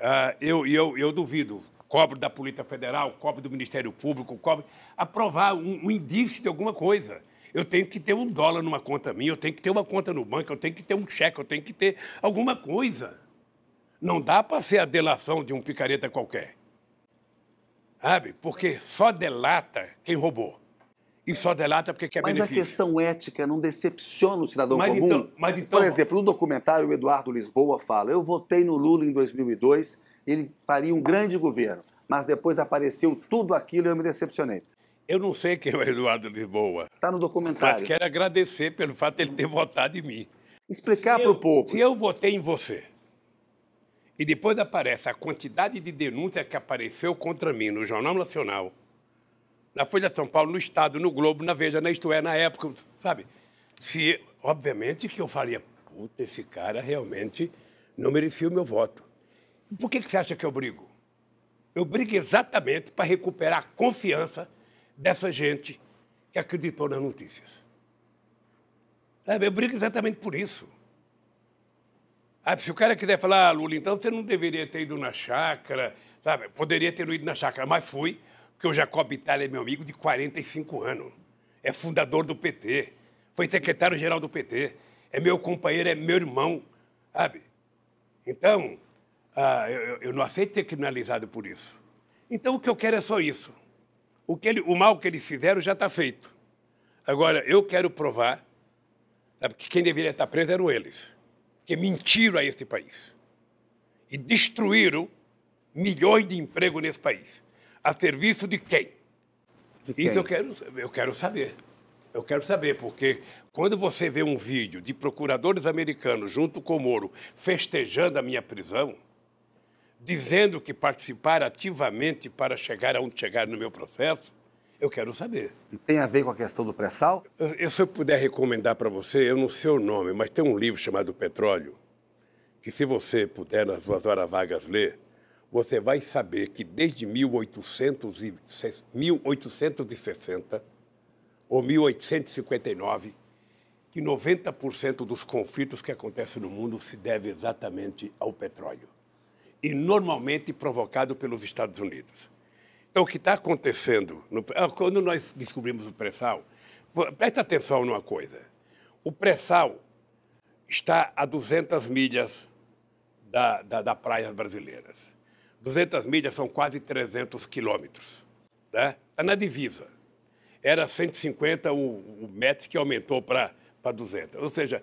uh, eu, eu, eu duvido, cobro da Polícia Federal, cobro do Ministério Público, cobro, aprovar um, um indício de alguma coisa eu tenho que ter um dólar numa conta minha, eu tenho que ter uma conta no banco, eu tenho que ter um cheque, eu tenho que ter alguma coisa. Não dá para ser a delação de um picareta qualquer sabe? Porque só delata quem roubou. E só delata porque quer mas benefício. Mas a questão ética não decepciona o cidadão mas comum? Então, mas então... Por exemplo, no documentário, o Eduardo Lisboa fala, eu votei no Lula em 2002, ele faria um grande governo, mas depois apareceu tudo aquilo e eu me decepcionei. Eu não sei quem é o Eduardo Lisboa. Está no documentário. Mas quero agradecer pelo fato de ele ter votado em mim. Explicar para o povo. Se eu votei em você, e depois aparece a quantidade de denúncias que apareceu contra mim no Jornal Nacional, na Folha de São Paulo, no Estado, no Globo, na Veja, na Isto é, na época, sabe? Se, obviamente que eu falaria, puta, esse cara realmente não merecia o meu voto. Por que, que você acha que eu brigo? Eu brigo exatamente para recuperar a confiança dessa gente que acreditou nas notícias. Eu brigo exatamente por isso. Ah, se o cara quiser falar, ah, Lula, então você não deveria ter ido na chácara, sabe? Poderia ter ido na chácara, mas fui, porque o Jacob Itália é meu amigo de 45 anos. É fundador do PT, foi secretário-geral do PT, é meu companheiro, é meu irmão, sabe? Então, ah, eu, eu, não aceito ser criminalizado por isso. Então, o que eu quero é só isso. O, que ele, o mal que eles fizeram já está feito. Agora, eu quero provar sabe, que quem deveria estar tá preso eram eles que mentiram a este país e destruíram milhões de empregos nesse país. A serviço de quem? De quem? Isso eu quero, eu quero saber. Eu quero saber, porque quando você vê um vídeo de procuradores americanos junto com o Moro festejando a minha prisão, dizendo que participaram ativamente para chegar aonde chegar no meu processo, eu quero saber. Tem a ver com a questão do pré-sal? Eu, eu, se eu puder recomendar para você, eu não sei o nome, mas tem um livro chamado Petróleo, que se você puder, nas suas horas vagas, ler, você vai saber que desde 1800 e, 1860 ou 1859, que 90% dos conflitos que acontecem no mundo se deve exatamente ao petróleo. E normalmente provocado pelos Estados Unidos. Então, o que está acontecendo? No, ah, quando nós descobrimos o pré-sal, presta atenção numa coisa. O pré-sal está a 200 milhas da, da, da praias brasileiras. 200 milhas são quase 300 quilômetros. Está né? Tá na divisa. Era 150 o, o metro que aumentou para 200. Ou seja,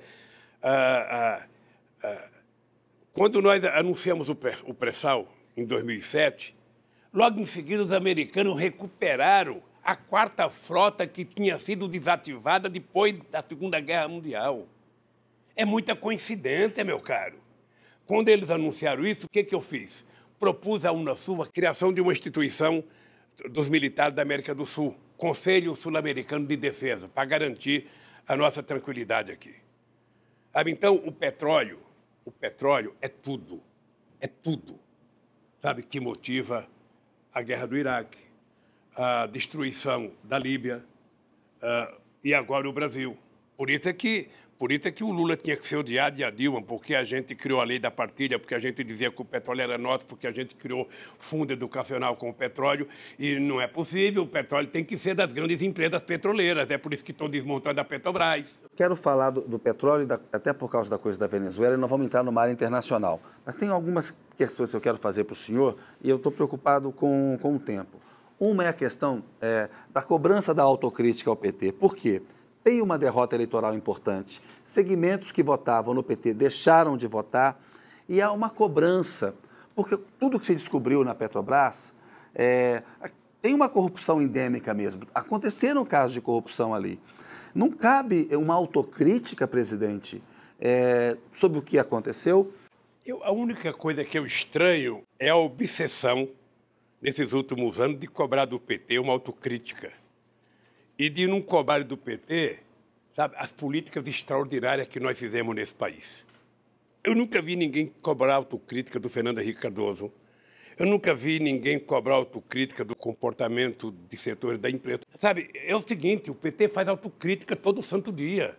ah, ah, ah, quando nós anunciamos o pré-sal em 2007, Logo em seguida, os americanos recuperaram a quarta frota que tinha sido desativada depois da Segunda Guerra Mundial. É muita coincidência, meu caro. Quando eles anunciaram isso, o que, que eu fiz? Propus à Unasul a criação de uma instituição dos militares da América do Sul, Conselho Sul-Americano de Defesa, para garantir a nossa tranquilidade aqui. Sabe, então, o petróleo, o petróleo é tudo, é tudo, sabe, que motiva a guerra do Iraque, a destruição da Líbia uh, e agora o Brasil. Por isso é que por isso é que o Lula tinha que ser odiado e a Dilma, porque a gente criou a lei da partilha, porque a gente dizia que o petróleo era nosso, porque a gente criou fundo educacional com o petróleo. E não é possível, o petróleo tem que ser das grandes empresas petroleiras. É por isso que estão desmontando a Petrobras. Quero falar do, do petróleo, da, até por causa da coisa da Venezuela, e não vamos entrar no mar internacional. Mas tem algumas questões que eu quero fazer para o senhor e eu estou preocupado com, com o tempo. Uma é a questão é, da cobrança da autocrítica ao PT. Por quê? Porque tem uma derrota eleitoral importante. Segmentos que votavam no PT deixaram de votar e há uma cobrança, porque tudo que se descobriu na Petrobras é, tem uma corrupção endêmica mesmo. Aconteceram casos de corrupção ali. Não cabe uma autocrítica, presidente, é, sobre o que aconteceu? Eu, a única coisa que eu estranho é a obsessão, nesses últimos anos, de cobrar do PT uma autocrítica e de não cobrar do PT sabe, as políticas extraordinárias que nós fizemos nesse país. Eu nunca vi ninguém cobrar autocrítica do Fernando Henrique Cardoso. Eu nunca vi ninguém cobrar autocrítica do comportamento de setores da imprensa. Sabe, é o seguinte, o PT faz autocrítica todo santo dia.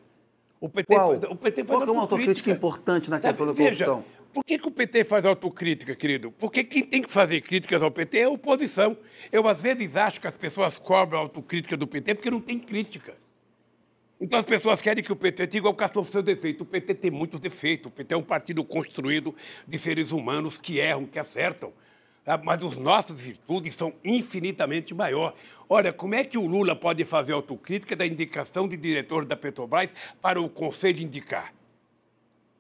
O PT Qual? faz, o PT faz Qual autocrítica. é uma autocrítica importante na questão Sabe, da corrupção? Veja, por que, que, o PT faz autocrítica, querido? Porque quem tem que fazer críticas ao PT é a oposição. Eu, às vezes, acho que as pessoas cobram a autocrítica do PT porque não tem crítica. Então, as pessoas querem que o PT diga ao Castor seu defeito. O PT tem muitos defeitos. O PT é um partido construído de seres humanos que erram, que acertam. Ah, mas os nossos virtudes são infinitamente maior. Olha, como é que o Lula pode fazer autocrítica da indicação de diretor da Petrobras para o Conselho indicar?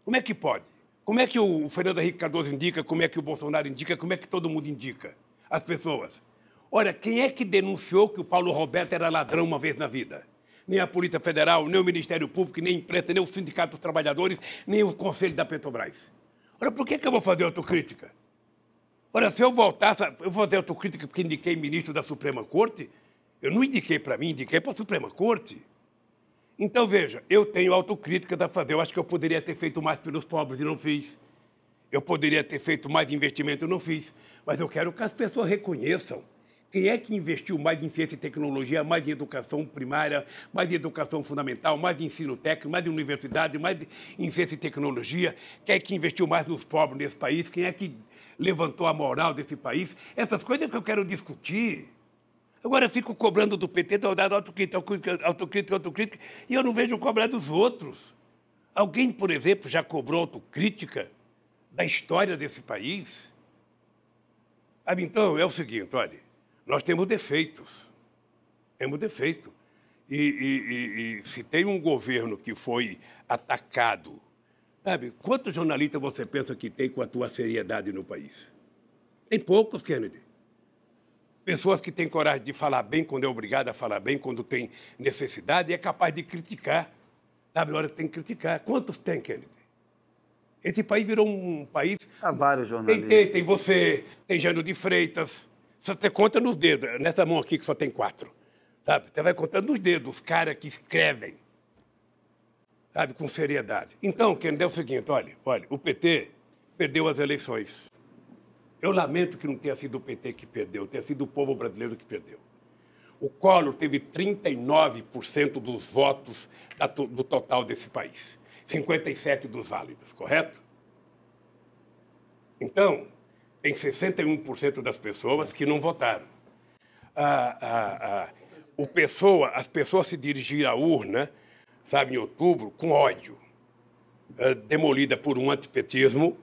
Como é que pode? Como é que o Fernando Henrique Cardoso indica, como é que o Bolsonaro indica, como é que todo mundo indica as pessoas? Olha, quem é que denunciou que o Paulo Roberto era ladrão uma vez na vida? Nem a Polícia Federal, nem o Ministério Público, nem a imprensa, nem o Sindicato dos Trabalhadores, nem o Conselho da Petrobras. Olha, por que, que eu vou fazer autocrítica? Olha, se eu voltasse, eu vou fazer autocrítica porque indiquei ministro da Suprema Corte? Eu não indiquei para mim, indiquei para a Suprema Corte. Então, veja, eu tenho autocrítica da fazer. Eu acho que eu poderia ter feito mais pelos pobres e não fiz. Eu poderia ter feito mais investimento e não fiz. Mas eu quero que as pessoas reconheçam quem é que investiu mais em ciência e tecnologia, mais em educação primária, mais em educação fundamental, mais em ensino técnico, mais em universidade, mais em ciência e tecnologia? Quem é que investiu mais nos pobres nesse país? Quem é que levantou a moral desse país? Essas coisas que eu quero discutir. Agora eu fico cobrando do PT, estou dando autocrítica, autocrítica, autocrítica, e eu não vejo cobrar dos outros. Alguém, por exemplo, já cobrou autocrítica da história desse país? Ah, então, é o seguinte, olha, nós temos defeitos. Temos defeito. E, e, e, e se tem um governo que foi atacado, sabe, quantos jornalistas você pensa que tem com a tua seriedade no país? Tem poucos, Kennedy. Pessoas que têm coragem de falar bem quando é obrigado a falar bem, quando tem necessidade, e é capaz de criticar. Sabe, na hora que tem que criticar. Quantos tem, Kennedy? Esse país virou um país. Há vários jornalistas. Tem, tem, tem você, tem Jânio de Freitas. Você conta nos dedos, nessa mão aqui que só tem quatro. Sabe? Você vai contando nos dedos os caras que escrevem. Sabe, com seriedade. Então, Kennedy, é o seguinte: olha, olha, o PT perdeu as eleições. Eu lamento que não tenha sido o PT que perdeu, tenha sido o povo brasileiro que perdeu. O Collor teve 39% dos votos do total desse país, 57 dos válidos, correto? Então, tem 61% das pessoas que não votaram. Ah, ah, ah, o pessoa, as pessoas se dirigiram à urna, sabe, em outubro, com ódio, eh, demolida por um antipetismo,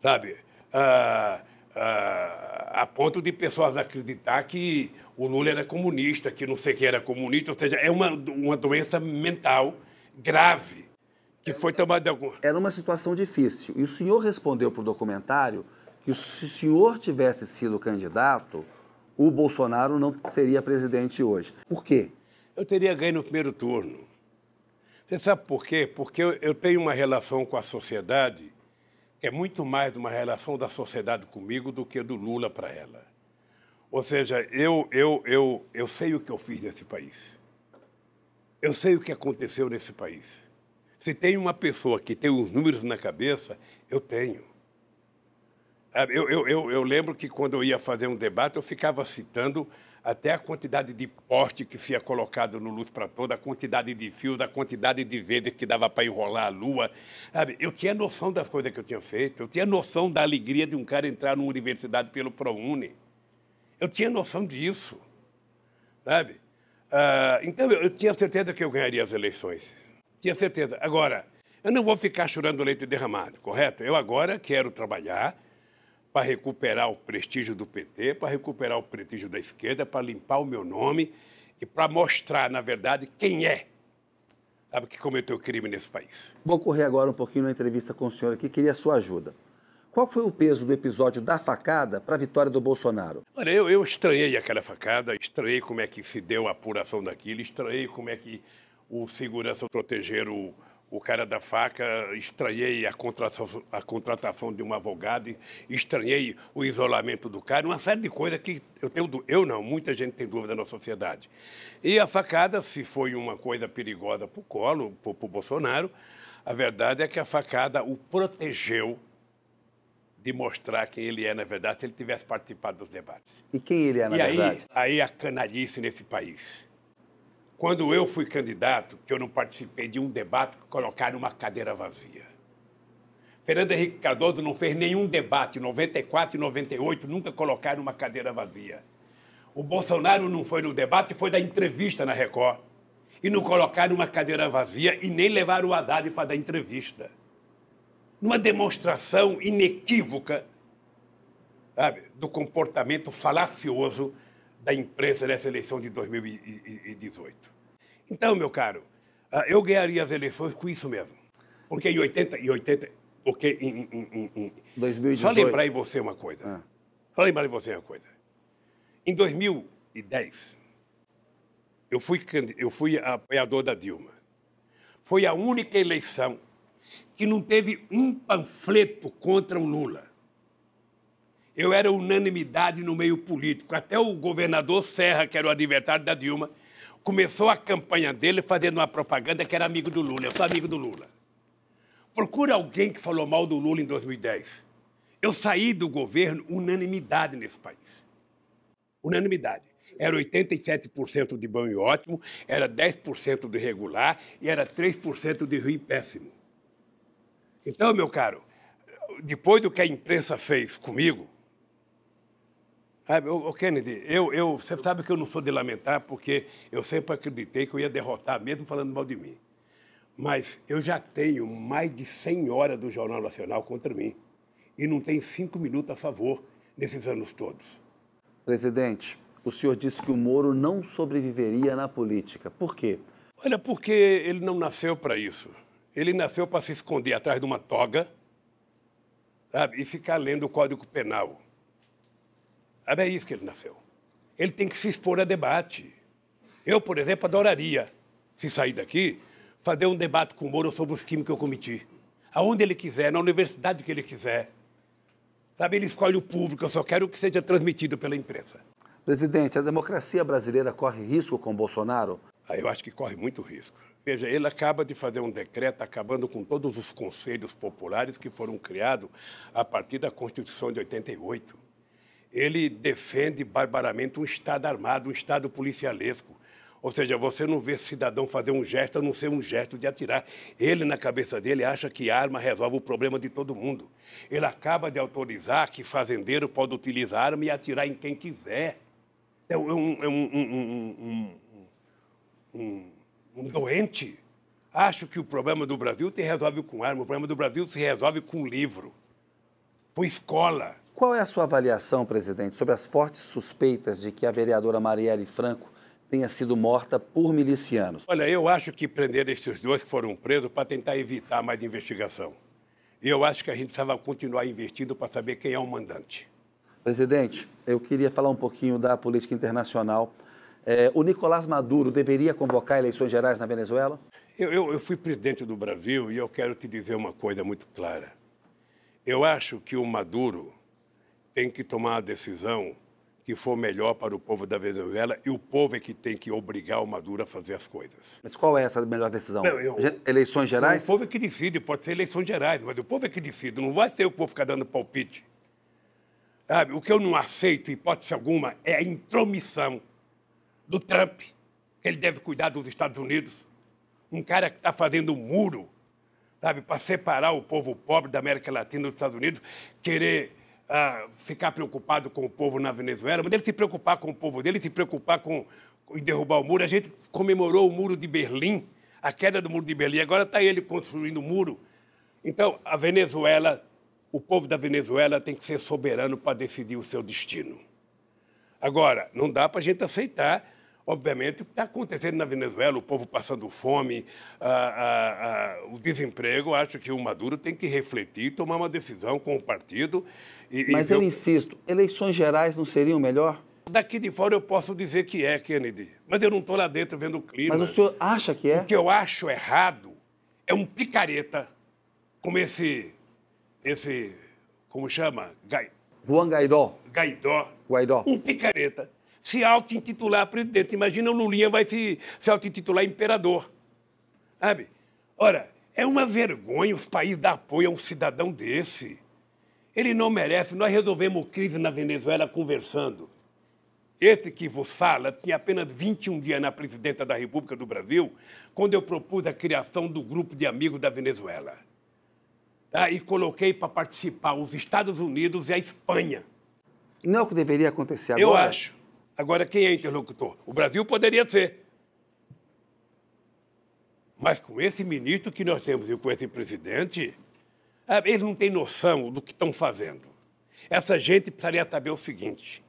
sabe? Ah, ah, a ponto de pessoas acreditar que o Lula era comunista, que não sei que era comunista, ou seja, é uma, uma doença mental grave que foi tomada alguma. Era uma situação difícil. E o senhor respondeu para o documentário que se o senhor tivesse sido candidato, o Bolsonaro não seria presidente hoje. Por quê? Eu teria ganho no primeiro turno. Você sabe por quê? Porque eu tenho uma relação com a sociedade é muito mais uma relação da sociedade comigo do que do Lula para ela. Ou seja, eu, eu, eu, eu sei o que eu fiz nesse país. Eu sei o que aconteceu nesse país. Se tem uma pessoa que tem os números na cabeça, eu tenho. Eu, eu, eu, eu lembro que quando eu ia fazer um debate, eu ficava citando até a quantidade de poste que fia colocado no luz para toda, a quantidade de fios, a quantidade de vezes que dava para enrolar a lua. Sabe? Eu tinha noção das coisas que eu tinha feito, eu tinha noção da alegria de um cara entrar numa universidade pelo ProUni. Eu tinha noção disso, sabe? Uh, então, eu, eu tinha certeza que eu ganharia as eleições. Tinha certeza. Agora, eu não vou ficar chorando leite derramado, correto? Eu agora quero trabalhar, para recuperar o prestígio do PT, para recuperar o prestígio da esquerda, para limpar o meu nome e para mostrar, na verdade, quem é sabe, que cometeu crime nesse país. Vou correr agora um pouquinho na entrevista com o senhor aqui, queria a sua ajuda. Qual foi o peso do episódio da facada para a vitória do Bolsonaro? Olha, eu, eu estranhei aquela facada, estranhei como é que se deu a apuração daquilo, estranhei como é que o segurança proteger o, o cara da faca, estranhei a, contratação, a contratação de uma advogada, estranhei o isolamento do cara, uma série de coisas que eu tenho, eu não, muita gente tem dúvida na sociedade. E a facada, se foi uma coisa perigosa para o Colo, para o Bolsonaro, a verdade é que a facada o protegeu de mostrar quem ele é na verdade se ele tivesse participado dos debates. E quem ele é na e verdade? E aí, aí a canalice nesse país. Quando eu fui candidato, que eu não participei de um debate, colocaram uma cadeira vazia. Fernando Henrique Cardoso não fez nenhum debate, 94 e 98, nunca colocaram uma cadeira vazia. O Bolsonaro não foi no debate, foi da entrevista na Record. E não colocaram uma cadeira vazia e nem levaram o Haddad para dar entrevista. Numa demonstração inequívoca sabe, do comportamento falacioso da imprensa nessa eleição de 2018. Então, meu caro, ah, eu ganharia as eleições com isso mesmo. Porque em 80 em 80, porque em, em, em, 2018. Só lembrar em você uma coisa. Ah. Só lembrar em você uma coisa. Em 2010, eu fui, eu fui apoiador da Dilma. Foi a única eleição que não teve um panfleto contra o Lula eu era unanimidade no meio político. Até o governador Serra, que era o adversário da Dilma, começou a campanha dele fazendo uma propaganda que era amigo do Lula. Eu sou amigo do Lula. Procura alguém que falou mal do Lula em 2010. Eu saí do governo unanimidade nesse país. Unanimidade. Era 87% de bom e ótimo, era 10% de regular e era 3% de ruim e péssimo. Então, meu caro, depois do que a imprensa fez comigo, o Kennedy, eu, eu, você sabe que eu não sou de lamentar, porque eu sempre acreditei que eu ia derrotar, mesmo falando mal de mim. Mas eu já tenho mais de 100 horas do Jornal Nacional contra mim. E não tem cinco minutos a favor nesses anos todos. Presidente, o senhor disse que o Moro não sobreviveria na política. Por quê? Olha, porque ele não nasceu para isso. Ele nasceu para se esconder atrás de uma toga sabe, e ficar lendo o Código Penal Sabe, é isso que ele nasceu. Ele tem que se expor a debate. Eu, por exemplo, adoraria, se sair daqui, fazer um debate com o Moro sobre os crimes que eu cometi. Aonde ele quiser, na universidade que ele quiser. Sabe, ele escolhe o público, eu só quero que seja transmitido pela imprensa. Presidente, a democracia brasileira corre risco com Bolsonaro? Ah, eu acho que corre muito risco. Veja, ele acaba de fazer um decreto acabando com todos os conselhos populares que foram criados a partir da Constituição de 88 ele defende barbaramente um Estado armado, um Estado policialesco. Ou seja, você não vê cidadão fazer um gesto a não ser um gesto de atirar. Ele, na cabeça dele, acha que arma resolve o problema de todo mundo. Ele acaba de autorizar que fazendeiro pode utilizar arma e atirar em quem quiser. É um, é um, é um, um doente. Acho que o problema do Brasil se resolve com arma, o problema do Brasil se resolve com livro, com escola qual é a sua avaliação, presidente, sobre as fortes suspeitas de que a vereadora Marielle Franco tenha sido morta por milicianos? Olha, eu acho que prender esses dois que foram presos para tentar evitar mais investigação. E Eu acho que a gente precisava continuar investindo para saber quem é o mandante. Presidente, eu queria falar um pouquinho da política internacional. É, o Nicolás Maduro deveria convocar eleições gerais na Venezuela? Eu, eu, eu fui presidente do Brasil e eu quero te dizer uma coisa muito clara. Eu acho que o Maduro tem que tomar a decisão que for melhor para o povo da Venezuela e o povo é que tem que obrigar o Maduro a fazer as coisas. Mas qual é essa melhor decisão? Não, eu, eleições gerais? O povo é que decide, pode ser eleições gerais, mas o povo é que decide, não vai ser o povo ficar dando palpite. Sabe, o que eu não aceito, hipótese alguma, é a intromissão do Trump, que ele deve cuidar dos Estados Unidos. Um cara que está fazendo um muro, sabe, para separar o povo pobre da América Latina dos Estados Unidos, querer ficar preocupado com o povo na Venezuela, mas ele se preocupar com o povo dele, se preocupar com, com derrubar o muro. A gente comemorou o muro de Berlim, a queda do muro de Berlim. Agora está ele construindo o muro. Então, a Venezuela, o povo da Venezuela tem que ser soberano para decidir o seu destino. Agora, não dá para a gente aceitar obviamente, o que está acontecendo na Venezuela, o povo passando fome, a, a, a, o desemprego, acho que o Maduro tem que refletir, tomar uma decisão com o partido. E, Mas e eu... eu insisto, eleições gerais não seriam melhor? Daqui de fora eu posso dizer que é, Kennedy. Mas eu não estou lá dentro vendo o clima. Mas o senhor acha que é? O que eu acho errado é um picareta como esse. Esse. Como chama? Gai... Juan Gaidó. Gaidó. Guaidó. Um picareta se auto-intitular presidente. Imagina o Lulinha vai se, se auto-intitular imperador. Sabe? Ora, é uma vergonha os países dar apoio a um cidadão desse. Ele não merece. Nós resolvemos crise na Venezuela conversando. Esse que vos fala tinha apenas 21 dias na presidenta da República do Brasil, quando eu propus a criação do grupo de amigos da Venezuela. Tá? E coloquei para participar os Estados Unidos e a Espanha. Não é o que deveria acontecer agora? Eu acho. Agora, quem é interlocutor? O Brasil poderia ser. Mas com esse ministro que nós temos e com esse presidente, ah, eles não têm noção do que estão fazendo. Essa gente precisaria saber o seguinte: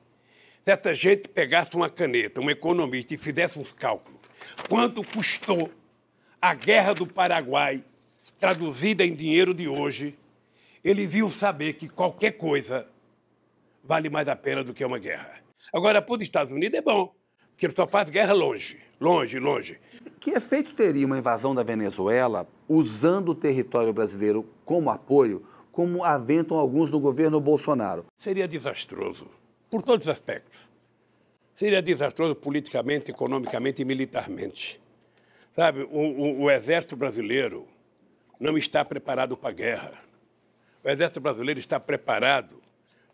se essa gente pegasse uma caneta, um economista, e fizesse uns cálculos, quanto custou a guerra do Paraguai, traduzida em dinheiro de hoje, eles iam saber que qualquer coisa vale mais a pena do que uma guerra. Agora, para os Estados Unidos é bom, porque ele só faz guerra longe, longe, longe. Que efeito teria uma invasão da Venezuela usando o território brasileiro como apoio, como aventam alguns do governo Bolsonaro? Seria desastroso, por todos os aspectos. Seria desastroso politicamente, economicamente e militarmente. Sabe, o, o, o exército brasileiro não está preparado para a guerra. O exército brasileiro está preparado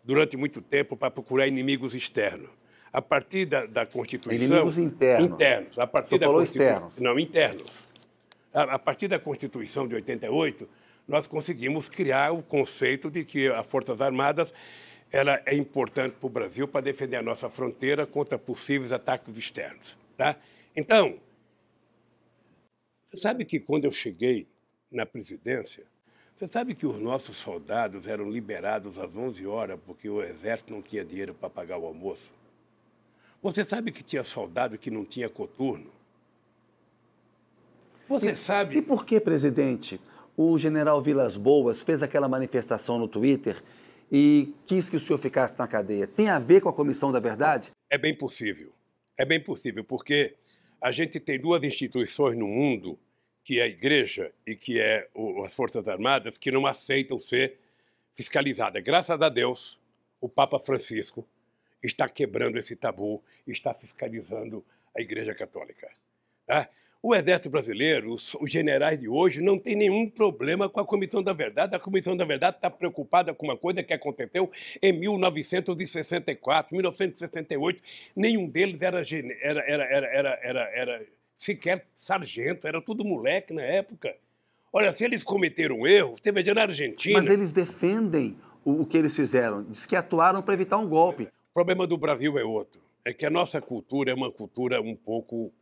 durante muito tempo para procurar inimigos externos. A partir da, da Constituição. Inimigos internos. Internos. A partir Você da falou externos. Não, internos. A, a partir da Constituição de 88, nós conseguimos criar o conceito de que as Forças Armadas ela é importante para o Brasil para defender a nossa fronteira contra possíveis ataques externos. Tá? Então, sabe que quando eu cheguei na presidência, você sabe que os nossos soldados eram liberados às 11 horas porque o exército não tinha dinheiro para pagar o almoço? Você sabe que tinha soldado que não tinha coturno? Você e, sabe. E por que, presidente, o general Vilas Boas fez aquela manifestação no Twitter e quis que o senhor ficasse na cadeia? Tem a ver com a Comissão da Verdade? É bem possível. É bem possível, porque a gente tem duas instituições no mundo que é a Igreja e que é o, as Forças Armadas que não aceitam ser fiscalizadas. Graças a Deus, o Papa Francisco está quebrando esse tabu, está fiscalizando a Igreja Católica. Tá? O Exército Brasileiro, os, os generais de hoje, não tem nenhum problema com a Comissão da Verdade. A Comissão da Verdade está preocupada com uma coisa que aconteceu em 1964, 1968. Nenhum deles era, era, era, era, era, era sequer sargento, era tudo moleque na época. Olha, se eles cometeram erro, você veja na Argentina. Mas eles defendem o, o que eles fizeram, diz que atuaram para evitar um golpe. O problema do Brasil é outro. É que a nossa cultura é uma cultura um pouco,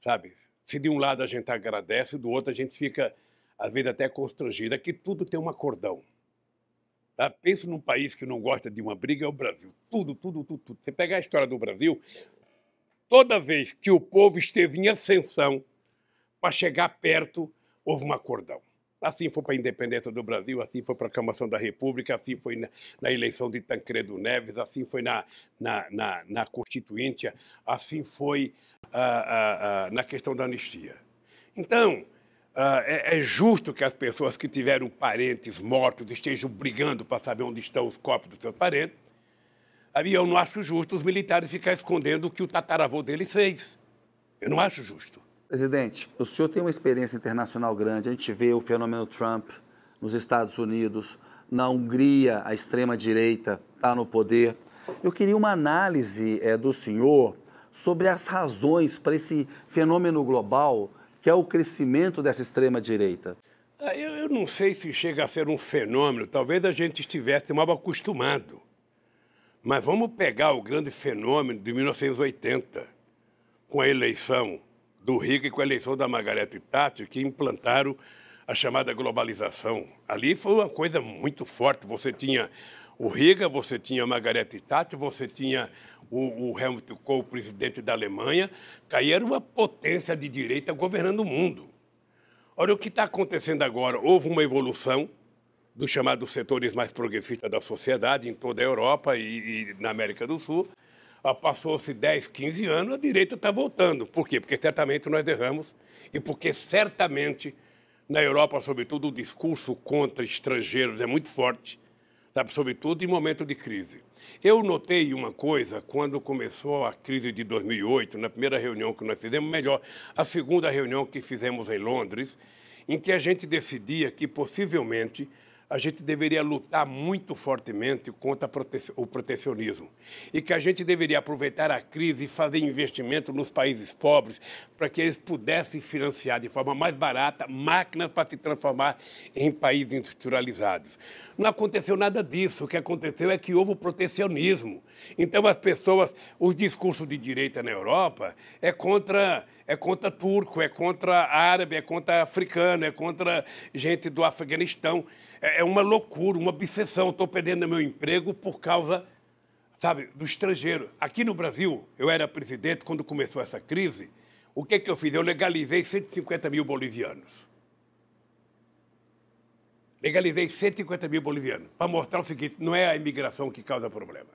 sabe? Se de um lado a gente agradece, do outro a gente fica, às vezes, até constrangida, que tudo tem um acordão. Tá? Pensa num país que não gosta de uma briga, é o Brasil. Tudo, tudo, tudo, tudo. Você pega a história do Brasil, toda vez que o povo esteve em ascensão, para chegar perto, houve um acordão. Assim foi para a independência do Brasil, assim foi para a aclamação da República, assim foi na, na, eleição de Tancredo Neves, assim foi na, na, na, na Constituinte, assim foi ah, ah, ah, na questão da anistia. Então, ah, é, é, justo que as pessoas que tiveram parentes mortos estejam brigando para saber onde estão os corpos dos seus parentes, Aí eu não acho justo os militares ficarem escondendo o que o tataravô dele fez. Eu não acho justo. Presidente, o senhor tem uma experiência internacional grande. A gente vê o fenômeno Trump nos Estados Unidos, na Hungria, a extrema-direita está no poder. Eu queria uma análise é, do senhor sobre as razões para esse fenômeno global que é o crescimento dessa extrema-direita. Ah, eu, eu não sei se chega a ser um fenômeno, talvez a gente estivesse mal acostumado. Mas vamos pegar o grande fenômeno de 1980, com a eleição do Rico e com a eleição da Margareta Tati, que implantaram a chamada globalização. Ali foi uma coisa muito forte. Você tinha o Riga, você tinha a Margareta Tati, você tinha o, o Helmut Kohl, presidente da Alemanha, que aí era uma potência de direita governando o mundo. Olha o que está acontecendo agora. Houve uma evolução, dos chamados setores mais progressistas da sociedade em toda a Europa e, e na América do Sul. Ah, passou-se 10, 15 anos, a direita está voltando. Por quê? Porque certamente nós erramos e porque certamente na Europa, sobretudo, o discurso contra estrangeiros é muito forte, sabe? Tá? sobretudo em momento de crise. Eu notei uma coisa quando começou a crise de 2008, na primeira reunião que nós fizemos, melhor, a segunda reunião que fizemos em Londres, em que a gente decidia que possivelmente a gente deveria lutar muito fortemente contra o protecionismo e que a gente deveria aproveitar a crise e fazer investimento nos países pobres para que eles pudessem financiar de forma mais barata máquinas para se transformar em países industrializados. Não aconteceu nada disso. O que aconteceu é que houve o protecionismo. Então, as pessoas, os discursos de direita na Europa é contra é contra turco, é contra árabe, é contra africano, é contra gente do Afeganistão. É, é uma loucura, uma obsessão. Estou perdendo meu emprego por causa, sabe, do estrangeiro. Aqui no Brasil, eu era presidente quando começou essa crise. O que, é que eu fiz? Eu legalizei 150 mil bolivianos. Legalizei 150 mil bolivianos para mostrar o seguinte: não é a imigração que causa problema.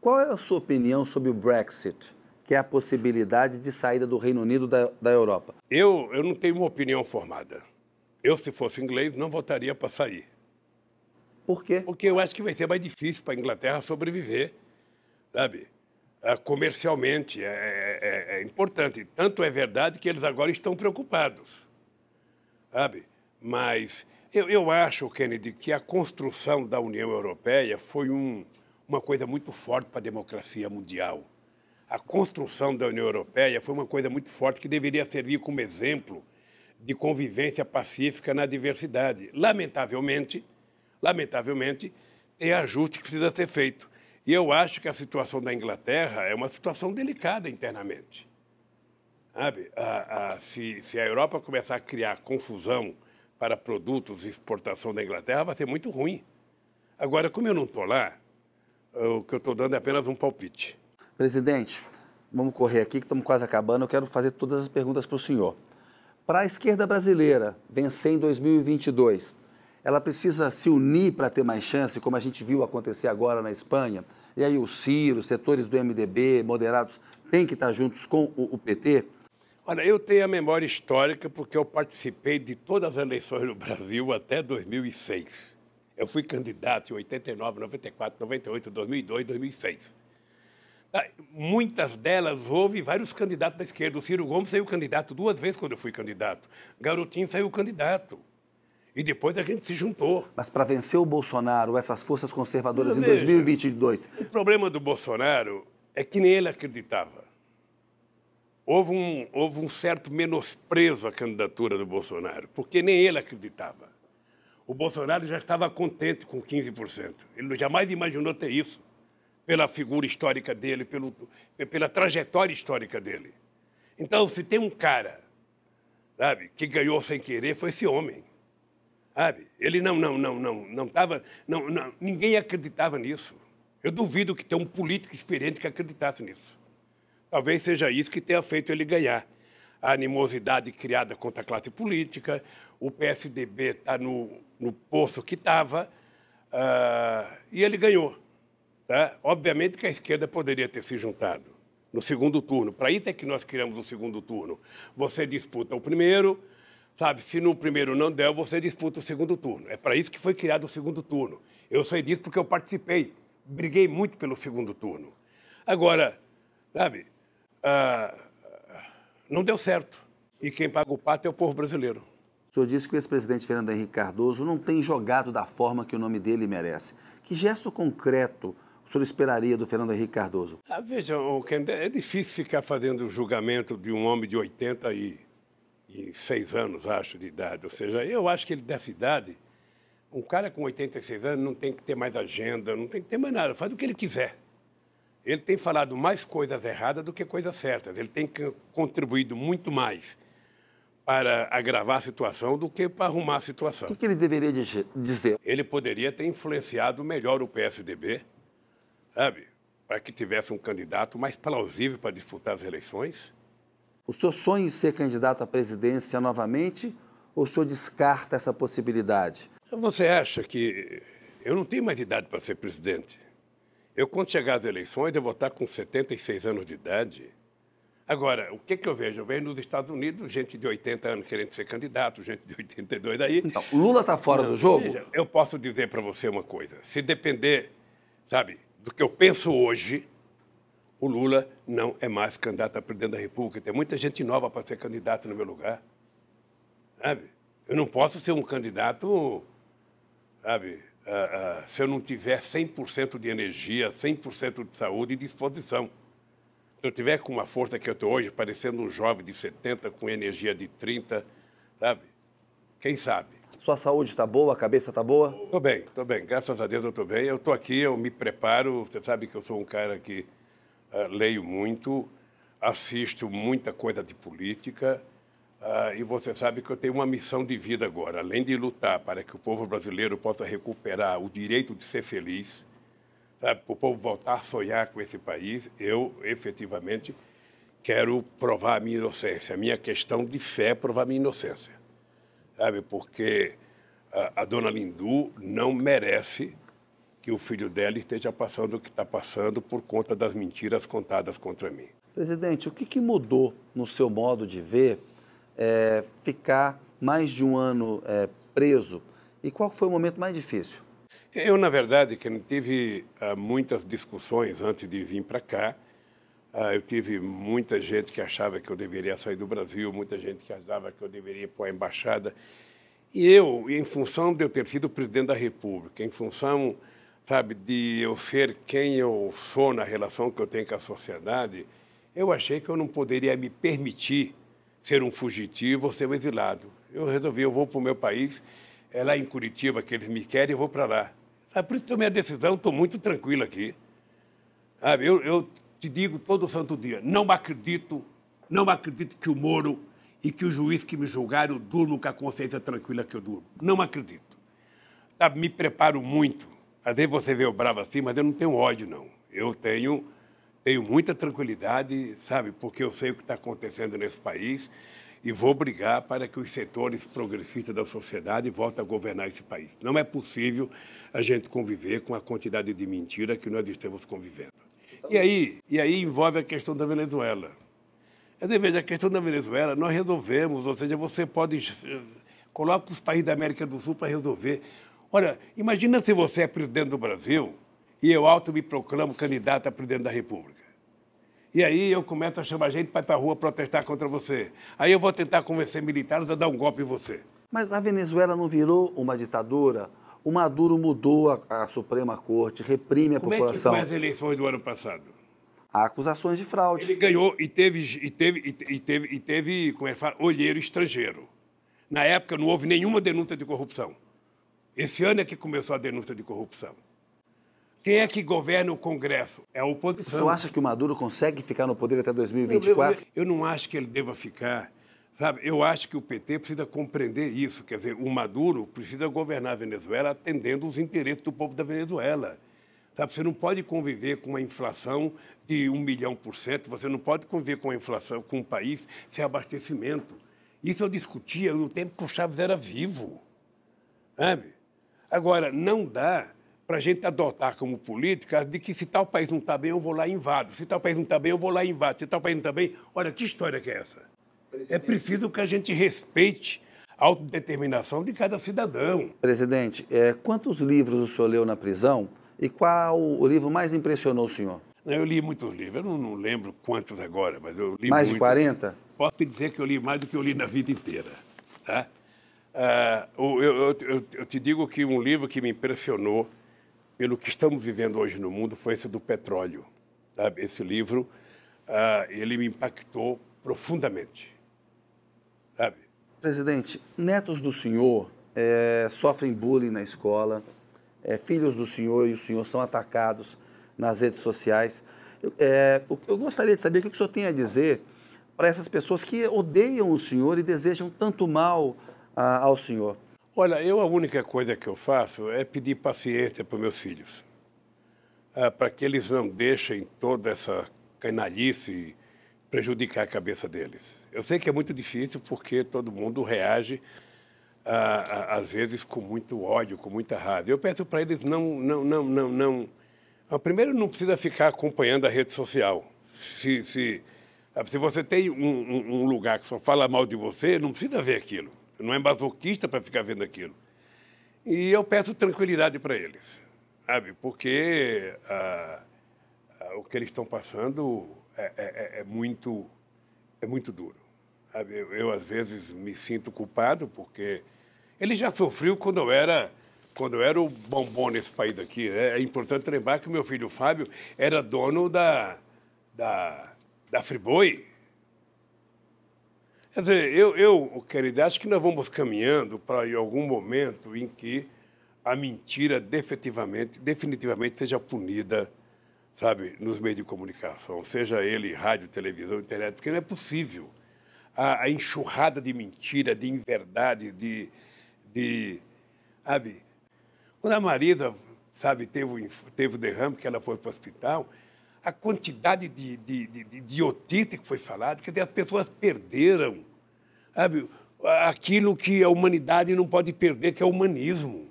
Qual é a sua opinião sobre o Brexit? que é a possibilidade de saída do Reino Unido da, da Europa? Eu, eu não tenho uma opinião formada. Eu, se fosse inglês, não votaria para sair. Por quê? Porque eu acho que vai ser mais difícil para a Inglaterra sobreviver, sabe? Ah, comercialmente é, é, é, é, importante. Tanto é verdade que eles agora estão preocupados, sabe? Mas eu, eu acho, Kennedy, que a construção da União Europeia foi um, uma coisa muito forte para a democracia mundial a construção da União Europeia foi uma coisa muito forte que deveria servir como exemplo de convivência pacífica na diversidade. Lamentavelmente, lamentavelmente, é ajuste que precisa ser feito. E eu acho que a situação da Inglaterra é uma situação delicada internamente. Sabe? A, a, se, se a Europa começar a criar confusão para produtos de exportação da Inglaterra, vai ser muito ruim. Agora, como eu não estou lá, o que eu estou dando é apenas um palpite. Presidente, vamos correr aqui que estamos quase acabando. Eu quero fazer todas as perguntas para o senhor. Para a esquerda brasileira vencer em 2022, ela precisa se unir para ter mais chance, como a gente viu acontecer agora na Espanha. E aí o Ciro, setores do MDB, moderados, têm que estar juntos com o PT? Olha, eu tenho a memória histórica porque eu participei de todas as eleições no Brasil até 2006. Eu fui candidato em 89, 94, 98, 2002, 2006. Ah, muitas delas houve vários candidatos da esquerda. O Ciro Gomes saiu candidato duas vezes quando eu fui candidato. Garotinho saiu candidato. E depois a gente se juntou. Mas para vencer o Bolsonaro, essas forças conservadoras Mas, em 2022. O problema do Bolsonaro é que nem ele acreditava. Houve um, houve um certo menosprezo à candidatura do Bolsonaro, porque nem ele acreditava. O Bolsonaro já estava contente com 15%. Ele jamais imaginou ter isso pela figura histórica dele, pelo, pela trajetória histórica dele. Então, se tem um cara, sabe, que ganhou sem querer, foi esse homem. Sabe? Ele não, não, não, não, não estava. Não, não, ninguém acreditava nisso. Eu duvido que tenha um político experiente que acreditasse nisso. Talvez seja isso que tenha feito ele ganhar. A animosidade criada contra a classe política, o PSDB está no, no poço que estava, uh, ah, e ele ganhou. Tá? Obviamente que a esquerda poderia ter se juntado no segundo turno. Para isso é que nós criamos o segundo turno. Você disputa o primeiro, sabe? Se no primeiro não der, você disputa o segundo turno. É para isso que foi criado o segundo turno. Eu sei disso porque eu participei, briguei muito pelo segundo turno. Agora, sabe, ah, não deu certo. E quem paga o pato é o povo brasileiro. O senhor disse que o ex-presidente Fernando Henrique Cardoso não tem jogado da forma que o nome dele merece. Que gesto concreto o senhor esperaria do Fernando Henrique Cardoso? Ah, veja, é difícil ficar fazendo o julgamento de um homem de 86 anos, acho, de idade. Ou seja, eu acho que ele dessa idade, um cara com 86 anos não tem que ter mais agenda, não tem que ter mais nada, faz o que ele quiser. Ele tem falado mais coisas erradas do que coisas certas. Ele tem contribuído muito mais para agravar a situação do que para arrumar a situação. O que, ele deveria dizer? Ele poderia ter influenciado melhor o PSDB sabe, para que tivesse um candidato mais plausível para disputar as eleições. O senhor sonha em ser candidato à presidência novamente ou o senhor descarta essa possibilidade? Você acha que eu não tenho mais idade para ser presidente? Eu, quando chegar às eleições, eu vou estar com 76 anos de idade. Agora, o que, que eu vejo? Eu vejo nos Estados Unidos gente de 80 anos querendo ser candidato, gente de 82 aí. Então Lula está fora não, do jogo? Veja, eu posso dizer para você uma coisa. Se depender, sabe, do que eu penso hoje, o Lula não é mais candidato a presidente da República. Tem muita gente nova para ser candidato no meu lugar. Sabe? Eu não posso ser um candidato, sabe, uh, uh, se eu não tiver 100% de energia, 100% de saúde e disposição. Se eu tiver com uma força que eu estou hoje, parecendo um jovem de 70, com energia de 30, sabe? Quem sabe? Sua saúde está boa? A cabeça está boa? Estou bem, estou bem. Graças a Deus eu estou bem. Eu estou aqui, eu me preparo. Você sabe que eu sou um cara que uh, leio muito, assisto muita coisa de política. Uh, e você sabe que eu tenho uma missão de vida agora. Além de lutar para que o povo brasileiro possa recuperar o direito de ser feliz, para o povo voltar a sonhar com esse país, eu efetivamente quero provar a minha inocência. A minha questão de fé é provar a minha inocência sabe? Porque a, a dona Lindu não merece que o filho dela esteja passando o que está passando por conta das mentiras contadas contra mim. Presidente, o que, que mudou no seu modo de ver é, ficar mais de um ano é, preso e qual foi o momento mais difícil? Eu, na verdade, que tive uh, muitas discussões antes de vir para cá ah, eu tive muita gente que achava que eu deveria sair do Brasil, muita gente que achava que eu deveria ir para a embaixada. E eu, em função de eu ter sido presidente da República, em função, sabe, de eu ser quem eu sou na relação que eu tenho com a sociedade, eu achei que eu não poderia me permitir ser um fugitivo ou ser um exilado. Eu resolvi, eu vou para o meu país, é lá em Curitiba que eles me querem, eu vou para lá. Sabe, ah, por isso tomei a decisão, estou muito tranquilo aqui. Sabe, eu, eu te digo todo santo dia, não acredito, não acredito que o Moro e que o juiz que me julgaram durmam durmo com a consciência tranquila que eu durmo. Não acredito. Tá, me preparo muito. Às vezes você vê eu bravo assim, mas eu não tenho ódio, não. Eu tenho, tenho muita tranquilidade, sabe, porque eu sei o que está acontecendo nesse país e vou brigar para que os setores progressistas da sociedade voltem a governar esse país. Não é possível a gente conviver com a quantidade de mentira que nós estamos convivendo. E, aí, e aí envolve a questão da Venezuela. É veja, a questão da Venezuela nós resolvemos, ou seja, você pode. Eh, coloca os países da América do Sul para resolver. Olha, imagina se você é presidente do Brasil e eu alto me proclamo candidato a presidente da República. E aí eu começo a chamar gente para ir para a rua protestar contra você. Aí eu vou tentar convencer militares a dar um golpe em você. Mas a Venezuela não virou uma ditadura? O Maduro mudou a, a Suprema Corte, reprime a Como população. Como é que foi as eleições do ano passado? Há acusações de fraude. Ele ganhou e teve, e teve, e teve, e teve como é que fala, olheiro estrangeiro. Na época não houve nenhuma denúncia de corrupção. Esse ano é que começou a denúncia de corrupção. Quem é que governa o Congresso? É a oposição. Você acha que o Maduro consegue ficar no poder até 2024? Eu, eu, eu não acho que ele deva ficar Sabe, eu acho que o PT precisa compreender isso. Quer dizer, o Maduro precisa governar a Venezuela atendendo os interesses do povo da Venezuela. Sabe, você não pode conviver com uma inflação de um milhão por cento, você não pode conviver com a inflação, com um país sem abastecimento. Isso eu discutia no tempo que o Chaves era vivo. Sabe? Agora, não dá para a gente adotar como política de que se tal país não está bem, eu vou lá e invado. Se tal país não está bem, eu vou lá e invado. Se tal país não está bem, olha, que história que é essa? É presidente. É preciso que a gente respeite a autodeterminação de cada cidadão. Presidente, é, quantos livros o senhor leu na prisão e qual o livro mais impressionou o senhor? Eu li muitos livros, eu não, não lembro quantos agora, mas eu li Mais muitos. de 40? Posso te dizer que eu li mais do que eu li na vida inteira. Tá? Uh, eu, eu, eu, eu te digo que um livro que me impressionou pelo que estamos vivendo hoje no mundo foi esse do petróleo. Sabe? Esse livro, uh, ele me impactou profundamente. Presidente, netos do senhor é, sofrem bullying na escola, é, filhos do senhor e o senhor são atacados nas redes sociais. Eu, é, eu gostaria de saber o que o senhor tem a dizer para essas pessoas que odeiam o senhor e desejam tanto mal a, ao senhor. Olha, eu a única coisa que eu faço é pedir paciência para meus filhos, ah, para que eles não deixem toda essa canalice prejudicar a cabeça deles. Eu sei que é muito difícil porque todo mundo reage, a, ah, a, ah, às vezes, com muito ódio, com muita raiva. Eu peço para eles não, não, não, não, não. Ah, primeiro, não precisa ficar acompanhando a rede social. Se, se, se você tem um, um, um lugar que só fala mal de você, não precisa ver aquilo. Não é masoquista para ficar vendo aquilo. E eu peço tranquilidade para eles, sabe? Porque ah, ah, o que eles estão passando é, é, é, é muito é muito duro. Eu, eu, às vezes, me sinto culpado porque ele já sofreu quando eu era quando eu era o bombom nesse país daqui. Né? É importante lembrar que meu filho Fábio era dono da, da, da Friboi. Quer dizer, eu, eu, querida, acho que nós vamos caminhando para algum momento em que a mentira definitivamente, definitivamente seja punida sabe, nos meios de comunicação, seja ele rádio, televisão, internet, porque não é possível. A, a enxurrada de mentira, de inverdade, de, de. Sabe? Quando a Marisa, sabe, teve, teve o derrame, que ela foi para o hospital, a quantidade de, de, de, de que foi falado, quer dizer, as pessoas perderam, sabe? Aquilo que a humanidade não pode perder, que é o humanismo.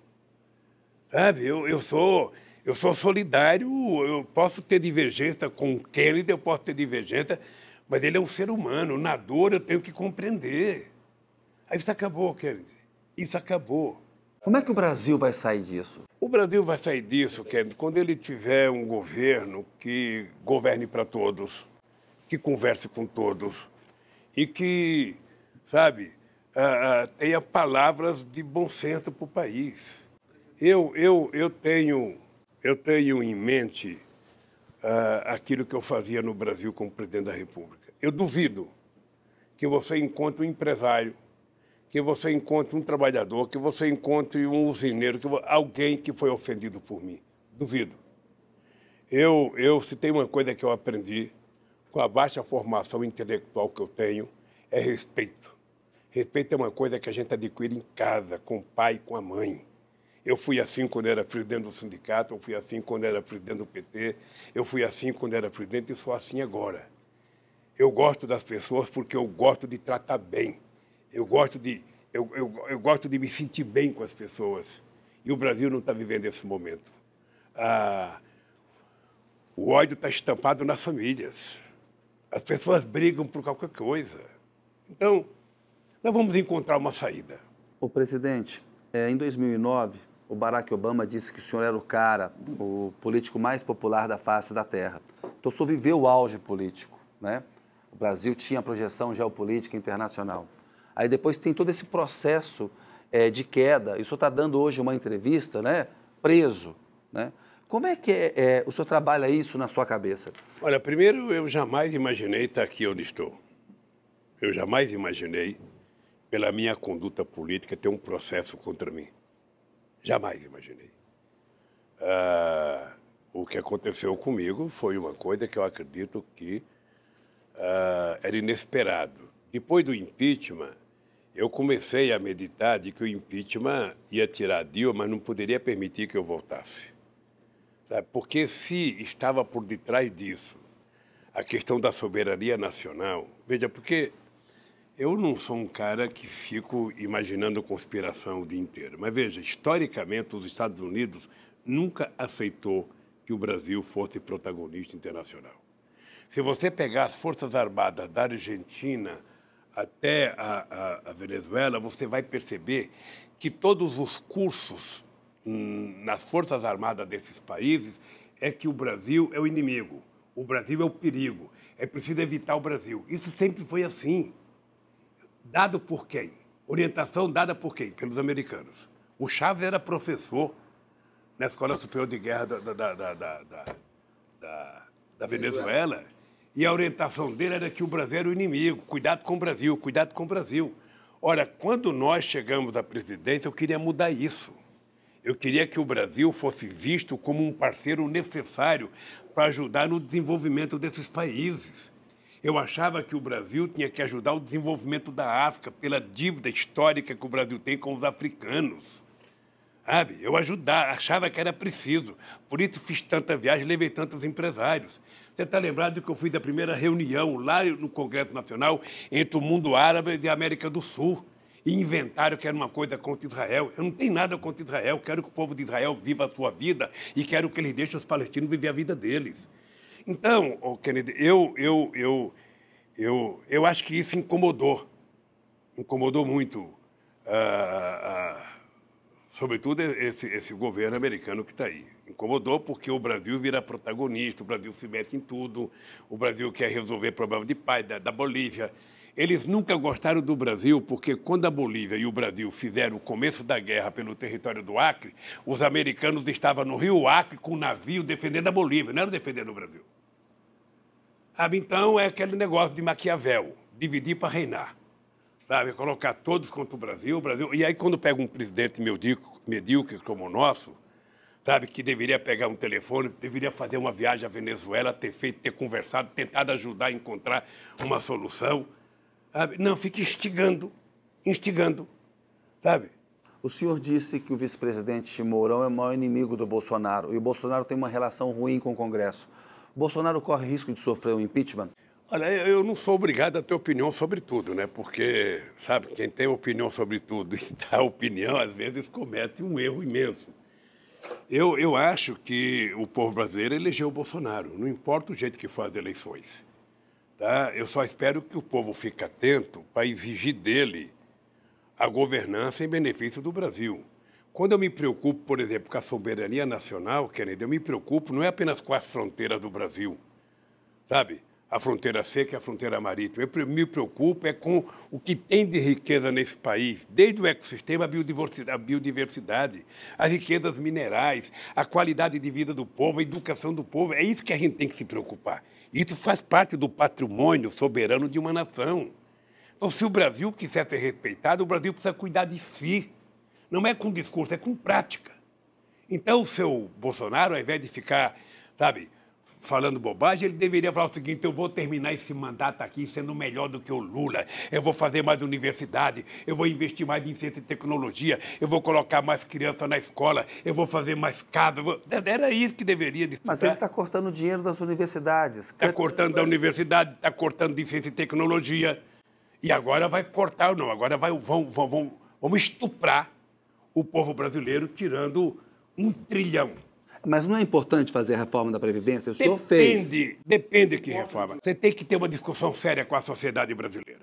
Sabe? Eu, eu sou eu sou solidário, eu posso ter divergência com o Kennedy, eu posso ter divergência, mas ele é um ser humano. Na dor eu tenho que compreender. Aí isso acabou, Kennedy. Isso acabou. Como é que o Brasil vai sair disso? O Brasil vai sair disso, Kennedy, quando ele tiver um governo que governe para todos, que converse com todos e que, sabe, uh, tenha palavras de bom senso para o país. Eu, eu, eu tenho eu tenho em mente uh, aquilo que eu fazia no Brasil como presidente da República. Eu duvido que você encontre um empresário, que você encontre um trabalhador, que você encontre um usineiro, que, alguém que foi ofendido por mim. Duvido. Eu, eu, se tem uma coisa que eu aprendi com a baixa formação intelectual que eu tenho, é respeito. Respeito é uma coisa que a gente adquire em casa, com o pai, com a mãe. Eu fui assim quando era presidente do sindicato, eu fui assim quando era presidente do PT, eu fui assim quando era presidente e sou assim agora. Eu gosto das pessoas porque eu gosto de tratar bem. Eu gosto de, eu, eu, eu gosto de me sentir bem com as pessoas. E o Brasil não está vivendo esse momento. Ah, o ódio está estampado nas famílias. As pessoas brigam por qualquer coisa. Então, nós vamos encontrar uma saída. O presidente, é, em 2009, o Barack Obama disse que o senhor era o cara, o político mais popular da face da Terra. Então, o senhor viveu o auge político, né? O Brasil tinha projeção geopolítica internacional. Aí depois tem todo esse processo é, de queda. E o senhor está dando hoje uma entrevista, né? Preso, né? Como é que é, é, o senhor trabalha isso na sua cabeça? Olha, primeiro eu jamais imaginei estar aqui onde estou. Eu jamais imaginei, pela minha conduta política, ter um processo contra mim. Jamais imaginei. Ah, o que aconteceu comigo foi uma coisa que eu acredito que ah, era inesperado. Depois do impeachment, eu comecei a meditar de que o impeachment ia tirar Dilma, mas não poderia permitir que eu voltasse. Porque se estava por detrás disso a questão da soberania nacional, veja, porque eu não sou um cara que fico imaginando conspiração o dia inteiro, mas veja, historicamente os Estados Unidos nunca aceitou que o Brasil fosse protagonista internacional. Se você pegar as Forças Armadas da Argentina até a, a, a Venezuela, você vai perceber que todos os cursos hum, nas Forças Armadas desses países é que o Brasil é o inimigo, o Brasil é o perigo, é preciso evitar o Brasil. Isso sempre foi assim. Dado por quem? Orientação dada por quem? Pelos americanos. O Chaves era professor na Escola Superior de Guerra da, da, da, da, da Venezuela. E a orientação dele era que o Brasil era o inimigo. Cuidado com o Brasil, cuidado com o Brasil. Olha, quando nós chegamos à presidência, eu queria mudar isso. Eu queria que o Brasil fosse visto como um parceiro necessário para ajudar no desenvolvimento desses países. Eu achava que o Brasil tinha que ajudar o desenvolvimento da África pela dívida histórica que o Brasil tem com os africanos. Sabe? Eu ajudar, achava que era preciso. Por isso fiz tanta viagem, levei tantos empresários. Você está lembrado que eu fui da primeira reunião lá no Congresso Nacional entre o mundo árabe e a América do Sul. E inventaram que era uma coisa contra Israel. Eu não tenho nada contra Israel. Quero que o povo de Israel viva a sua vida e quero que ele deixe os palestinos viver a vida deles. Então, oh Kennedy, eu, eu, eu, eu, eu acho que isso incomodou, incomodou muito, uh, uh, sobretudo esse, esse governo americano que está aí. Incomodou porque o Brasil vira protagonista, o Brasil se mete em tudo, o Brasil quer resolver problema de pai, da, da Bolívia. Eles nunca gostaram do Brasil, porque quando a Bolívia e o Brasil fizeram o começo da guerra pelo território do Acre, os americanos estavam no Rio Acre com um navio defendendo a Bolívia, não era defendendo o Brasil. Sabe, então, é aquele negócio de Maquiavel, dividir para reinar. Sabe, colocar todos contra o Brasil, o Brasil. E aí, quando pega um presidente medíocre como o nosso, sabe, que deveria pegar um telefone, deveria fazer uma viagem à Venezuela, ter feito, ter conversado, tentado ajudar a encontrar uma solução. Sabe? Não, fica instigando, instigando, sabe? O senhor disse que o vice-presidente Mourão é o maior inimigo do Bolsonaro e o Bolsonaro tem uma relação ruim com o Congresso. Bolsonaro corre risco de sofrer um impeachment? Olha, eu não sou obrigado a ter opinião sobre tudo, né? Porque, sabe, quem tem opinião sobre tudo <laughs> e dá opinião, às vezes comete um erro imenso. Eu, eu acho que o povo brasileiro elegeu o Bolsonaro, não importa o jeito que faz as eleições. Tá? Eu só espero que o povo fique atento para exigir dele a governança em benefício do Brasil. Quando eu me preocupo, por exemplo, com a soberania nacional, Kennedy, eu me preocupo não é apenas com as fronteiras do Brasil, sabe? A fronteira seca e a fronteira marítima. Eu me preocupo é com o que tem de riqueza nesse país, desde o ecossistema à biodiversidade, as riquezas minerais, a qualidade de vida do povo, a educação do povo. É isso que a gente tem que se preocupar. Isso faz parte do patrimônio soberano de uma nação. Então, se o Brasil quiser ser respeitado, o Brasil precisa cuidar de si não é com discurso, é com prática. Então, o seu Bolsonaro, ao invés de ficar, sabe, falando bobagem, ele deveria falar o seguinte: eu vou terminar esse mandato aqui sendo melhor do que o Lula, eu vou fazer mais universidade, eu vou investir mais em ciência e tecnologia, eu vou colocar mais criança na escola, eu vou fazer mais casa. Vou... Era isso que deveria disputar. Mas ele está cortando dinheiro das universidades. Está cortando da universidade, está cortando de ciência e tecnologia. E agora vai cortar, não, agora vai, vão, vão, vão, vão estuprar o povo brasileiro tirando um trilhão. Mas não é importante fazer a reforma da Previdência? O depende, senhor fez. Depende, depende que reforma. Você tem que ter uma discussão séria com a sociedade brasileira.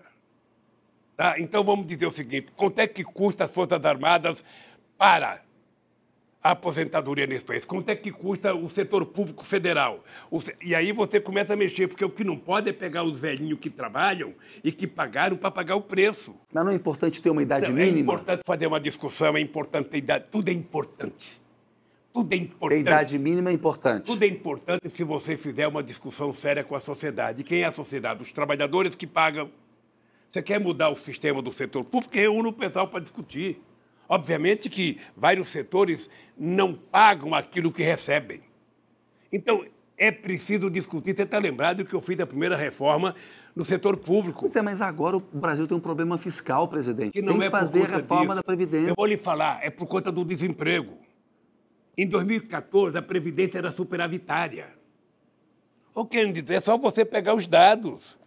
Tá? Então vamos dizer o seguinte: quanto é que custa as Forças Armadas para a aposentadoria nesse país? Quanto é que custa o setor público federal? E aí você começa a mexer, porque o que não pode é pegar os velhinhos que trabalham e que pagaram para pagar o preço. Mas não é importante ter uma idade não, é mínima? É importante fazer uma discussão, é importante ter idade, tudo é importante. Tudo é importante. A idade mínima é importante. Tudo é importante se você fizer uma discussão séria com a sociedade. Quem é a sociedade? Os trabalhadores que pagam. Você quer mudar o sistema do setor público? Reúna o pessoal para discutir. Obviamente que vários setores não pagam aquilo que recebem. Então, é preciso discutir. Você está lembrado que eu fiz a primeira reforma no setor público. Pois é, mas agora o Brasil tem um problema fiscal, presidente. Que não tem que é fazer a reforma disso. da Previdência. Eu vou lhe falar, é por conta do desemprego. Em 2014, a Previdência era superavitária. Ô, Kennedy, é só você pegar os dados.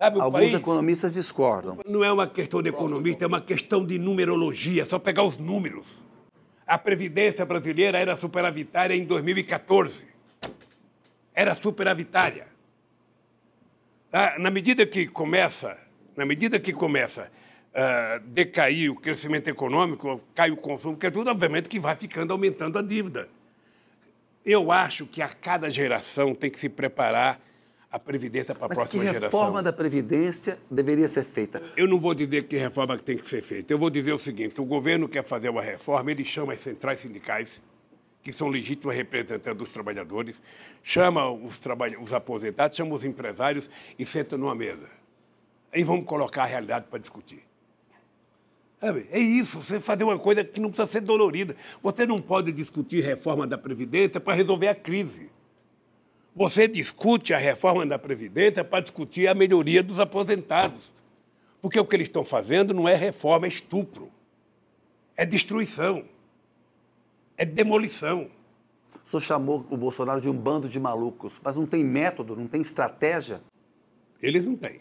Sabe, Alguns país, economistas discordam. Não é uma questão de economista, é uma questão de numerologia, só pegar os números. A Previdência brasileira era superavitária em 2014. Era superavitária. Tá? Na medida que começa, na medida que começa a uh, decair o crescimento econômico, cai o consumo, que é tudo, obviamente, que vai ficando aumentando a dívida. Eu acho que a cada geração tem que se preparar a Previdência para a próxima geração. Mas que reforma geração. da Previdência deveria ser feita? Eu não vou dizer que reforma tem que ser feita. Eu vou dizer o seguinte, o governo quer fazer uma reforma, ele chama as centrais sindicais, que são legítimos representantes dos trabalhadores, chama os, trabalha os aposentados, chama os empresários e senta numa mesa. Aí vamos colocar a realidade para discutir. É isso, você fazer uma coisa que não precisa ser dolorida. Você não pode discutir reforma da Previdência para resolver a crise. Você discute a reforma da Previdência para discutir a melhoria dos aposentados. Porque o que eles estão fazendo não é reforma, é estupro. É destruição. É demolição. O senhor chamou o Bolsonaro de um bando de malucos, mas não tem método, não tem estratégia? Eles não têm.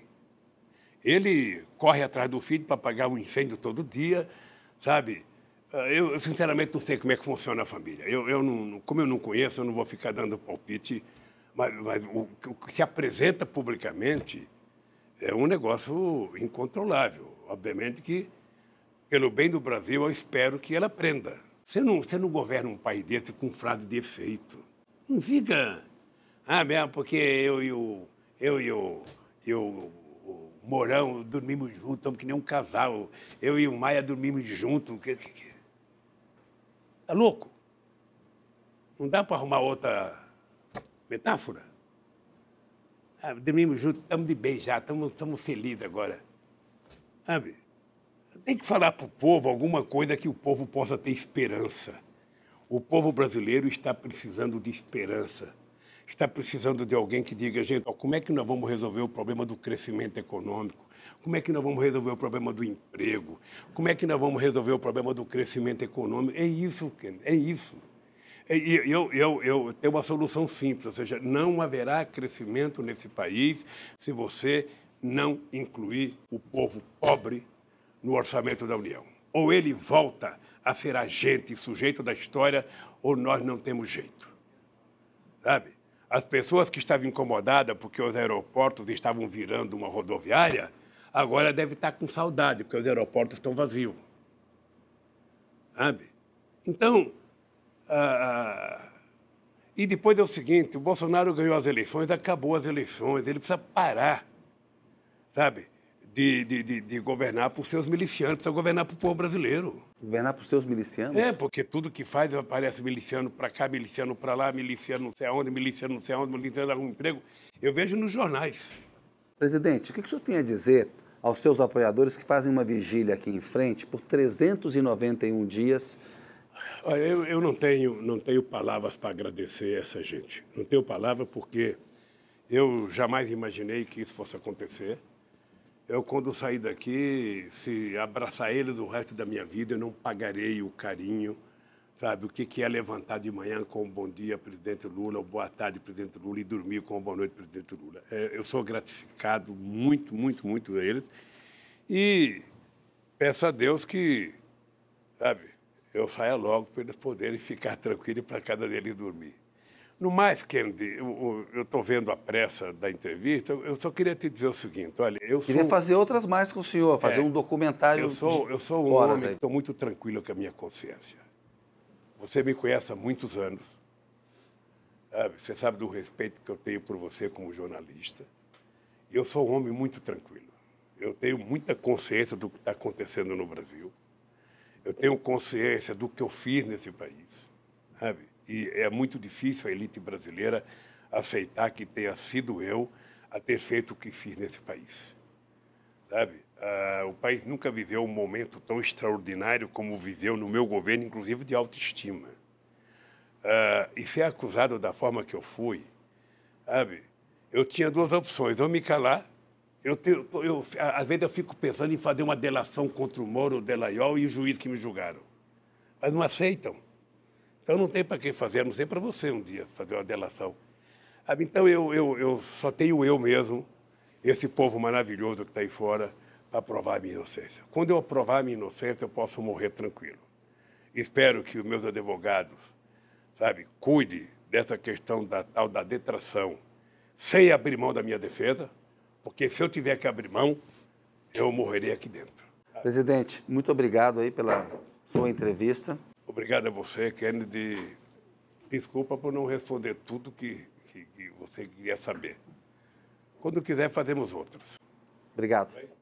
Ele corre atrás do filho para pagar um incêndio todo dia, sabe? Ah, eu, sinceramente, não sei como é que funciona a família. Eu, eu não, como eu não conheço, eu não vou ficar dando palpite mas, mas o, o, que se apresenta publicamente é um negócio incontrolável. Obviamente que, pelo bem do Brasil, eu espero que ela aprenda. Você não, você não governa um país desse com frase de efeito. Não fica. Ah, mesmo, porque eu e o. Eu e o. Eu, o Morão dormimos juntos, estamos que nem um casal. Eu e o Maia dormimos juntos. Está louco? Não dá para arrumar outra Metáfora. Ah, dormimos juntos, estamos de bem já, estamos felizes agora. Sabe? Tem que falar para o povo alguma coisa que o povo possa ter esperança. O povo brasileiro está precisando de esperança. Está precisando de alguém que diga, gente, ó, como é que nós vamos resolver o problema do crescimento econômico? Como é que nós vamos resolver o problema do emprego? Como é que nós vamos resolver o problema do crescimento econômico? É isso, Ken, é isso eu, eu, eu tenho uma solução simples, ou seja, não haverá crescimento nesse país se você não incluir o povo pobre no orçamento da União. Ou ele volta a ser agente sujeito da história, ou nós não temos jeito. Sabe? As pessoas que estavam incomodadas porque os aeroportos estavam virando uma rodoviária, agora devem estar com saudade, porque os aeroportos estão vazios. Sabe? Então, ah, ah, e depois é o seguinte: o Bolsonaro ganhou as eleições, acabou as eleições, ele precisa parar, sabe? De, de, de, de governar por seus milicianos, precisa governar para o povo brasileiro. Governar por seus milicianos? É, porque tudo que faz aparece miliciano para cá, miliciano para lá, miliciano não sei aonde, miliciano não sei aonde, miliciano algum emprego. Eu vejo nos jornais. Presidente, o que o senhor tem a dizer aos seus apoiadores que fazem uma vigília aqui em frente por 391 dias Olha, eu, eu não, tenho, não tenho palavras para agradecer essa gente. Não tenho palavra porque eu jamais imaginei que isso fosse acontecer. Eu, quando sair daqui, se abraçar eles o resto da minha vida, eu não pagarei o carinho, sabe? O que, que é levantar de manhã com um bom dia, presidente Lula, ou boa tarde, presidente Lula, e dormir com uma boa noite, presidente Lula. É, eu sou gratificado muito, muito, muito deles. E peço a Deus que, sabe, eu saia logo para eles poderem ficar tranquilos para cada deles dormir. No mais, Kennedy, eu estou vendo a pressa da entrevista, eu só queria te dizer o seguinte, olha, eu Queria sou... fazer outras mais com o senhor, fazer é, um documentário Eu sou, eu sou um homem que estou muito tranquilo com a minha consciência. Você me conhece há muitos anos, sabe? você sabe do respeito que eu tenho por você como jornalista. Eu sou um homem muito tranquilo. Eu tenho muita consciência do que está acontecendo no Brasil. Eu tenho consciência do que eu fiz nesse país, sabe? E é muito difícil a elite brasileira aceitar que tenha sido eu a ter feito o que fiz nesse país, sabe? Ah, o país nunca viveu um momento tão extraordinário como viveu no meu governo, inclusive de autoestima. Ah, e ser acusado da forma que eu fui, sabe? Eu tinha duas opções: ou me calar eu, eu, às vezes eu fico pensando em fazer uma delação contra o Moro, o Delaiol e o juiz que me julgaram. Mas não aceitam. Então não tem para quem fazer, a não ser para você um dia fazer uma delação. Ah, então eu, eu, eu só tenho eu mesmo, esse povo maravilhoso que está aí fora, para provar a minha inocência. Quando eu provar a minha inocência, eu posso morrer tranquilo. Espero que os meus advogados, sabe, cuide dessa questão da tal da detração, sem abrir mão da minha defesa, porque se eu tiver que abrir mão, eu morrerei aqui dentro. Presidente, muito obrigado aí pela sua entrevista. Obrigado a você, Kennedy. Desculpa por não responder tudo que, que, que você queria saber. Quando quiser, fazemos outros. Obrigado.